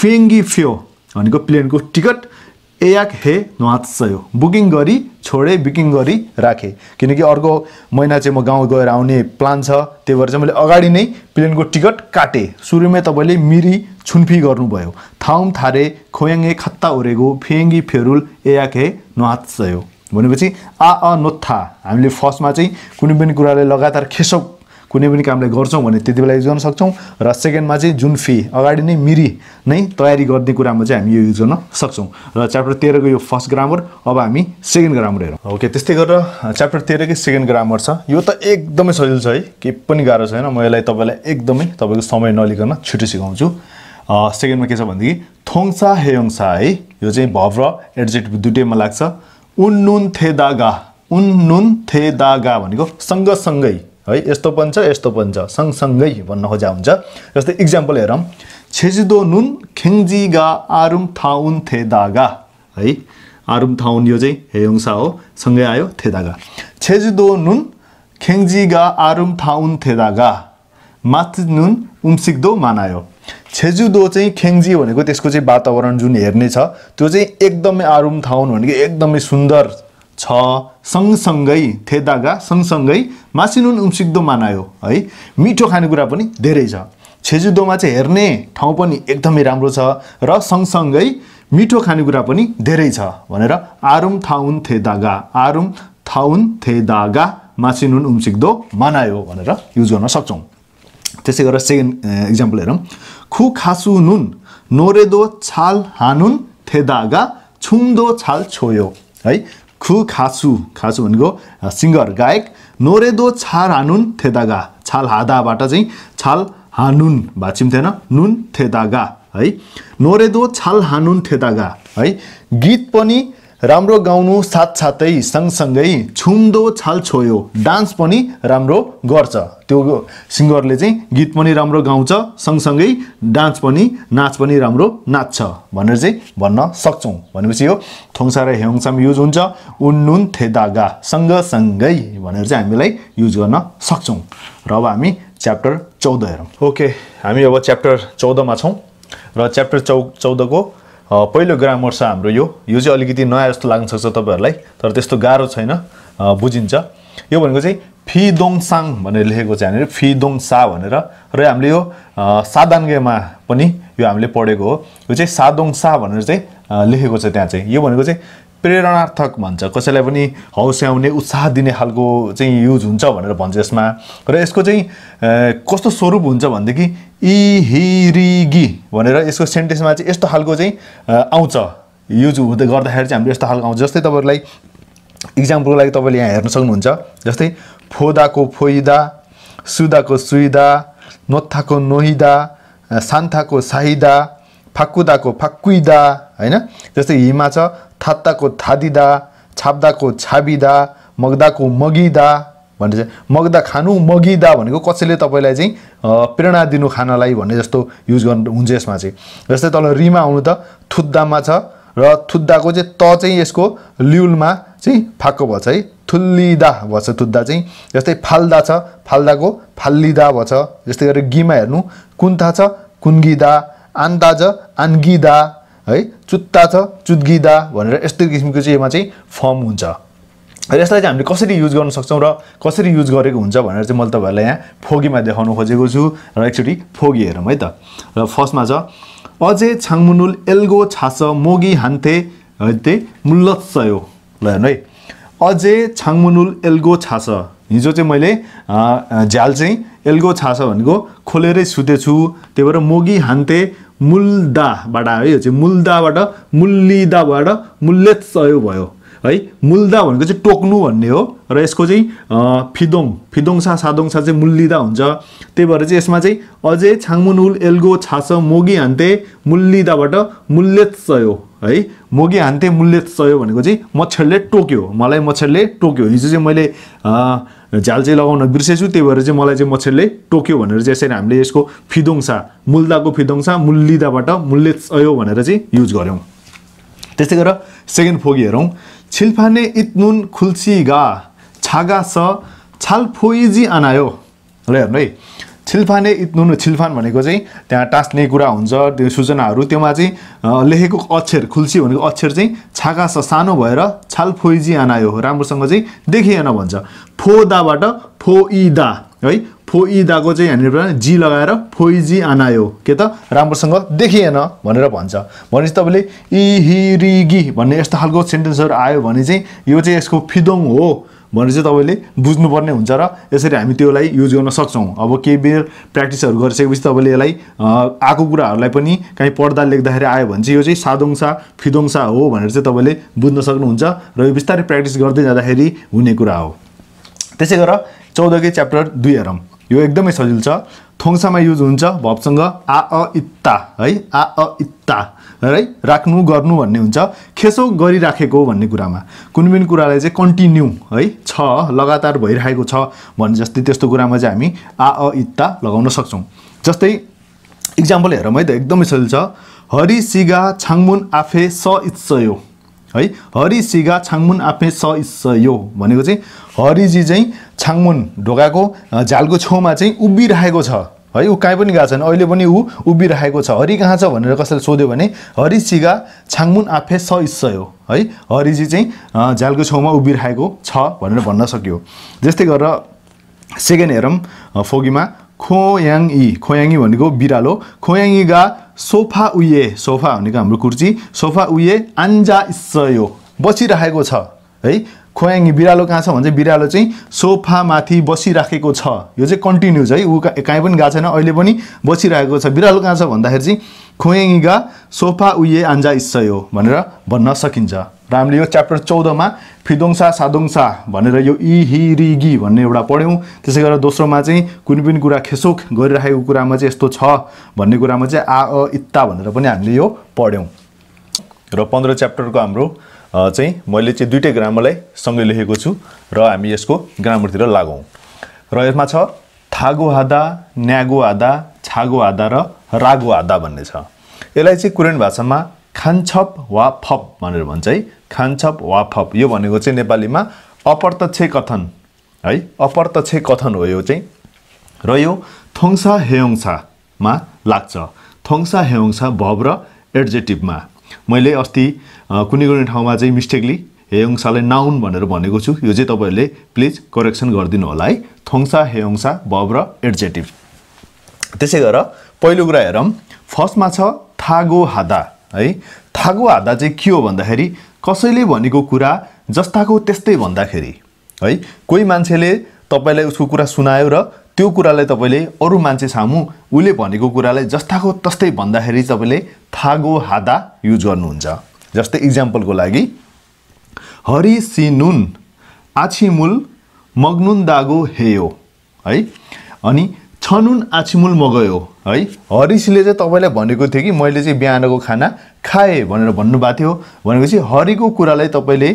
फेङ्गी फ्यो भनेको प्लेनको टिकट एयाक हे नुहात्सयो बुकिङ गरी छोडेँ बुकिङ गरी राखेँ किनकि अर्को महिना चाहिँ म गाउँ गएर आउने प्लान छ त्यही भएर चाहिँ मैले अगाडि नै प्लेनको टिकट काटेँ सुरुमै तपाईँले मिरी छुन्फी गर्नुभयो थाउम थारे खोयाङे खत्ता ओरेको फेङ्गी फेरुल एयाक हे नुहात्सयो भनेपछि आ अ नोत्था हामीले फर्स्टमा चाहिँ कुनै पनि कुराले लगातार खेसो कुनै पनि कामले गर्छौँ भने त्यति बेला युज गर्न सक्छौँ र सेकेन्डमा चाहिँ जुन फी अगाडि नै मिरी नै तयारी गर्ने कुरामा चाहिँ हामी यो युज गर्न सक्छौँ र च्याप्टर तेह्रको यो फर्स्ट ग्रामर अब हामी सेकेन्ड ग्रामर हेरौँ ओके त्यस्तै गरेर च्याप्टर तेह्रकै सेकेन्ड ग्रामर छ यो त एकदमै सजिलो छ है केही पनि गाह्रो छैन म यसलाई तपाईँलाई एकदमै तपाईँको समय नलिकन छिटो सिकाउँछु सेकेन्डमा के छ भनेदेखि थोङसा हेयोङसा है यो चाहिँ भव र एडजेक्ट दुइटैमा लाग्छ उन नुन थे दागा उन नुन थे दागा भनेको सँगसँगै है यस्तो पनि छ यस्तो पनि छ सँगसँगै भन्न खोजा हुन्छ जस्तै इक्जाम्पल हेरौँ छेजिदो नुन खेङ्जी आरुम थाउन थे दागा है आरुम थाउन यो चाहिँ हेयोङसा हो सँगै आयो थेदागा दागा छेजिदो नुन खेङ्जी आरुम थाउन थे दागा माथि नुन उम्सिक्दो मानायो छेजुदो चाहिँ खेङ्जी भनेको त्यसको चाहिँ वातावरण जुन हेर्ने छ त्यो चाहिँ एकदमै आरुम थाउन भनेको एकदमै सुन्दर छ सँगसँगै थेदागा सँगसँगै मासिनुन उम्सिक्दो मानायो है मिठो खानेकुरा पनि धेरै छ छेजुदोमा चाहिँ हेर्ने ठाउँ पनि एकदमै राम्रो छ र सँगसँगै मिठो खानेकुरा पनि धेरै छ भनेर आरुम थाउन थेदागा आरुम थाउन थेदागा मासिनुन उम्सिक्दो मानायो भनेर युज गर्न सक्छौँ त्यसै गरेर सेकेन्ड इक्जाम्पल हेरौँ खु खासु नुन नोरेदो छाल हानुन थेदागा छुम्दो छाल छोयो है खु खासु खासु भनेको सिङ्गर गायक नोरेदो छाल हानुन थेदागा छाल हादाबाट चाहिँ छाल हानुन थिएन नुन थेदागा है नोरेदो छाल हानुन थेदागा है गीत पनि राम्रो गाउनु साथसाथै सँगसँगै छुम्दो छाल छोयो डान्स पनि राम्रो गर्छ त्यो सिङ्गरले चाहिँ गीत पनि राम्रो गाउँछ सँगसँगै डान्स पनि नाच पनि राम्रो नाच्छ भनेर चाहिँ भन्न सक्छौँ भनेपछि यो थोङसा र हेङसाम युज हुन्छ उन्नुन थेदागा सँगसँगै भनेर चाहिँ हामीलाई युज गर्न सक्छौँ र अब हामी च्याप्टर चौध हेरौँ ओके हामी अब च्याप्टर चौधमा छौँ र च्याप्टर चौ चौधको पहिलो ग्रामर छ हाम्रो यो यो चाहिँ अलिकति नयाँ जस्तो लाग्न सक्छ तपाईँहरूलाई तर त्यस्तो गाह्रो छैन बुझिन्छ यो भनेको चाहिँ फिदोङसाङ भनेर लेखेको छ यहाँनिर फिदोङ सा भनेर र हामीले यो सादाङ्गेमा पनि यो हामीले पढेको हो यो चाहिँ सादोङ सा भनेर चाहिँ लेखेको छ त्यहाँ चाहिँ यो भनेको चाहिँ प्रेरणार्थक भन्छ कसैलाई पनि हौस्याउने उत्साह दिने खालको चाहिँ युज हुन्छ भनेर भन्छ यसमा र यसको चाहिँ कस्तो स्वरूप हुन्छ भनेदेखि इहिरिगी भनेर यसको सेन्टेन्समा चाहिँ यस्तो खालको चाहिँ आउँछ युज हुँदै गर्दाखेरि चाहिँ हामीले यस्तो खालको आउँछ जस्तै तपाईँहरूलाई इक्जाम्पलको लागि तपाईँले यहाँ हेर्न सक्नुहुन्छ जस्तै फोदाको फोइदा सुदाको सुइदा नोत्थाको नोहिदा सान्थाको साहिदा फाकुदाको फाकुइदा होइन जस्तै हिमा छ छात्ताको थादिदा छाप्दाको छाबिदा मग्दाको मगिदा भन्ने चाहिँ मग्दा खानु मगिदा भनेको कसैले तपाईँलाई चाहिँ प्रेरणा दिनु खानलाई भन्ने जस्तो युज गर्नु हुन्छ यसमा चाहिँ जस्तै तल रिमा हुनु त थुद्दामा छ र थुद्दाको चाहिँ त चाहिँ यसको लिउलमा चाहिँ फाको भएछ है थुल्लिदा भएछ थुद्दा चाहिँ जस्तै फाल्दा छ फाल्दाको फाल्लिदा भएछ जस्तै गरेर गिमा हेर्नु कुन्था छ कुन्गिदा आन्दाज आन्गिदा है चुत्ता छ चुत्गिदा भनेर यस्तो किसिमको चाहिँ यसमा चाहिँ फर्म हुन्छ र यसलाई चाहिँ हामीले कसरी युज गर्न सक्छौँ र कसरी युज गरेको हुन्छ भनेर चाहिँ मैले तपाईँहरूलाई यहाँ फोगीमा देखाउन खोजेको छु र एकचोटि फोगी हेरौँ है त र फर्स्टमा छ अझै छाङमुनुल एल्गो छास मोगी हान्थे है मुल्लत्सयो ल हेर्नु है अझै छाङमुनुल एल्गो छास हिजो चाहिँ मैले झ्याल चाहिँ एल्गो छास भनेको खोलेरै सुतेछु त्यही भएर मोगी हान्थे मुल्दाबाट आयो यो चाहिँ मुल्दाबाट मुल्लिदाबाट मुल्लेत्सयो भयो है मुल्दा भनेको चाहिँ टोक्नु भन्ने हो र यसको चाहिँ फिदोङ फिदोङसा सादोङसा चाहिँ मुल्लिदा हुन्छ त्यही भएर चाहिँ यसमा चाहिँ अझै छाङमुनुल एल्गो छास मोगी हान्ते मुल्लिदाबाट सयो है मोगी हान्ते सयो भनेको चाहिँ मच्छरले टोक्यो मलाई मच्छरले टोक्यो हिजो चाहिँ मैले झ्याल चाहिँ लगाउन बिर्सेछु त्यही भएर चाहिँ मलाई चाहिँ मच्छरले टोक्यो भनेर चाहिँ यसरी हामीले यसको फिदोङसा मुल्दाको फिदोङसा मुल्लिदाबाट अयो भनेर चाहिँ युज गऱ्यौँ त्यस्तै गरेर सेकेन्ड फोगी हेरौँ छिल्फाने नुन खुल्सी गा छागा छाल छालफोइजी आनायो ल हेर्नु है छिल्फाने इत्नुनु छिल्फान भनेको चाहिँ त्यहाँ टास्ने कुरा हुन्छ त्यो सूचनाहरू त्योमा चाहिँ लेखेको अक्षर खुल्सी भनेको अक्षर चाहिँ छाका सानो भएर छाल फोइजी आनायो राम्रोसँग चाहिँ देखिएन भन्छ फोदाबाट फोइदा है फोइदाको चाहिँ यहाँनिर जी लगाएर फोइजी आनायो के त राम्रोसँग देखिएन भनेर भन्छ भनेपछि तपाईँले इहिरिगी भन्ने यस्तो खालको सेन्टेन्सहरू आयो भने चाहिँ यो चाहिँ यसको फिदोङ हो भनेर चाहिँ तपाईँले बुझ्नुपर्ने हुन्छ र यसरी हामी त्यसलाई युज गर्न सक्छौँ अब केही बेर प्र्याक्टिसहरू गरिसकेपछि तपाईँले यसलाई आएको कुराहरूलाई पनि काहीँ पढ्दा लेख्दाखेरि आयो भने चाहिँ यो चाहिँ सादोङसा फिदोङसा हो भनेर चाहिँ तपाईँले बुझ्न सक्नुहुन्छ र यो बिस्तारै प्र्याक्टिस गर्दै जाँदाखेरि हुने कुरा हो त्यसै गरेर चौधकै च्याप्टर दुई हेरौँ यो एकदमै सजिलो छ थोङसामा युज हुन्छ भपसँग आ अ इत्ता है आ अ इत्ता है राख्नु गर्नु भन्ने हुन्छ खेसो गरिराखेको भन्ने कुरामा कुनै पनि कुरालाई चाहिँ कन्टिन्यू है छ लगातार भइरहेको छ भने जस्तै त्यस्तो कुरामा चाहिँ हामी आ अ इत्ता लगाउन सक्छौँ जस्तै इक्जाम्पल हेरौँ है त एकदमै सजिलो छ हरि सिगा छाङमुन आफे स इत्सयो है हरि सिगा छाङमुन आफे स इत्सयो भनेको चाहिँ हरिजी चाहिँ छाङमुन ढोकाको झालको छेउमा चाहिँ उभिरहेको छ है ऊ काहीँ पनि गएको छैन अहिले पनि ऊ उभिरहेको छ हरि कहाँ छ भनेर कसैले सोध्यो भने हरि सिगा छाङमुन आफे स इस्सयो हो है हरिजी चाहिँ झ्यालको छेउमा उभिरहेको छ भनेर भन्न सक्यो जस्तै गरेर सेकेन्ड हेरौँ फोगीमा खोयाङ इ खोयाङ भनेको बिरालो खोयाङ गा सोफा उए सोफा भनेको हाम्रो कुर्ची सोफा उए आन्जा इस्सयो बसिराखेको छ है खोयाङ्गी बिरालो कहाँ छ भने चाहिँ बिरालो चाहिँ सोफामाथि बसिराखेको छ यो चाहिँ कन्टिन्युज है ऊ काहीँ पनि गएको छैन अहिले पनि बसिरहेको छ बिरालो कहाँ छ भन्दाखेरि चाहिँ गा सोफा उये आन्जा इस्सयो भनेर भन्न सकिन्छ र हामीले यो च्याप्टर चौधमा फिदोङसा सादोङसा भनेर यो इहिरिगी भन्ने एउटा पढ्यौँ त्यसै गरेर दोस्रोमा चाहिँ कुनै पनि कुरा खेसोक गरिराखेको कुरामा चाहिँ यस्तो छ भन्ने कुरामा चाहिँ आ अ इत्ता भनेर पनि हामीले यो पढ्यौँ र पन्ध्र च्याप्टरको हाम्रो चाहिँ मैले चाहिँ दुइटै ग्रामरलाई सँगै लेखेको छु र हामी यसको ग्रामरतिर लागौँ र यसमा छ थागो आधा न्यागो आधा छागो आधा र रागो आधा भन्ने छ यसलाई चाहिँ कुरेन भाषामा खान्छप वा फप भनेर भन्छ है खान्छप वा फप यो भनेको चाहिँ नेपालीमा अप्रत्यक्ष कथन है अप्रत्यक्ष कथन हो यो चाहिँ र यो थोङसा हेयोङसामा लाग्छ थोङसा हेयोङसा भव र एड्जेटिभमा मैले अस्ति कुनै कुनै ठाउँमा चाहिँ मिस्टेकली हेयङसालाई नाउन भनेर भनेको छु यो चाहिँ तपाईँहरूले प्लिज करेक्सन गरिदिनु होला है थोङसा हेयोङसा बब र एडजेटिभ त्यसै गरेर पहिलो कुरा हेरौँ फर्स्टमा छ थागो हादा है थागो हादा चाहिँ के हो भन्दाखेरि कसैले भनेको कुरा जस्ताको त्यस्तै भन्दाखेरि है कोही मान्छेले तपाईँलाई उसको कुरा सुनायो र त्यो कुरालाई तपाईँले अरू मान्छे सामु उसले भनेको कुरालाई जस्ताको तस्तै भन्दाखेरि तपाईँले थागो हादा युज गर्नुहुन्छ जस्तै इक्जाम्पलको लागि हरि हरिसिनुन आछिमुल मग्नुन दागो हेयो है अनि छनुन आछिमुल मगयो है हरिसले चाहिँ तपाईँलाई भनेको थियो कि मैले चाहिँ बिहानको खाना खाएँ भनेर भन्नुभएको थियो भनेपछि हरिको कुरालाई तपाईँले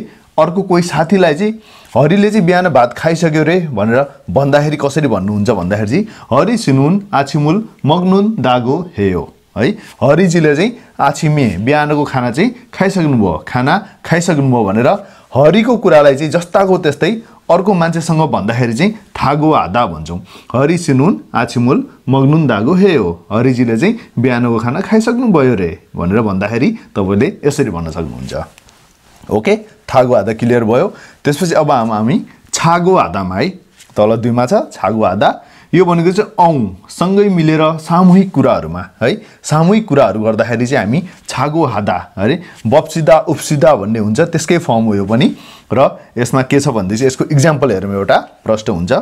अर्को कोही साथीलाई चाहिँ हरिले चाहिँ बिहान भात खाइसक्यो रे भनेर भन्दाखेरि कसरी भन्नुहुन्छ भन्दाखेरि चाहिँ हरि सिनुन आछिमुल मग्नुन दागो हेयो है हरिजीले चाहिँ आछिमे बिहानको खाना चाहिँ खाइसक्नु भयो खाना खाइसक्नु भयो भनेर हरिको कुरालाई चाहिँ जस्ताको त्यस्तै अर्को मान्छेसँग भन्दाखेरि चाहिँ थागो आधा भन्छौँ हरि सिनुन आछिमुल मग्नुन दागो हे हो हरिजीले चाहिँ बिहानको खाना खाइसक्नुभयो रे भनेर भन्दाखेरि तपाईँले यसरी भन्न सक्नुहुन्छ ओके थागो आधा क्लियर भयो त्यसपछि अब हामी छागो आधामा है तल दुईमा छ छागो आधा यो भनेको चाहिँ औँ सँगै मिलेर सामूहिक कुराहरूमा है सामूहिक कुराहरू गर्दाखेरि चाहिँ हामी छागो हादा अरे बप्सिदा उप्सिदा भन्ने हुन्छ त्यसकै फर्म हो यो पनि र यसमा के छ भनेदेखि यसको इक्जाम्पल हेरौँ एउटा प्रश्न हुन्छ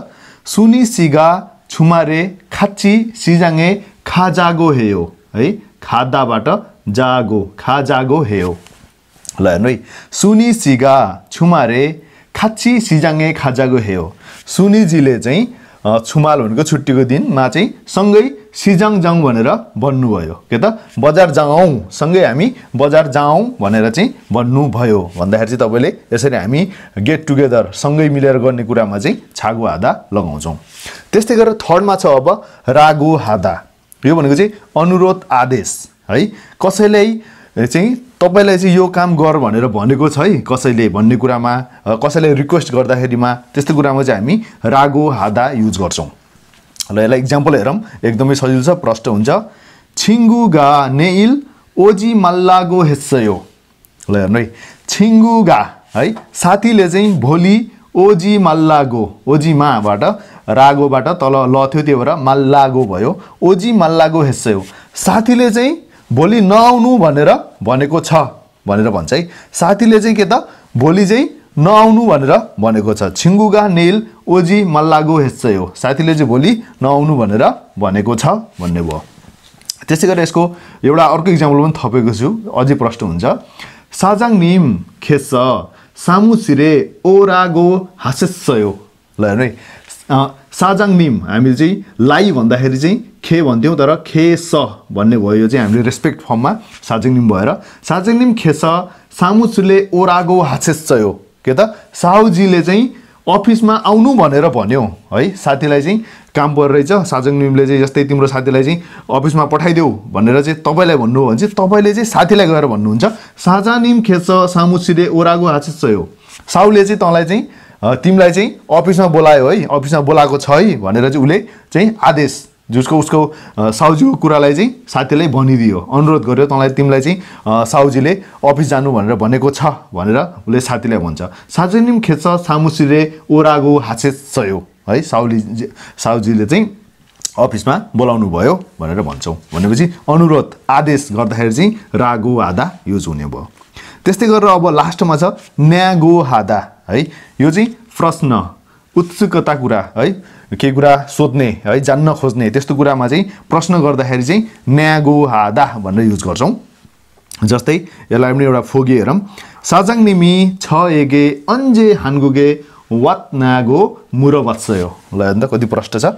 सुनि सिगा छुमारे खाची सिजाङे खाजागो हेयो है खादाबाट जागो खाजागो हेयो ल हेर्नु है सुनि सिगा छुमारे खाची सिजाङे खाजागो हेयो सुनिजीले चाहिँ छुमाल भनेको छुट्टीको दिनमा चाहिँ सँगै सिजाङ जाउँ भनेर भन्नुभयो के त बजार जाउँ सँगै हामी बजार जाउँ भनेर चाहिँ भन्नुभयो भन्दाखेरि चाहिँ तपाईँले यसरी हामी गेट टुगेदर सँगै मिलेर गर्ने कुरामा चाहिँ छागु हादा लगाउँछौँ त्यस्तै गरेर थर्डमा छ अब रागो हादा यो भनेको चाहिँ अनुरोध आदेश है कसैलाई चाहिँ तपाईँलाई चाहिँ यो काम गर भनेर भनेको छ है कसैले भन्ने कुरामा कसैलाई रिक्वेस्ट गर्दाखेरिमा त्यस्तो कुरामा चाहिँ हामी रागो हादा युज गर्छौँ र यसलाई इक्जाम्पल हेरौँ एकदमै सजिलो छ प्रष्ट हुन्छ छिङ्गु गा नेइल ओजी मल्लागो हेस्सयो ल हेर्नु है छिङ्गु गा है साथीले चाहिँ भोलि ओजी मल्लागो ओजी माबाट रागोबाट तल ल थियो त्यही भएर मल्लागो भयो ओजी मल्लागो हेस्सयो साथीले चाहिँ भोलि नआउनु भनेर भनेको छ भनेर भन्छ है साथीले चाहिँ के त भोलि चाहिँ नआउनु भनेर भनेको छ छिङ्गुगा नेल ओजी मल्लागो हेच्चै यो साथीले चाहिँ भोलि नआउनु भनेर भनेको छ भन्ने भयो त्यसै गरेर यसको एउटा अर्को इक्जाम्पल पनि थपेको छु अझै प्रश्न हुन्छ साजाङ निम खेच्छ सिरे ओरागो यो ल हेर्नु है साजाङ मिम हामीले चाहिँ लाइ भन्दाखेरि चाहिँ खे भन्थ्यौँ तर खे स भन्ने भयो यो चाहिँ हामीले रेस्पेक्ट फर्ममा साजाङ निम भएर साजाङ निम खे सामुचुले ओरागो चयो के त साहुजीले चाहिँ अफिसमा आउनु भनेर भन्यो है साथीलाई चाहिँ काम परिरहेछ साजङ निमले चाहिँ जस्तै तिम्रो साथीलाई चाहिँ अफिसमा पठाइदेऊ भनेर चाहिँ तपाईँलाई भन्नु भने चाहिँ तपाईँले चाहिँ साथीलाई गएर भन्नुहुन्छ साजा निम खेच्छ सामुसीले ओरागो हाछेच्छ चयो साउले चाहिँ तँलाई चाहिँ तिमीलाई चाहिँ अफिसमा बोलायो है अफिसमा बोलाएको छ है भनेर चाहिँ उसले चाहिँ आदेश जसको उसको साउजीको कुरालाई चाहिँ साथीलाई भनिदियो अनुरोध गर्यो तँलाई तिमीलाई चाहिँ साउजीले अफिस जानु भनेर भनेको छ भनेर उसले साथीलाई भन्छ सार्वजनिक खेच्छ सामुसिरे ओरागो हासे सयो है साउली साउजीले चाहिँ अफिसमा बोलाउनु भयो भनेर भन्छौँ भनेपछि अनुरोध आदेश गर्दाखेरि चाहिँ रागो आधा युज हुने भयो त्यस्तै गरेर अब लास्टमा छ न्यागो हादा है यो चाहिँ प्रश्न उत्सुकता कुरा है केही कुरा सोध्ने है जान्न खोज्ने त्यस्तो कुरामा चाहिँ प्रश्न गर्दाखेरि चाहिँ न्यागो हादा भनेर युज गर्छौँ जस्तै यसलाई पनि एउटा फोगी हेरौँ साजाङ निमी छ एगे अन्जे हानगुगे वात नागो मुरवत्सयो ल अन्त कति प्रष्ट छ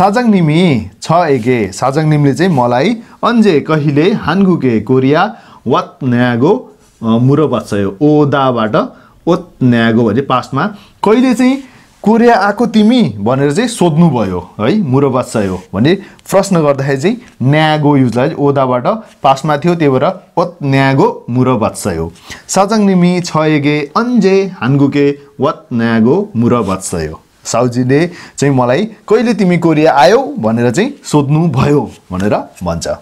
साजाङ निमी छ एगे साजाङ निमले चाहिँ मलाई अन्जे कहिले हानगुगे कोरिया वात नागो मुरो बच्छ यो ओदाबाट ओत न्यागो भने पास्टमा कहिले चाहिँ कोरिया आएको तिमी भनेर चाहिँ सोध्नुभयो है मुरो बच्छ यो भने प्रश्न गर्दाखेरि चाहिँ न्यागो युजलाई ओदाबाट पास्टमा थियो त्यही भएर ओत न्यागो मुरो बच्छ यो साजाङ निमी एगे अन्जे हान्गुके वत न्यागो मुरो बच्छ यो साउजीले चाहिँ मलाई कहिले तिमी कोरिया आयौ भनेर चाहिँ सोध्नुभयो भनेर भन्छ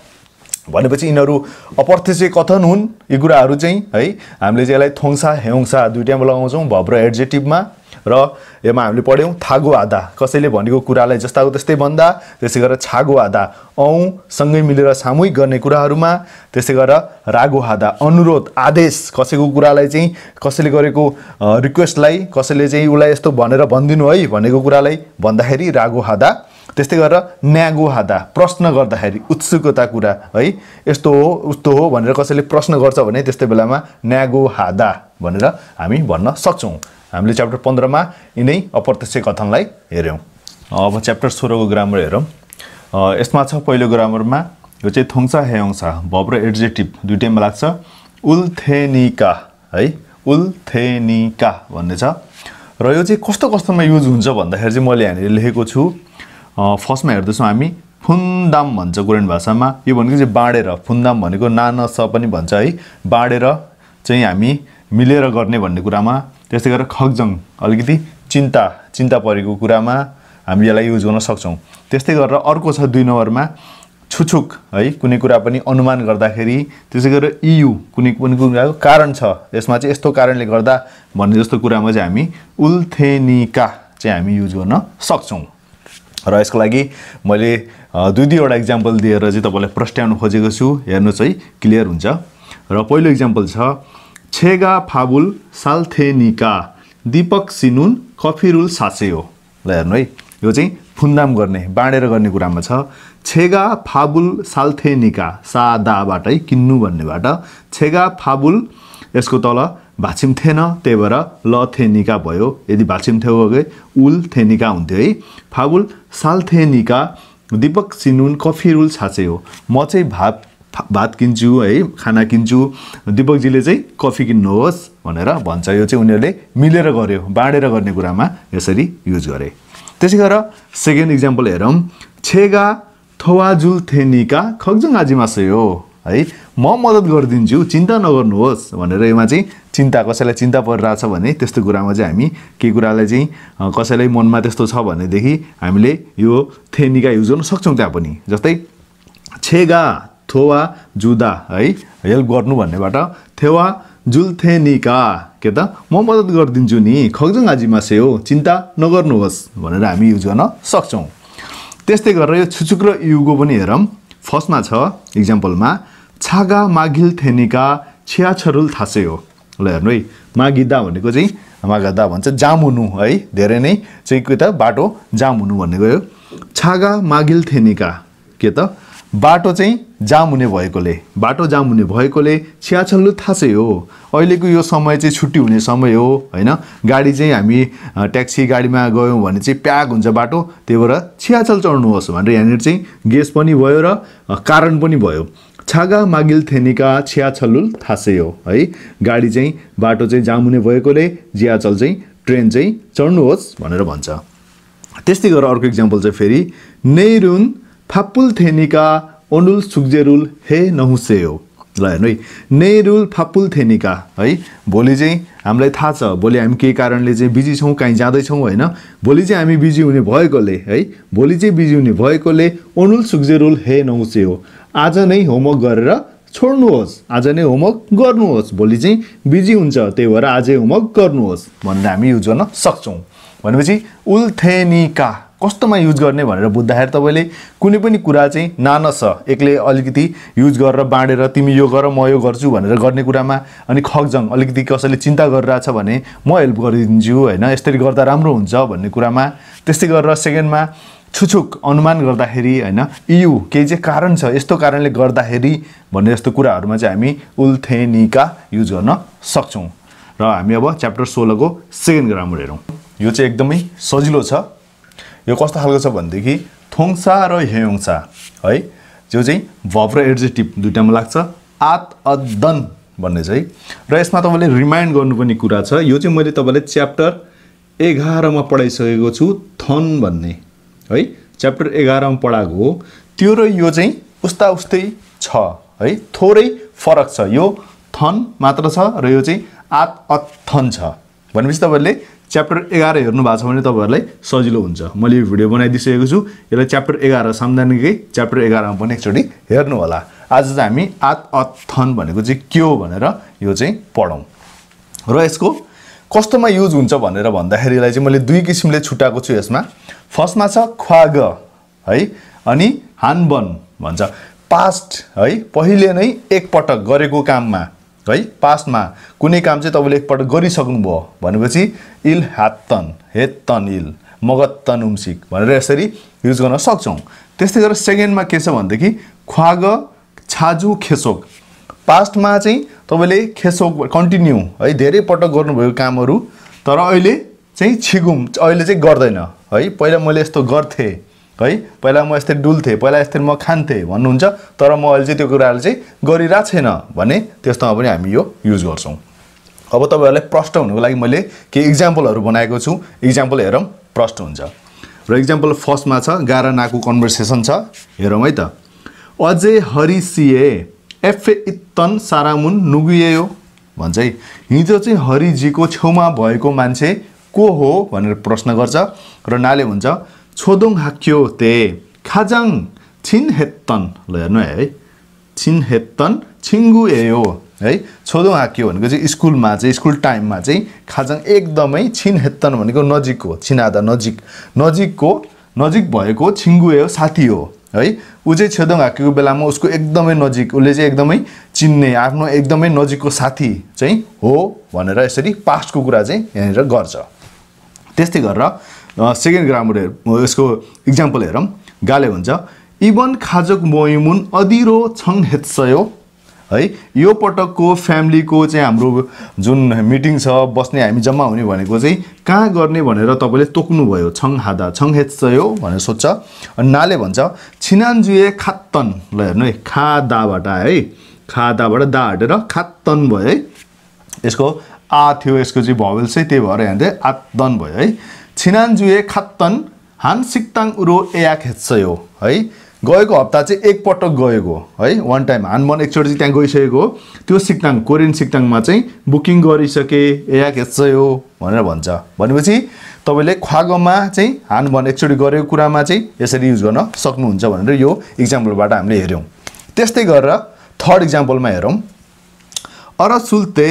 भनेपछि यिनीहरू अप्रत्यक्ष कथन हुन् यी कुराहरू चाहिँ है हामीले चाहिँ यसलाई थोङसा हेङसा दुइटैमा लगाउँछौँ भब्र एडजेक्टिभमा एडजेटिभमा र यसमा हामीले पढ्यौँ थागो आधा कसैले भनेको कुरालाई जस्ताको त्यस्तै भन्दा त्यसै गरेर छागो आधा औँ सँगै मिलेर सामूहिक गर्ने कुराहरूमा त्यसै गरेर रागो आधा अनुरोध आदेश कसैको कुरालाई चाहिँ कसैले गरेको रिक्वेस्टलाई कसैले चाहिँ उसलाई यस्तो भनेर भनिदिनु है भनेको कुरालाई भन्दाखेरि रागो आधा त्यस्तै गरेर न्यागो हादा प्रश्न गर्दाखेरि उत्सुकता कुरा है यस्तो हो उस्तो हो भनेर कसैले प्रश्न गर्छ भने त्यस्तै बेलामा न्यागो हादा भनेर हामी भन्न सक्छौँ हामीले च्याप्टर पन्ध्रमा यिनै अप्रत्यक्ष कथनलाई हेऱ्यौँ अब च्याप्टर सोह्रको ग्रामर हेरौँ यसमा छ पहिलो ग्रामरमा यो चाहिँ थोङ्सा हेङसा भब र एड्जेक्टिभ दुइटैमा लाग्छ उल्थेनिका है उल्थेनिका भन्ने छ र यो चाहिँ कस्तो कस्तोमा युज हुन्छ भन्दाखेरि चाहिँ मैले यहाँनिर लेखेको छु फर्स्टमा हेर्दैछौँ हामी फुन्दाम भन्छ कोरियन भाषामा यो भनेको चाहिँ बाँडेर फुन्दाम भनेको नानस पनि भन्छ है बाँडेर चाहिँ हामी मिलेर गर्ने भन्ने कुरामा त्यस्तै गरेर खगजङ अलिकति चिन्ता चिन्ता परेको कुरामा हामी यसलाई युज गर्न सक्छौँ त्यस्तै गरेर अर्को छ दुई नम्बरमा छुछुक है कुनै कुरा पनि अनुमान गर्दाखेरि त्यसै गरेर इयु कुनै कुनै कुराको कारण छ यसमा चाहिँ यस्तो कारणले गर्दा भन्ने जस्तो कुरामा चाहिँ हामी उल्थेनिका चाहिँ हामी युज गर्न सक्छौँ र यसको लागि मैले दुई दुईवटा इक्जाम्पल दिएर चाहिँ तपाईँलाई प्रस्ट्याउनु खोजेको छु हेर्नु चाहिँ क्लियर हुन्छ र पहिलो इक्जाम्पल छ छेगा फाबुल साल्थेनिका दिपक सिनुन कफिरुल सासे हो ल हेर्नु है यो चाहिँ फुन्दाम गर्ने बाँडेर गर्ने कुरामा छ छेगा फाबुल साल्थेनिका सादाबाट है किन्नु भन्नेबाट छेगा फाबुल यसको तल थिएन त्यही भएर ल निका भयो यदि थियो अघि उल निका हुन्थ्यो है थे सालथेनिका दिपक सिनुन कफी रुल छाचे हो म चाहिँ भात भात किन्छु है खाना किन्छु दिपकजीले चाहिँ कफी किन्नुहोस् भनेर भन्छ यो चाहिँ उनीहरूले मिलेर गर्यो बाँडेर गर्ने कुरामा यसरी युज गरे त्यसै गरेर सेकेन्ड इक्जाम्पल हेरौँ छेगा थोवाजुल निका खगजुङ आजिमासे हो है म मद्दत गरिदिन्छु चिन्ता नगर्नुहोस् भनेर यसमा चाहिँ चिन्ता कसैलाई चिन्ता परिरहेछ भने त्यस्तो कुरामा चाहिँ हामी केही कुरालाई चाहिँ कसैलाई मनमा त्यस्तो छ भनेदेखि हामीले यो थेनिका युज गर्न सक्छौँ त्यहाँ पनि जस्तै छेगा थोवा जुदा है हेल्प गर्नु भन्नेबाट थेवा जुल्थेनिका के त म मद्दत गरिदिन्छु नि खगजङ मासे हो चिन्ता नगर्नुहोस् भनेर हामी युज गर्न सक्छौँ त्यस्तै गरेर यो छुचुक्रो युगो पनि हेरौँ फर्स्टमा छ इक्जाम्पलमा छागा माघिल थेनिका छिया छरुल थासे हो ल हेर्नु है मागिदा भनेको चाहिँ मागादा भन्छ जाम हुनु है धेरै नै चाहिँ के त बाटो जाम हुनु भन्ने गयो छागा माघिल थेनिका के त बाटो चाहिँ जाम हुने भएकोले बाटो जाम हुने भएकोले छियाछल्लु थासै हो अहिलेको यो समय चाहिँ छुट्टी हुने समय हो होइन गाडी चाहिँ हामी ट्याक्सी गाडीमा गयौँ भने चाहिँ प्याक हुन्छ बाटो त्यही भएर छियाछल चढ्नुहोस् भनेर यहाँनिर चाहिँ गेस पनि भयो र कारण पनि भयो छागा मागिल थेनिका छिया छलुल थासे हो है गाडी चाहिँ बाटो चाहिँ जाम हुने भएकोले जियाचल चाहिँ ट्रेन चाहिँ चढ्नुहोस् भनेर भन्छ त्यस्तै गरेर अर्को इक्जाम्पल चाहिँ फेरि नेरुन फापुल थेनीका ओनुल सुक्जेरुल हे नहुसे हो ल हेर्नु है नेरुल फापुल थेनीका है भोलि चाहिँ हामीलाई थाहा छ भोलि हामी केही कारणले चाहिँ बिजी छौँ काहीँ जाँदैछौँ होइन भोलि चाहिँ हामी बिजी हुने भएकोले है भोलि चाहिँ बिजी हुने भएकोले ओनुल सुक्जेरुल हे नौचे हो आज नै होमवर्क गरेर छोड्नुहोस् आज नै होमवर्क गर्नुहोस् भोलि चाहिँ बिजी हुन्छ त्यही भएर आजै होमवर्क गर्नुहोस् भनेर हामी युज गर्न सक्छौँ भनेपछि उल्थेनिका कस्तोमा युज गर्ने भनेर बुझ्दाखेरि तपाईँले कुनै पनि कुरा चाहिँ नानस एक्ले अलिकति युज गरेर बाँडेर तिमी यो गर म यो गर्छु भनेर गर्ने कुरामा अनि खगजङ अलिकति कसैले चिन्ता गरिरहेछ भने म हेल्प गरिदिन्छु होइन यसरी गर्दा राम्रो हुन्छ भन्ने कुरामा त्यस्तै गरेर सेकेन्डमा छुछुक अनुमान गर्दाखेरि होइन यु केही चाहिँ कारण छ यस्तो कारणले गर्दाखेरि भन्ने जस्तो कुराहरूमा चाहिँ हामी उल्थेनिका युज गर्न सक्छौँ र हामी अब च्याप्टर सोह्रको सेकेन्ड ग्रामर हेरौँ यो चाहिँ एकदमै सजिलो छ यो कस्तो खालको छ भनेदेखि थोङसा र हेयोङसा है जो चाहिँ भब र एडजेटिभ दुइटामा लाग्छ आत अदन भन्ने चाहिँ र यसमा तपाईँले रिमाइन्ड गर्नुपर्ने कुरा छ यो चाहिँ मैले तपाईँलाई च्याप्टर एघारमा पढाइसकेको छु थन भन्ने है च्याप्टर एघारमा पढाएको हो त्यो र यो चाहिँ उस्ता उस्तै छ है थोरै फरक छ यो थन मात्र छ र यो चाहिँ आत अथन छ भनेपछि तपाईँहरूले च्याप्टर एघार हेर्नु भएको छ भने तपाईँहरूलाई सजिलो हुन्छ मैले यो भिडियो बनाइदिइसकेको छु यसलाई च्याप्टर एघार सामदानिकै च्याप्टर एघारमा पनि एकचोटि हेर्नु होला आज चाहिँ हामी आत अथन भनेको चाहिँ के हो भनेर यो चाहिँ पढौँ र यसको कस्तोमा युज हुन्छ भनेर भन्दाखेरि यसलाई चाहिँ मैले दुई किसिमले छुट्याएको छु यसमा फर्स्टमा छ ख्वाग है अनि हानबन भन्छ पास्ट है पहिले नै एकपटक गरेको काममा है पास्टमा कुनै काम चाहिँ तपाईँले एकपल्ट गरिसक्नुभयो भनेपछि इल हे हेत्तन इल मगत्तन उम्सिक भनेर यसरी युज गर्न सक्छौँ त्यस्तै गरेर सेकेन्डमा के छ भनेदेखि ख्वाग छाजु खेसोक पास्टमा चाहिँ तपाईँले खेसोक कन्टिन्यू है धेरै पटक गर्नुभएको कामहरू तर अहिले चाहिँ छिगुम अहिले चाहिँ गर्दैन है पहिला मैले यस्तो गर्थेँ है पहिला म यस्तै डुल्थेँ पहिला यस्तै म खान्थेँ भन्नुहुन्छ तर म अहिले चाहिँ त्यो कुराहरू चाहिँ गरिरहेको छैन भने त्यस्तोमा पनि हामी यो युज गर्छौँ अब तपाईँहरूलाई प्रष्ट हुनुको लागि मैले केही इक्जाम्पलहरू बनाएको छु इक्जाम्पल हेरौँ प्रष्ट हुन्छ र इक्जाम्पल फर्स्टमा छ गाह्रो नाको कन्भर्सेसन छ हेरौँ है त अझै हरिसिए एफे इत्तन सारामुन नुगुएयो भन्छ है हिजो चाहिँ हरिजीको छेउमा भएको मान्छे को हो भनेर प्रश्न गर्छ र नाले हुन्छ छोदोङ 초등 학교 때 가장 ल हेर्नु है 친했던 친구예요 है छोदोङ 초등학교 भनेको चाहिँ स्कुलमा चाहिँ स्कुल टाइममा चाहिँ खाजाङ एकदमै छिनहेत्तन भनेको नजिकको छिनादा नजिक नजिकको नजिक भएको छिङ्गुयो साथी हो है ऊ चाहिँ छेदोङ हाकेको बेलामा उसको एकदमै नजिक उसले चाहिँ एकदमै चिन्ने आफ्नो एकदमै नजिकको साथी चाहिँ हो भनेर यसरी पास्टको कुरा चाहिँ यहाँनिर गर्छ त्यस्तै गरेर सेकेन्ड ग्रामर यसको इक्जाम्पल हेरौँ गाले भन्छ इभन खाजक मोइमुन अधिरो छङ हेत्सयो है यो पटकको फ्यामिलीको चाहिँ हाम्रो जुन मिटिङ छ बस्ने हामी जम्मा हुने भनेको चाहिँ कहाँ गर्ने भनेर तपाईँले तोक्नुभयो छङ हादा छङ हेत्सयो भनेर सोध्छ अनि नाले भन्छ छिनान्जुए खात्तन ल हेर्नु है खादाबाट है खादाबाट दा हाटेर खात्तन भयो है यसको आ थियो यसको चाहिँ भवेल चाहिँ त्यही भएर यहाँ चाहिँ आत्तन भयो है छिनान्जुए खात्तन हान सिक्ताङ उरो एयाक है गएको हप्ता चाहिँ एकपटक गएको है वान टाइम हानमन एकचोटि चाहिँ त्यहाँ गइसकेको हो त्यो सिक्ताङ कोरियन सिक्ताङमा चाहिँ बुकिङ गरिसके एयाक भनेर भन्छ भनेपछि तपाईँले ख्वागमा चाहिँ हानमन एकचोटि गरेको कुरामा चाहिँ यसरी युज गर्न सक्नुहुन्छ भनेर यो इक्जाम्पलबाट हामीले हेऱ्यौँ त्यस्तै गरेर थर्ड इक्जाम्पलमा हेरौँ अर सुल्ते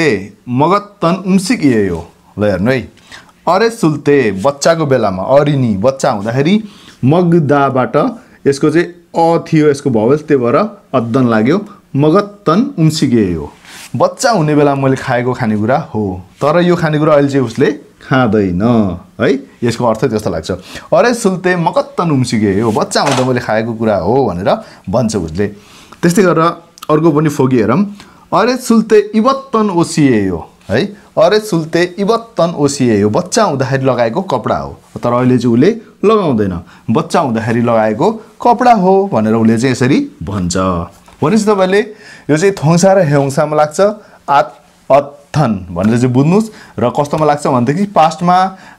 मगत्तन उम्सिक इयो ल हेर्नु है अरे सुल्ते बच्चाको बेलामा अरिनी बच्चा हुँदाखेरि मगदाबाट यसको चाहिँ अ थियो यसको भवेल त्यही भएर अद्दन लाग्यो मगत्तन उम्सिगे हो बच्चा हुने बेला मैले खाएको खानेकुरा हो तर यो खानेकुरा अहिले चाहिँ उसले खाँदैन है यसको अर्थ त्यस्तो लाग्छ अरे सुल्ते मगत्तन उम्सिगे हो बच्चा हुँदा मैले खाएको कुरा हो भनेर भन्छ उसले त्यस्तै गरेर अर्को पनि फोगी हेरौँ अरे सुल्ते इबत्तन ओसिए हो है अरे सुल्ते इबत्तन ओसिए यो बच्चा हुँदाखेरि लगाएको कपडा हो तर अहिले चाहिँ उसले लगाउँदैन बच्चा हुँदाखेरि लगाएको कपडा हो भनेर उसले चाहिँ यसरी भन्छ भनेपछि तपाईँले यो चाहिँ थोङ्सा र हेउङसामा लाग्छ आत अत्थन भनेर चाहिँ बुझ्नुहोस् र कस्तोमा लाग्छ भनेदेखि पास्टमा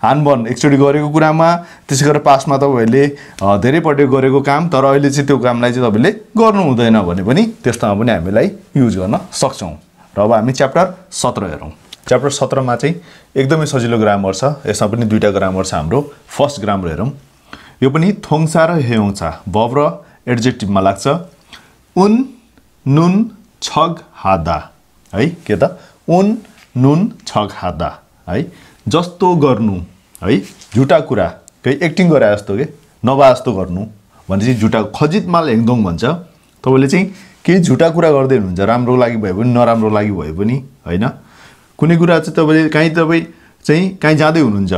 हानबन एकचोटि गरेको कुरामा त्यसै गरेर पास्टमा तपाईँहरूले धेरैपट्टि गरेको काम तर अहिले चाहिँ त्यो कामलाई चाहिँ तपाईँले गर्नु हुँदैन भने पनि त्यस्तोमा पनि हामीलाई युज गर्न सक्छौँ र अब हामी च्याप्टर सत्र हेरौँ च्याप्टर सत्रमा चाहिँ एकदमै सजिलो ग्रामर छ यसमा पनि दुईवटा ग्रामर छ हाम्रो फर्स्ट ग्रामर हेरौँ यो पनि थोङसा र हेउङ्सा भव र एडजेक्टिभमा लाग्छ उन नुन छग हादा है के त उन नुन छग हादा है जस्तो गर्नु है झुटा कुरा केही एक्टिङ गरे जस्तो के नभए जस्तो गर्नु भनेपछि झुटा खजित माल हेङदोङ भन्छ तपाईँले चाहिँ केही झुटा कुरा गर्दै हुनुहुन्छ राम्रो लागि भए पनि नराम्रो लागि भए पनि होइन कुनै कुरा चाहिँ तपाईँले काहीँ तपाईँ चाहिँ काहीँ जाँदै हुनुहुन्छ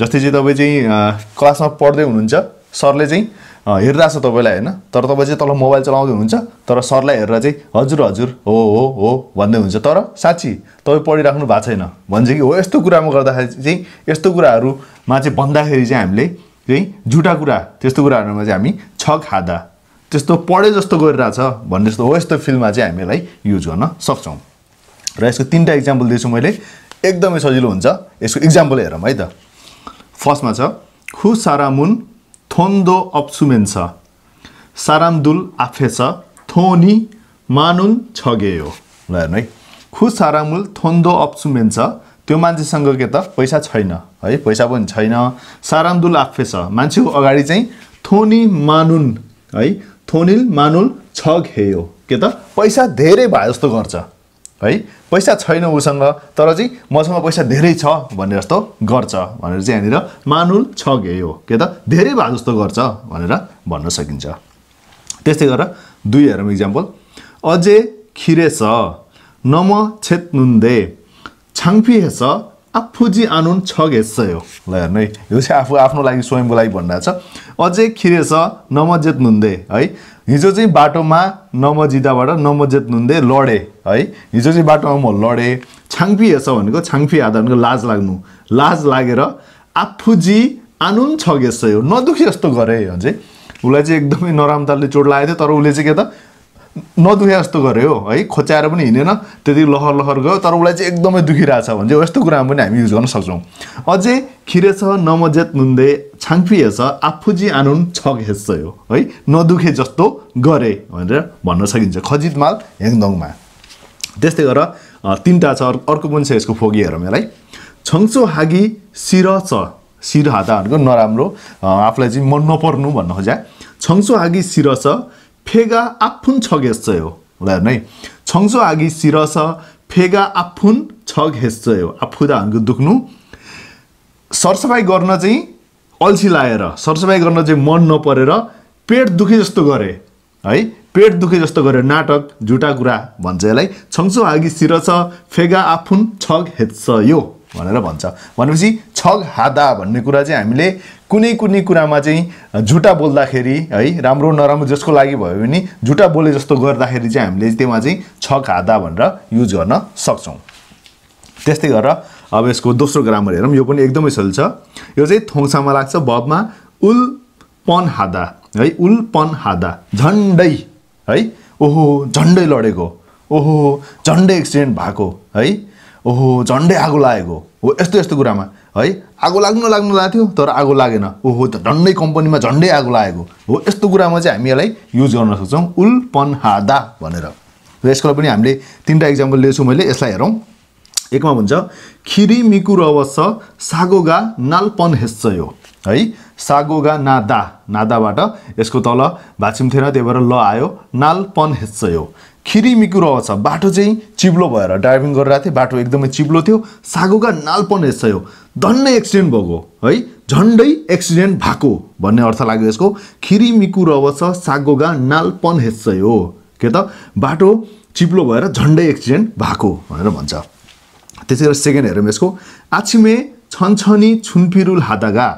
जस्तै चाहिँ तपाईँ चाहिँ क्लासमा पढ्दै हुनुहुन्छ सरले चाहिँ हेरिरहेको छ तपाईँलाई होइन तर तपाईँ चाहिँ तल मोबाइल चलाउँदै हुनुहुन्छ तर सरलाई हेरेर चाहिँ हजुर हजुर हो हो हो भन्दै हुन्छ तर साँच्ची तपाईँ पढिराख्नु भएको छैन भन्छ कि हो यस्तो कुरामा गर्दाखेरि चाहिँ यस्तो कुराहरूमा चाहिँ भन्दाखेरि चाहिँ हामीले चाहिँ झुटा कुरा त्यस्तो कुराहरूमा चाहिँ हामी छ खाँदा त्यस्तो पढे जस्तो गरिरहेछ भन्ने जस्तो हो यस्तो फिल्डमा चाहिँ हामीलाई युज गर्न सक्छौँ र यसको तिनवटा इक्जाम्पल दिएछु मैले एकदमै सजिलो हुन्छ यसको इक्जाम्पल हेरौँ है त फर्स्टमा छ खु सारामुन थोन्दो अप्सुमेन छ सारामदुल आफे छ थोनी मानुन छगे हो ल हेर्नु है खु सारामुल थोन्दो अप्सुमेन छ त्यो मान्छेसँग के त पैसा छैन है पैसा पनि छैन सारामदुल आफे छ मान्छेको अगाडि चाहिँ थोनी मानुन है थोनिल मानुल छग हेयो के त पैसा धेरै भए जस्तो गर्छ है पैसा छैन उसँग तर चाहिँ मसँग पैसा धेरै छ भनेर जस्तो गर्छ भनेर चाहिँ यहाँनिर मानुल छग हो के त धेरै भए जस्तो गर्छ भनेर भन्न सकिन्छ त्यस्तै गरेर दुई हेरौँ इक्जाम्पल अझै खिरेछ नम छेत्नुन्दे हेस आनुन छ 척 यो ल हेर्नु है यो चाहिँ आफू आफ्नो लागि स्वयंको लागि भनिरहेछ अझै छ खिरेछ नुन्दे है हिजो चाहिँ बाटोमा नमजिदाबाट नुन्दे लडे है हिजो चाहिँ बाटोमा म लडेँ हेर्छ भनेको छाङ्फी आधारको लाज लाग्नु लाज लागेर आफूजी आनुन छगेछ यो नदुखी जस्तो गरेँ अझै उसलाई चाहिँ एकदमै नरामताले चोट लागेको थियो तर उसले चाहिँ के त नदुखे जस्तो गऱ्यो है खोच्याएर पनि हिँडेन त्यति लहर लहर गयो तर उसलाई चाहिँ एकदमै दुखिरहेछ भने चाहिँ यस्तो कुरामा पनि हामी युज गर्न सक्छौँ अझै खिरेछ नमजेत नुन्दे छ आफुजी आनुन छग हेच्छ यो है नदुखे जस्तो गरे भनेर भन्न सकिन्छ खजित माल ह्याङदोङमा त्यस्तै गरेर तिनवटा छ अर्को पनि छ यसको हेरौँ यसलाई छङ्सो हागी सिर छ सिर हाताहरूको नराम्रो आफूलाई चाहिँ मन नपर्नु भन्न खोज्या छङ्सो हागी सिर छ 폐가 아픈 척했어요. 라네. 청소하기 싫어서 폐가 아픈 척했어요. 아프다 안그 दुख्नु सरसफाइ गर्न चाहिँ अल्छी लाएर सरसफाइ गर्न चाहिँ मन नपरेर पेट दुखे जस्तो गरे है पेट दुखे जस्तो गऱ्यो नाटक झुटा कुरा भन्छ यसलाई छङ्सो आगी सिर छ फेगा आफुन छग हेत्छ यो भनेर भन्छ भनेपछि छग हादा भन्ने कुरा चाहिँ हामीले कुनै कुनै कुरामा चाहिँ झुटा बोल्दाखेरि है राम्रो नराम्रो जसको लागि भयो भने झुटा बोले जस्तो गर्दाखेरि चाहिँ हामीले त्यसमा चाहिँ छग हादा भनेर युज गर्न सक्छौँ त्यस्तै गरेर अब यसको दोस्रो ग्रामर हेरौँ यो पनि एकदमै सजिलो छ यो चाहिँ थौसामा लाग्छ भबमा उल पन हादा है उल पन हादा झन्डै है ओहो झन्डै लडेको ओहो झन्डै एक्सिडेन्ट भएको है ओहो झन्डै आगो लागेको हो यस्तो यस्तो कुरामा है आगो लाग्नु लाग्नु लागेको थियो तर आगो लागेन ओहो त झन्डै कम्पनीमा झन्डै आगो लागेको हो यस्तो कुरामा चाहिँ हामी यसलाई युज गर्न सक्छौँ उल हादा भनेर र यसको पनि हामीले तिनवटा इक्जाम्पल लिएछु मैले यसलाई हेरौँ एकमा भन्छ खिरी मिकुर अवश्य सागोगा नालपन यो है सागोगा नादा नादाबाट यसको तल भाचिम थिएन त्यही भएर ल आयो नालपन यो मिकुरो मिकुरहेछ बाटो चाहिँ चिप्लो भएर ड्राइभिङ गरिरहेको थिएँ बाटो एकदमै चिप्लो थियो सागोका नाल्पन यो धन्नै एक्सिडेन्ट भएको है झन्डै एक्सिडेन्ट भएको भन्ने अर्थ लाग्यो यसको खिरी मिकु छ सागोगा नाल्पन हेच्छ हो के त बाटो चिप्लो भएर झन्डै एक्सिडेन्ट भएको भनेर भन्छ त्यसै गरी सेकेन्ड हेरौँ यसको आछिमे छनछनी छुनपिरुल हादागा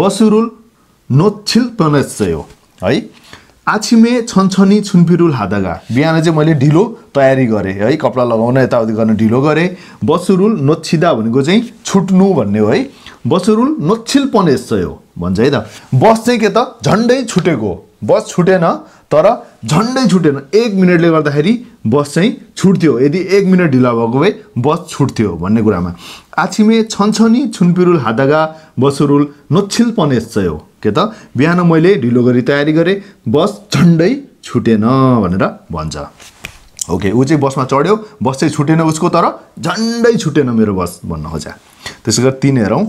बसुरुल नोछिल पनच हो है आछिमे छनछनी छुनफिरुल हादगा बिहान चाहिँ मैले ढिलो तयारी गरेँ है कपडा लगाउन यताउति गर्न ढिलो गरेँ बसुरुल नोछिदा भनेको चाहिँ छुट्नु भन्ने हो है बसुरुल नोच्छिल पनेस चाहिँ हो भन्छ है त बस चाहिँ के त झन्डै छुटेको बस छुटेन तर झन्डै छुटेन एक मिनटले गर्दाखेरि बस चाहिँ छुट्थ्यो यदि एक मिनट ढिला भएको भए बस छुट्थ्यो भन्ने कुरामा आछिमे छनछनी छुनपिरुल हादागा बसुरुल नोच्छिल पनेस चाहिँ हो के त बिहान मैले ढिलो गरी तयारी गरेँ बस झन्डै छुटेन भनेर भन्छ ओके ऊ चाहिँ बसमा चढ्यो बस चाहिँ छुटेन उसको तर झन्डै छुटेन मेरो बस भन्न खोजा त्यसै गरी तिन हेरौँ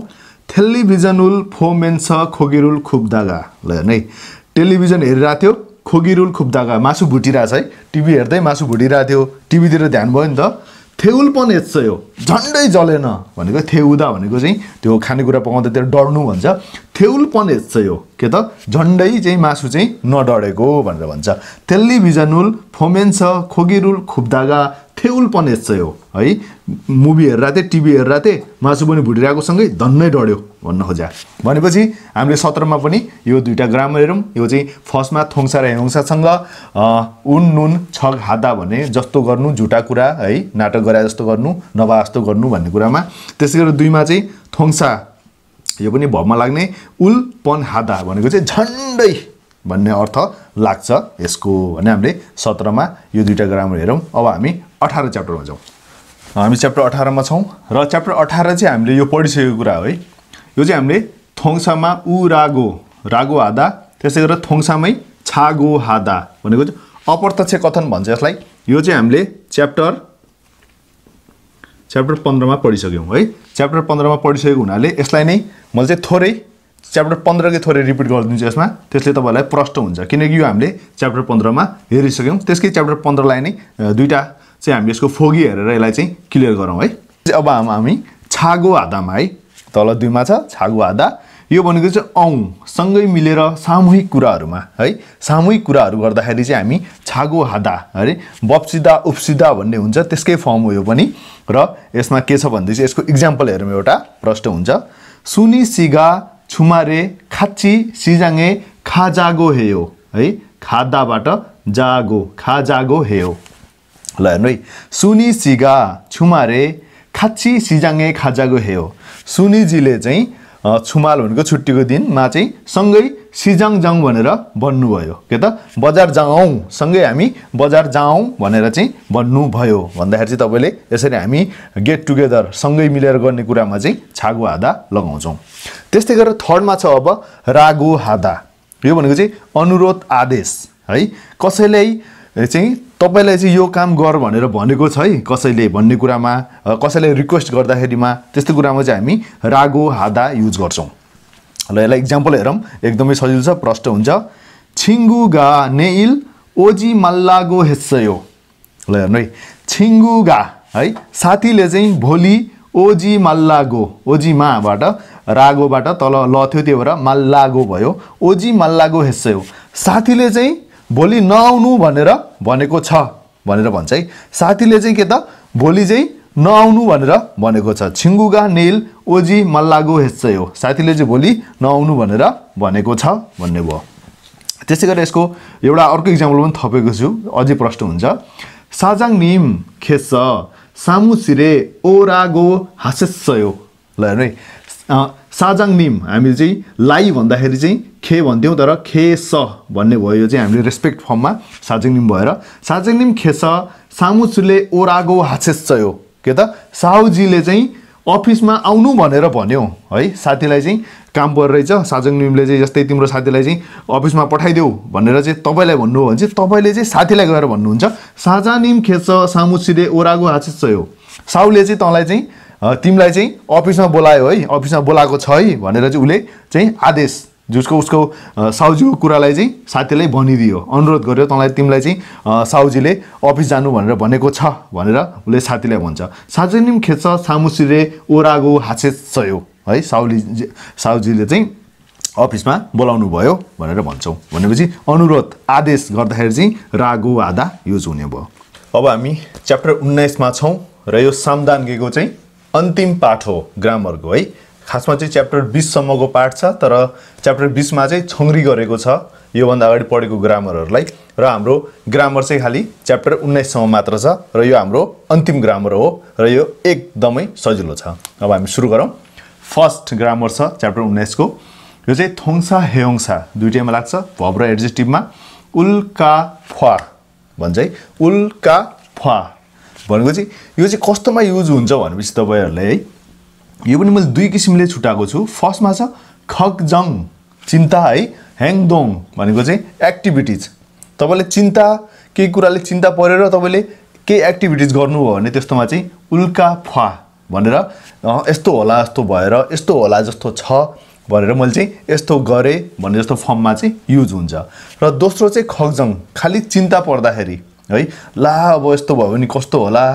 टेलिभिजन उल फोमेन्स खोगिरुल खुब्दागा ल नै टेलिभिजन हेरिरहेको थियो खोगिरुल खुप्दाका मासु भुटिरहेछ है टिभी हेर्दै मासु भुटिरहेको थियो टिभीतिर ध्यान भयो नि त थेउल थेउलपन यो झन्डै जलेन भनेको थेउदा भनेको चाहिँ त्यो खानेकुरा त्यो डढ्नु भन्छ थेउल थेउलपन यो के त झन्डै चाहिँ मासु चाहिँ नडढेको भनेर भन्छ टेलिभिजनुल 커맨서 거기를 굽다가 태울 हो है मुभी हेरेर थिएँ टिभी हेरेर थिएँ भुटिरहेको सँगै धन्नै डढ्यो भन्न खोज्या भनेपछि हामीले सत्रमा पनि यो दुईवटा ग्राम हेरौँ यो चाहिँ फर्स्टमा थोङ्सा र हेङ्सासँग उन नुन छग हादा भने जस्तो गर्नु झुटा कुरा है नाटक गरे जस्तो गर्नु नभए जस्तो गर्नु भन्ने कुरामा त्यसै गरी दुईमा चाहिँ थोङ्सा यो पनि भवमा लाग्ने उल पन हादा भनेको चाहिँ झन्डै भन्ने अर्थ लाग्छ यसको भने हामीले सत्रमा यो दुईवटा ग्रामर हेरौँ अब हामी अठार च्याप्टरमा जाउँ हामी च्याप्टर अठारमा छौँ र च्याप्टर अठार चाहिँ हामीले यो पढिसकेको कुरा हो है यो चाहिँ हामीले थोङसामा उ रागो रागो हादा त्यसै गरेर थोङसामै छागो हादा भनेको अप्रत्यक्ष कथन भन्छ यसलाई यो चाहिँ हामीले च्याप्टर च्याप्टर पन्ध्रमा पढिसक्यौँ है च्याप्टर पन्ध्रमा पढिसकेको हुनाले यसलाई नै मैले चाहिँ थोरै च्याप्टर पन्ध्रकै थोरै रिपिट गरिदिन्छु यसमा त्यसले तपाईँलाई प्रष्ट हुन्छ किनकि यो हामीले च्याप्टर पन्ध्रमा हेरिसक्यौँ त्यसकै च्याप्टर पन्ध्रलाई नै दुईवटा चाहिँ हामी यसको फोगी हेरेर यसलाई चाहिँ क्लियर गरौँ है अब हामी छागो आधामा है तल दुईमा छ छागो आधा यो भनेको चाहिँ औँ सँगै मिलेर सामूहिक कुराहरूमा है सामूहिक कुराहरू गर्दाखेरि चाहिँ हामी छागो हादा है बप्सिदा उप्सिदा भन्ने हुन्छ त्यसकै फर्म हो यो पनि र यसमा के छ भनेदेखि यसको इक्जाम्पल हेरौँ एउटा प्रष्ट हुन्छ सुनि सिगा छुमारे खाची सिजाङे खाजागो हेयो है खादाबाट जागो खाजागो हेयो ल हेर्नु है सुनि सिगा छुमारे खाची सिजाङे खाजागो हेयो सुनिजीले चाहिँ छुमाल भनेको छुट्टीको दिनमा चाहिँ सँगै सिजाङ जाउँ भनेर भन्नुभयो के त बजार जाउँ सँगै हामी बजार जाउँ भनेर चाहिँ भन्नुभयो भन्दाखेरि चाहिँ तपाईँले यसरी हामी गेट टुगेदर सँगै मिलेर गर्ने कुरामा चाहिँ छागो हादा लगाउँछौँ त्यस्तै गरेर थर्डमा छ अब रागो हादा यो भनेको चाहिँ अनुरोध आदेश है कसैलाई चाहिँ तपाईँलाई चाहिँ यो काम गर भनेर भनेको छ है कसैले भन्ने कुरामा कसैलाई रिक्वेस्ट गर्दाखेरिमा त्यस्तो कुरामा चाहिँ हामी रागो हादा युज गर्छौँ ल यसलाई इक्जाम्पल हेरौँ एकदमै सजिलो छ प्रष्ट हुन्छ छिङ्गु गा नेइल ओजी मल्लागो हेसयो ल हेर्नु है छिङ्गु गा है साथीले चाहिँ भोलि ओजी मल्लागो ओजी माबाट रागोबाट तल लथ्यो थियो त्यो भएर मल्लागो भयो ओजी मल्लागो हेसयो साथीले चाहिँ भोलि नआउनु भनेर भनेको छ भनेर भन्छ है साथीले चाहिँ के त भोलि चाहिँ नआउनु भनेर भनेको छ छिङ्गुगा नेल ओजी मल्लागो हेच्चयो साथीले चाहिँ भोलि नआउनु भनेर भनेको छ भन्ने भयो त्यसै गरेर यसको एउटा अर्को इक्जाम्पल पनि थपेको छु अझै प्रश्न हुन्छ साजाङ निम खेस्छ सामु सिरे ओरागो हासेस्सयो ल हेर्नु है साजाङ निम हामीले चाहिँ लाइ भन्दाखेरि चाहिँ खे भन्थ्यौँ तर खे स भन्ने भयो यो चाहिँ हामीले रेस्पेक्ट फर्ममा साजाङ निम भएर साजाङ निम खेस सामुचुले ओरागो हासेस्चयो के त साहुजीले चाहिँ अफिसमा आउनु भनेर भन्यो है साथीलाई चाहिँ काम परिरहेछ साजङ निमले चाहिँ जस्तै तिम्रो साथीलाई चाहिँ अफिसमा पठाइदेऊ भनेर चाहिँ तपाईँलाई भन्नुभयो भने चाहिँ तपाईँले चाहिँ साथीलाई गएर भन्नुहुन्छ साझा निम खेच्छ सामुसिदे ओह्रागो हाछिच्छ यो साहुले चाहिँ तँलाई चाहिँ तिमीलाई चाहिँ अफिसमा बोलायो है अफिसमा बोलाएको छ है भनेर चाहिँ उसले चाहिँ आदेश जसको उसको साउजीको कुरालाई चाहिँ साथीले भनिदियो अनुरोध गर्यो तँलाई तिमीलाई चाहिँ साउजीले अफिस जानु भनेर भनेको छ भनेर उसले साथीलाई भन्छ सार्वजनिक खेच्छ सामुसिरे ओरागो हाँसे सयो है साउली साउजीले चाहिँ अफिसमा बोलाउनु भयो भनेर भन्छौँ भनेपछि अनुरोध आदेश गर्दाखेरि चाहिँ रागो आधा युज हुने भयो अब हामी च्याप्टर उन्नाइसमा छौँ र यो सामदानगेको चाहिँ अन्तिम पाठ हो ग्रामरको है खासमा चाहिँ च्याप्टर बिससम्मको पाठ छ तर च्याप्टर बिसमा चाहिँ छङ्ग्री गरेको छ योभन्दा अगाडि पढेको ग्रामरहरूलाई र हाम्रो ग्रामर चाहिँ खालि च्याप्टर उन्नाइससम्म मात्र छ र यो हाम्रो अन्तिम ग्रामर हो र यो एकदमै सजिलो छ अब हामी सुरु गरौँ फर्स्ट ग्रामर छ च्याप्टर उन्नाइसको यो चाहिँ थोङसा हेङसा दुइटैमा लाग्छ भब र एडजेक्टिभमा उल्का फ्वा भन्छ है उल्का फ्वा भनेको चाहिँ यो चाहिँ कस्तोमा युज हुन्छ भनेपछि तपाईँहरूलाई है यो पनि मैले दुई किसिमले छुट्याएको छु फर्स्टमा छ खकजङ चिन्ता है ह्याङदोङ भनेको चाहिँ एक्टिभिटिज तपाईँले चिन्ता केही कुराले चिन्ता परेर तपाईँले केही एक्टिभिटिज गर्नुभयो भने त्यस्तोमा चाहिँ उल्का फ्वा भनेर यस्तो होला जस्तो भएर यस्तो होला जस्तो छ भनेर मैले चाहिँ यस्तो गरेँ भने जस्तो फर्ममा चाहिँ युज हुन्छ र दोस्रो चाहिँ खकजङ खालि चिन्ता पर्दाखेरि है ला अब यस्तो भयो भने कस्तो होला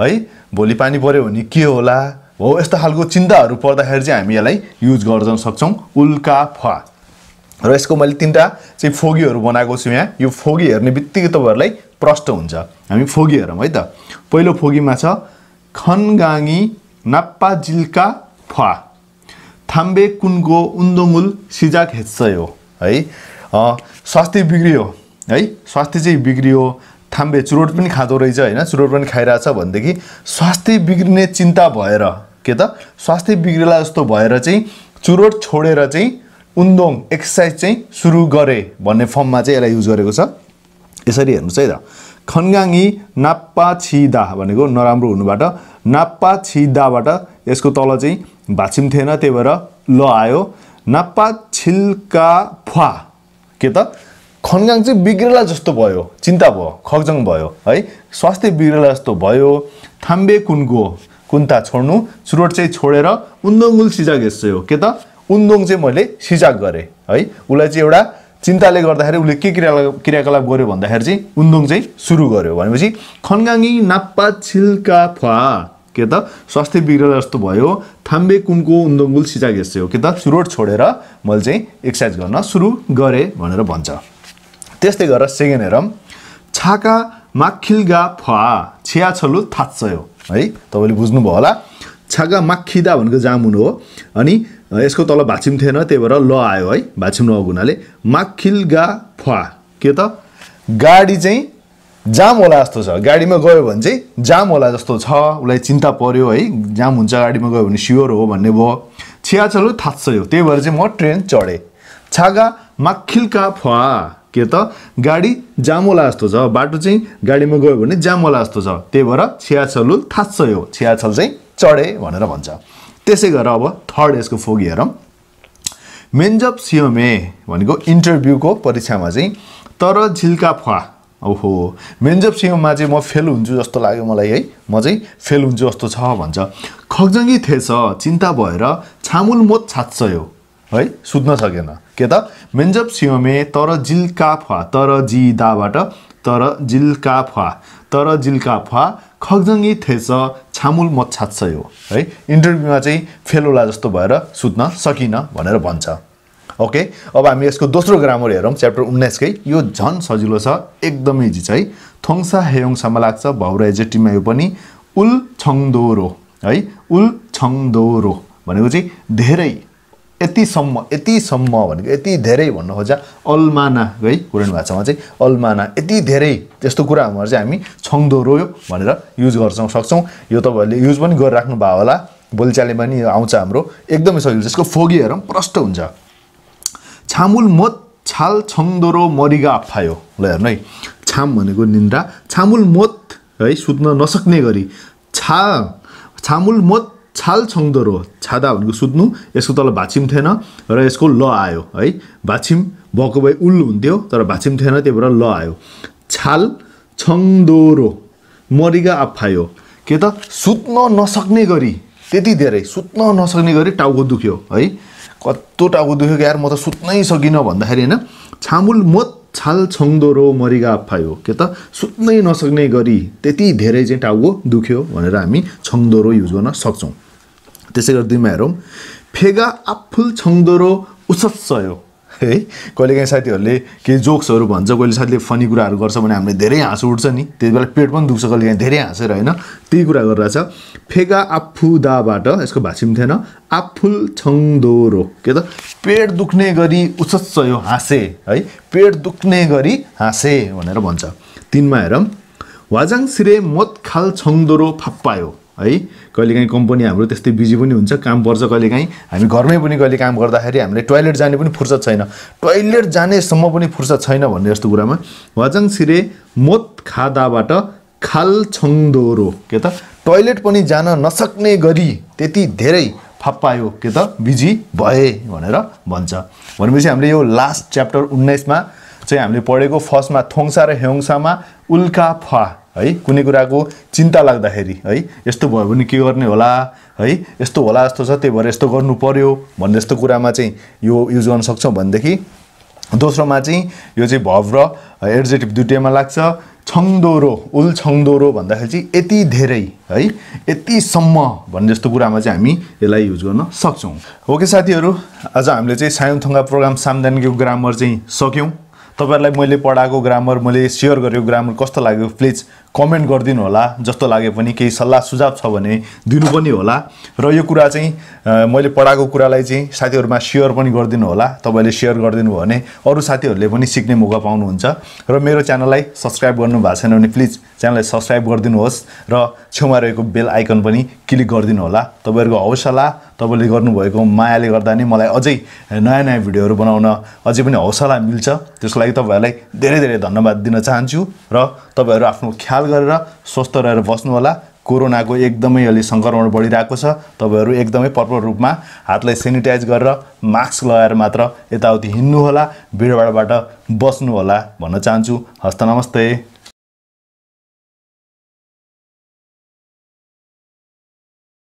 है भोलि पानी पऱ्यो भने के होला हो यस्तो खालको चिन्ताहरू पर्दाखेरि चाहिँ हामी यसलाई युज गर्न सक्छौँ उल्का फा र यसको मैले तिनवटा चाहिँ फोगीहरू बनाएको छु यहाँ यो फोगी हेर्ने बित्तिकै तपाईँहरूलाई प्रष्ट हुन्छ हामी फोगी हेरौँ है त पहिलो फोगीमा छ खनगाङी नाप्पा जिल्का फा थाम्बे कुनको सिजा सिजाक हो है स्वास्थ्य बिग्रियो है स्वास्थ्य चाहिँ बिग्रियो थाम्बे चुरोट पनि खाँदो रहेछ होइन चुरोट पनि खाइरहेछ भनेदेखि स्वास्थ्य बिग्रिने चिन्ता भएर के त स्वास्थ्य बिग्रेला जस्तो भएर चाहिँ चुरोट छोडेर चाहिँ उन्दोङ एक्सर्साइज चाहिँ सुरु गरे भन्ने फर्ममा चाहिँ यसलाई युज गरेको छ यसरी हेर्नुहोस् है त खनगाङ्गी नाप्पा छिदा भनेको नराम्रो हुनुबाट नाप्पा छिदाबाट यसको तल चाहिँ भाचिम थिएन त्यही भएर ल आयो नाप्पा छिल्का फुवा के त खनगाङ चाहिँ बिग्रेला जस्तो भयो चिन्ता भयो खगजङ भयो है स्वास्थ्य बिग्रेला जस्तो भयो थाम्बे कुनको कुन्ता छोड्नु चुरोट चाहिँ छोडेर उन्दोङुल सिजाग हो के त उन्दोङ चाहिँ मैले सिजाग गरेँ है उसलाई चाहिँ एउटा चिन्ताले गर्दाखेरि उसले के क्रियाकलाप क्रियाकलाप गर्यो भन्दाखेरि चाहिँ उन्दोङ चाहिँ सुरु गर्यो भनेपछि खनगाङी नाप्पा छिल्का फुवा के त स्वास्थ्य बिग्रेर जस्तो भयो थाम्बे कुनको उन्दोङ्गुल सिजाग यस्तै हो के त सुरोट छोडेर मैले चाहिँ एक्सर्साइज गर्न सुरु गरेँ भनेर भन्छ त्यस्तै गरेर सेकेन्ड हेरौँ छाका माखिल्गा फुवा छिया छलु थाच्छ है तपाईँले बुझ्नुभयो होला छागा माखिदा भनेको जामुन हो अनि यसको तल भाछिम थिएन त्यही भएर ल आयो है भाछिम नभएको हुनाले माखिल गा फ्वा के त गाडी चाहिँ जाम होला जस्तो छ गाडीमा गयो भने चाहिँ जाम होला जस्तो छ उसलाई चिन्ता पऱ्यो है जाम हुन्छ गाडीमा गयो भने स्योर हो भन्ने भयो छिया चलो थात्छ यो त्यही भएर चाहिँ म ट्रेन चढेँ छागा माखिल्का फुवा के त गाडी जाम होला जस्तो छ बाटो चाहिँ गाडीमा गयो भने जाम होला जस्तो छ त्यही भएर छ्याछलुल थाच्छ यो छियाछल चाहिँ चढे भनेर भन्छ त्यसै गरेर अब थर्ड यसको फोगी हेरौँ मेन्जप सिओमे भनेको इन्टरभ्यूको परीक्षामा चाहिँ तर झिल्का फ्वा ओहो मेन्जप सिओमा चाहिँ म फेल हुन्छु जस्तो लाग्यो मलाई है म चाहिँ फेल हुन्छु जस्तो छ भन्छ खगजङ्गी थिएछ चिन्ता भएर छामुल मोत छात्छ यो है सुत्न सकेन के त मेन्जप सियोमे तर जिल्का फ्वा तर दाबाट तर जिल्का फ्वा तर जिल्का फ्वा खगजङ्गी थेच छामुल मच्छात्स यो है इन्टरभ्यूमा चाहिँ फेलोला जस्तो भएर सुत्न सकिनँ भनेर भन्छ ओके अब हामी यसको दोस्रो ग्रामर हेरौँ च्याप्टर उन्नाइसकै यो झन् सजिलो छ एकदमै जी छ है थोङसा हेयोङसम्म लाग्छ भौराइजेटीमा यो पनि उल छङदोरो है उल छङदोरो भनेको चाहिँ धेरै यतिसम्म यतिसम्म भनेको यति धेरै भन्नु खोज्या अल्माना है कुरान भाषामा चाहिँ अल्माना यति धेरै त्यस्तो कुराहरूमा चाहिँ हामी छङ्दो रोयो भनेर युज गर्छौँ सक्छौँ यो तपाईँहरूले युज पनि गरिराख्नु भयो होला बोलीचाली पनि आउँछ हाम्रो एकदमै सजिलो यसको फोगी हेरौँ प्रष्ट हुन्छ छामुल मत छाल छङ्दोरो मरिगा अफायो ल हेर्नु है छाम भनेको निन्द्रा छामुल मत है सुत्न नसक्ने गरी छा छामुल मत छाल रो छादा भनेको सुत्नु यसको तल भाछिम थिएन र यसको ल आयो है भाछिम भएको भए उल्लु हुन्थ्यो तर भाछिम थिएन त्यही भएर ल आयो छाल छङ्दोरो मरिगा आफायो के त सुत्न नसक्ने गरी त्यति धेरै सुत्न नसक्ने गरी टाउको दुख्यो है कत्तो टाउको दुख्यो कि यार म त सुत्नै सकिनँ भन्दाखेरि होइन छामुल मत छाल छङ्दोरो मरिगा फायो के त सुत्नै नसक्ने गरी त्यति धेरै चाहिँ टाउको दुख्यो भनेर हामी छङ्दोरो युज गर्न सक्छौँ त्यसै गरी दुईमा हेरौँ फेगा आफुल छङ्दोरो उसत्सयो है कहिले काहीँ साथीहरूले केही जोक्सहरू भन्छ कहिले साथीले फनी कुराहरू गर्छ भने हामीले धेरै हाँसो उठ्छ नि त्यति बेला पेट पनि दुख्छ कहिले काहीँ धेरै हाँसेर होइन त्यही कुरा गरिरहेछ फेगा आफुदाबाट यसको पनि थिएन आफुल छङ्दोरो के त पेट दुख्ने गरी उचच्च यो हाँसे है पेट दुख्ने गरी हाँसे भनेर भन्छ तिनमा हेरौँ वाजाङ सिरे मत खाल छङ्दोरो फाप्पायो है कहिलेकाहीँ कम्पनी हाम्रो त्यस्तै बिजी पनि हुन्छ काम पर्छ कहिलेकाहीँ हामी घरमै पनि कहिले काम गर्दाखेरि हामीले टोइलेट जाने पनि फुर्सद छैन टोइलेट जानेसम्म पनि फुर्सद छैन भन्ने जस्तो कुरामा वाजङ सिरे मोत खादाबाट खाल छङ्दोरो के त टोइलेट पनि जान नसक्ने गरी त्यति धेरै फप्पायो के त बिजी भए भनेर भन्छ भनेपछि हामीले यो लास्ट च्याप्टर उन्नाइसमा चाहिँ हामीले पढेको फर्स्टमा थोङ्सा र हेङसामा उल्का फा है कुनै कुराको चिन्ता लाग्दाखेरि है यस्तो भयो भने के गर्ने होला है यस्तो होला जस्तो छ त्यही भएर यस्तो गर्नु पर्यो भन्ने जस्तो कुरामा चाहिँ यो युज गर्न सक्छौँ भनेदेखि दोस्रोमा चाहिँ यो चाहिँ भव र एडजेटिभ दुइटैमा लाग्छ छङ्दोरो उल छङ्दोरो भन्दाखेरि चाहिँ यति धेरै है यतिसम्म भन्ने जस्तो कुरामा चाहिँ हामी यसलाई युज गर्न सक्छौँ ओके साथीहरू आज हामीले चाहिँ सायोङथुङ्गा प्रोग्राम सामदानीको ग्रामर चाहिँ सक्यौँ तपाईँहरूलाई मैले पढाएको ग्रामर मैले सेयर गरेको ग्रामर कस्तो लाग्यो प्लिज कमेन्ट गरिदिनु होला जस्तो लागे पनि केही सल्लाह सुझाव छ भने दिनु पनि होला र यो कुरा चाहिँ मैले पढाएको कुरालाई चाहिँ साथीहरूमा सेयर पनि गरिदिनु होला तपाईँले सेयर गरिदिनु भयो भने अरू साथीहरूले पनि सिक्ने मौका पाउनुहुन्छ र मेरो च्यानललाई सब्सक्राइब गर्नु भएको छैन भने प्लिज च्यानललाई सब्सक्राइब गरिदिनुहोस् र छेउमा रहेको बेल आइकन पनि क्लिक गरिदिनु होला तपाईँहरूको हौसला तपाईँले गर्नुभएको मायाले गर्दा नै मलाई अझै नयाँ नयाँ भिडियोहरू बनाउन अझै पनि हौसला मिल्छ त्यसको लागि तपाईँहरूलाई धेरै धेरै धन्यवाद दिन चाहन्छु र तपाईँहरू आफ्नो ख्याल ख्याल गरेर स्वस्थ रहेर बस्नुहोला कोरोनाको एकदमै अहिले सङ्क्रमण बढिरहेको छ तपाईँहरू एकदमै प्रपर रूपमा हातलाई सेनिटाइज गरेर मास्क लगाएर मात्र यताउति हिँड्नुहोला भिडभाडबाट बस्नुहोला भन्न चाहन्छु हस्त नमस्ते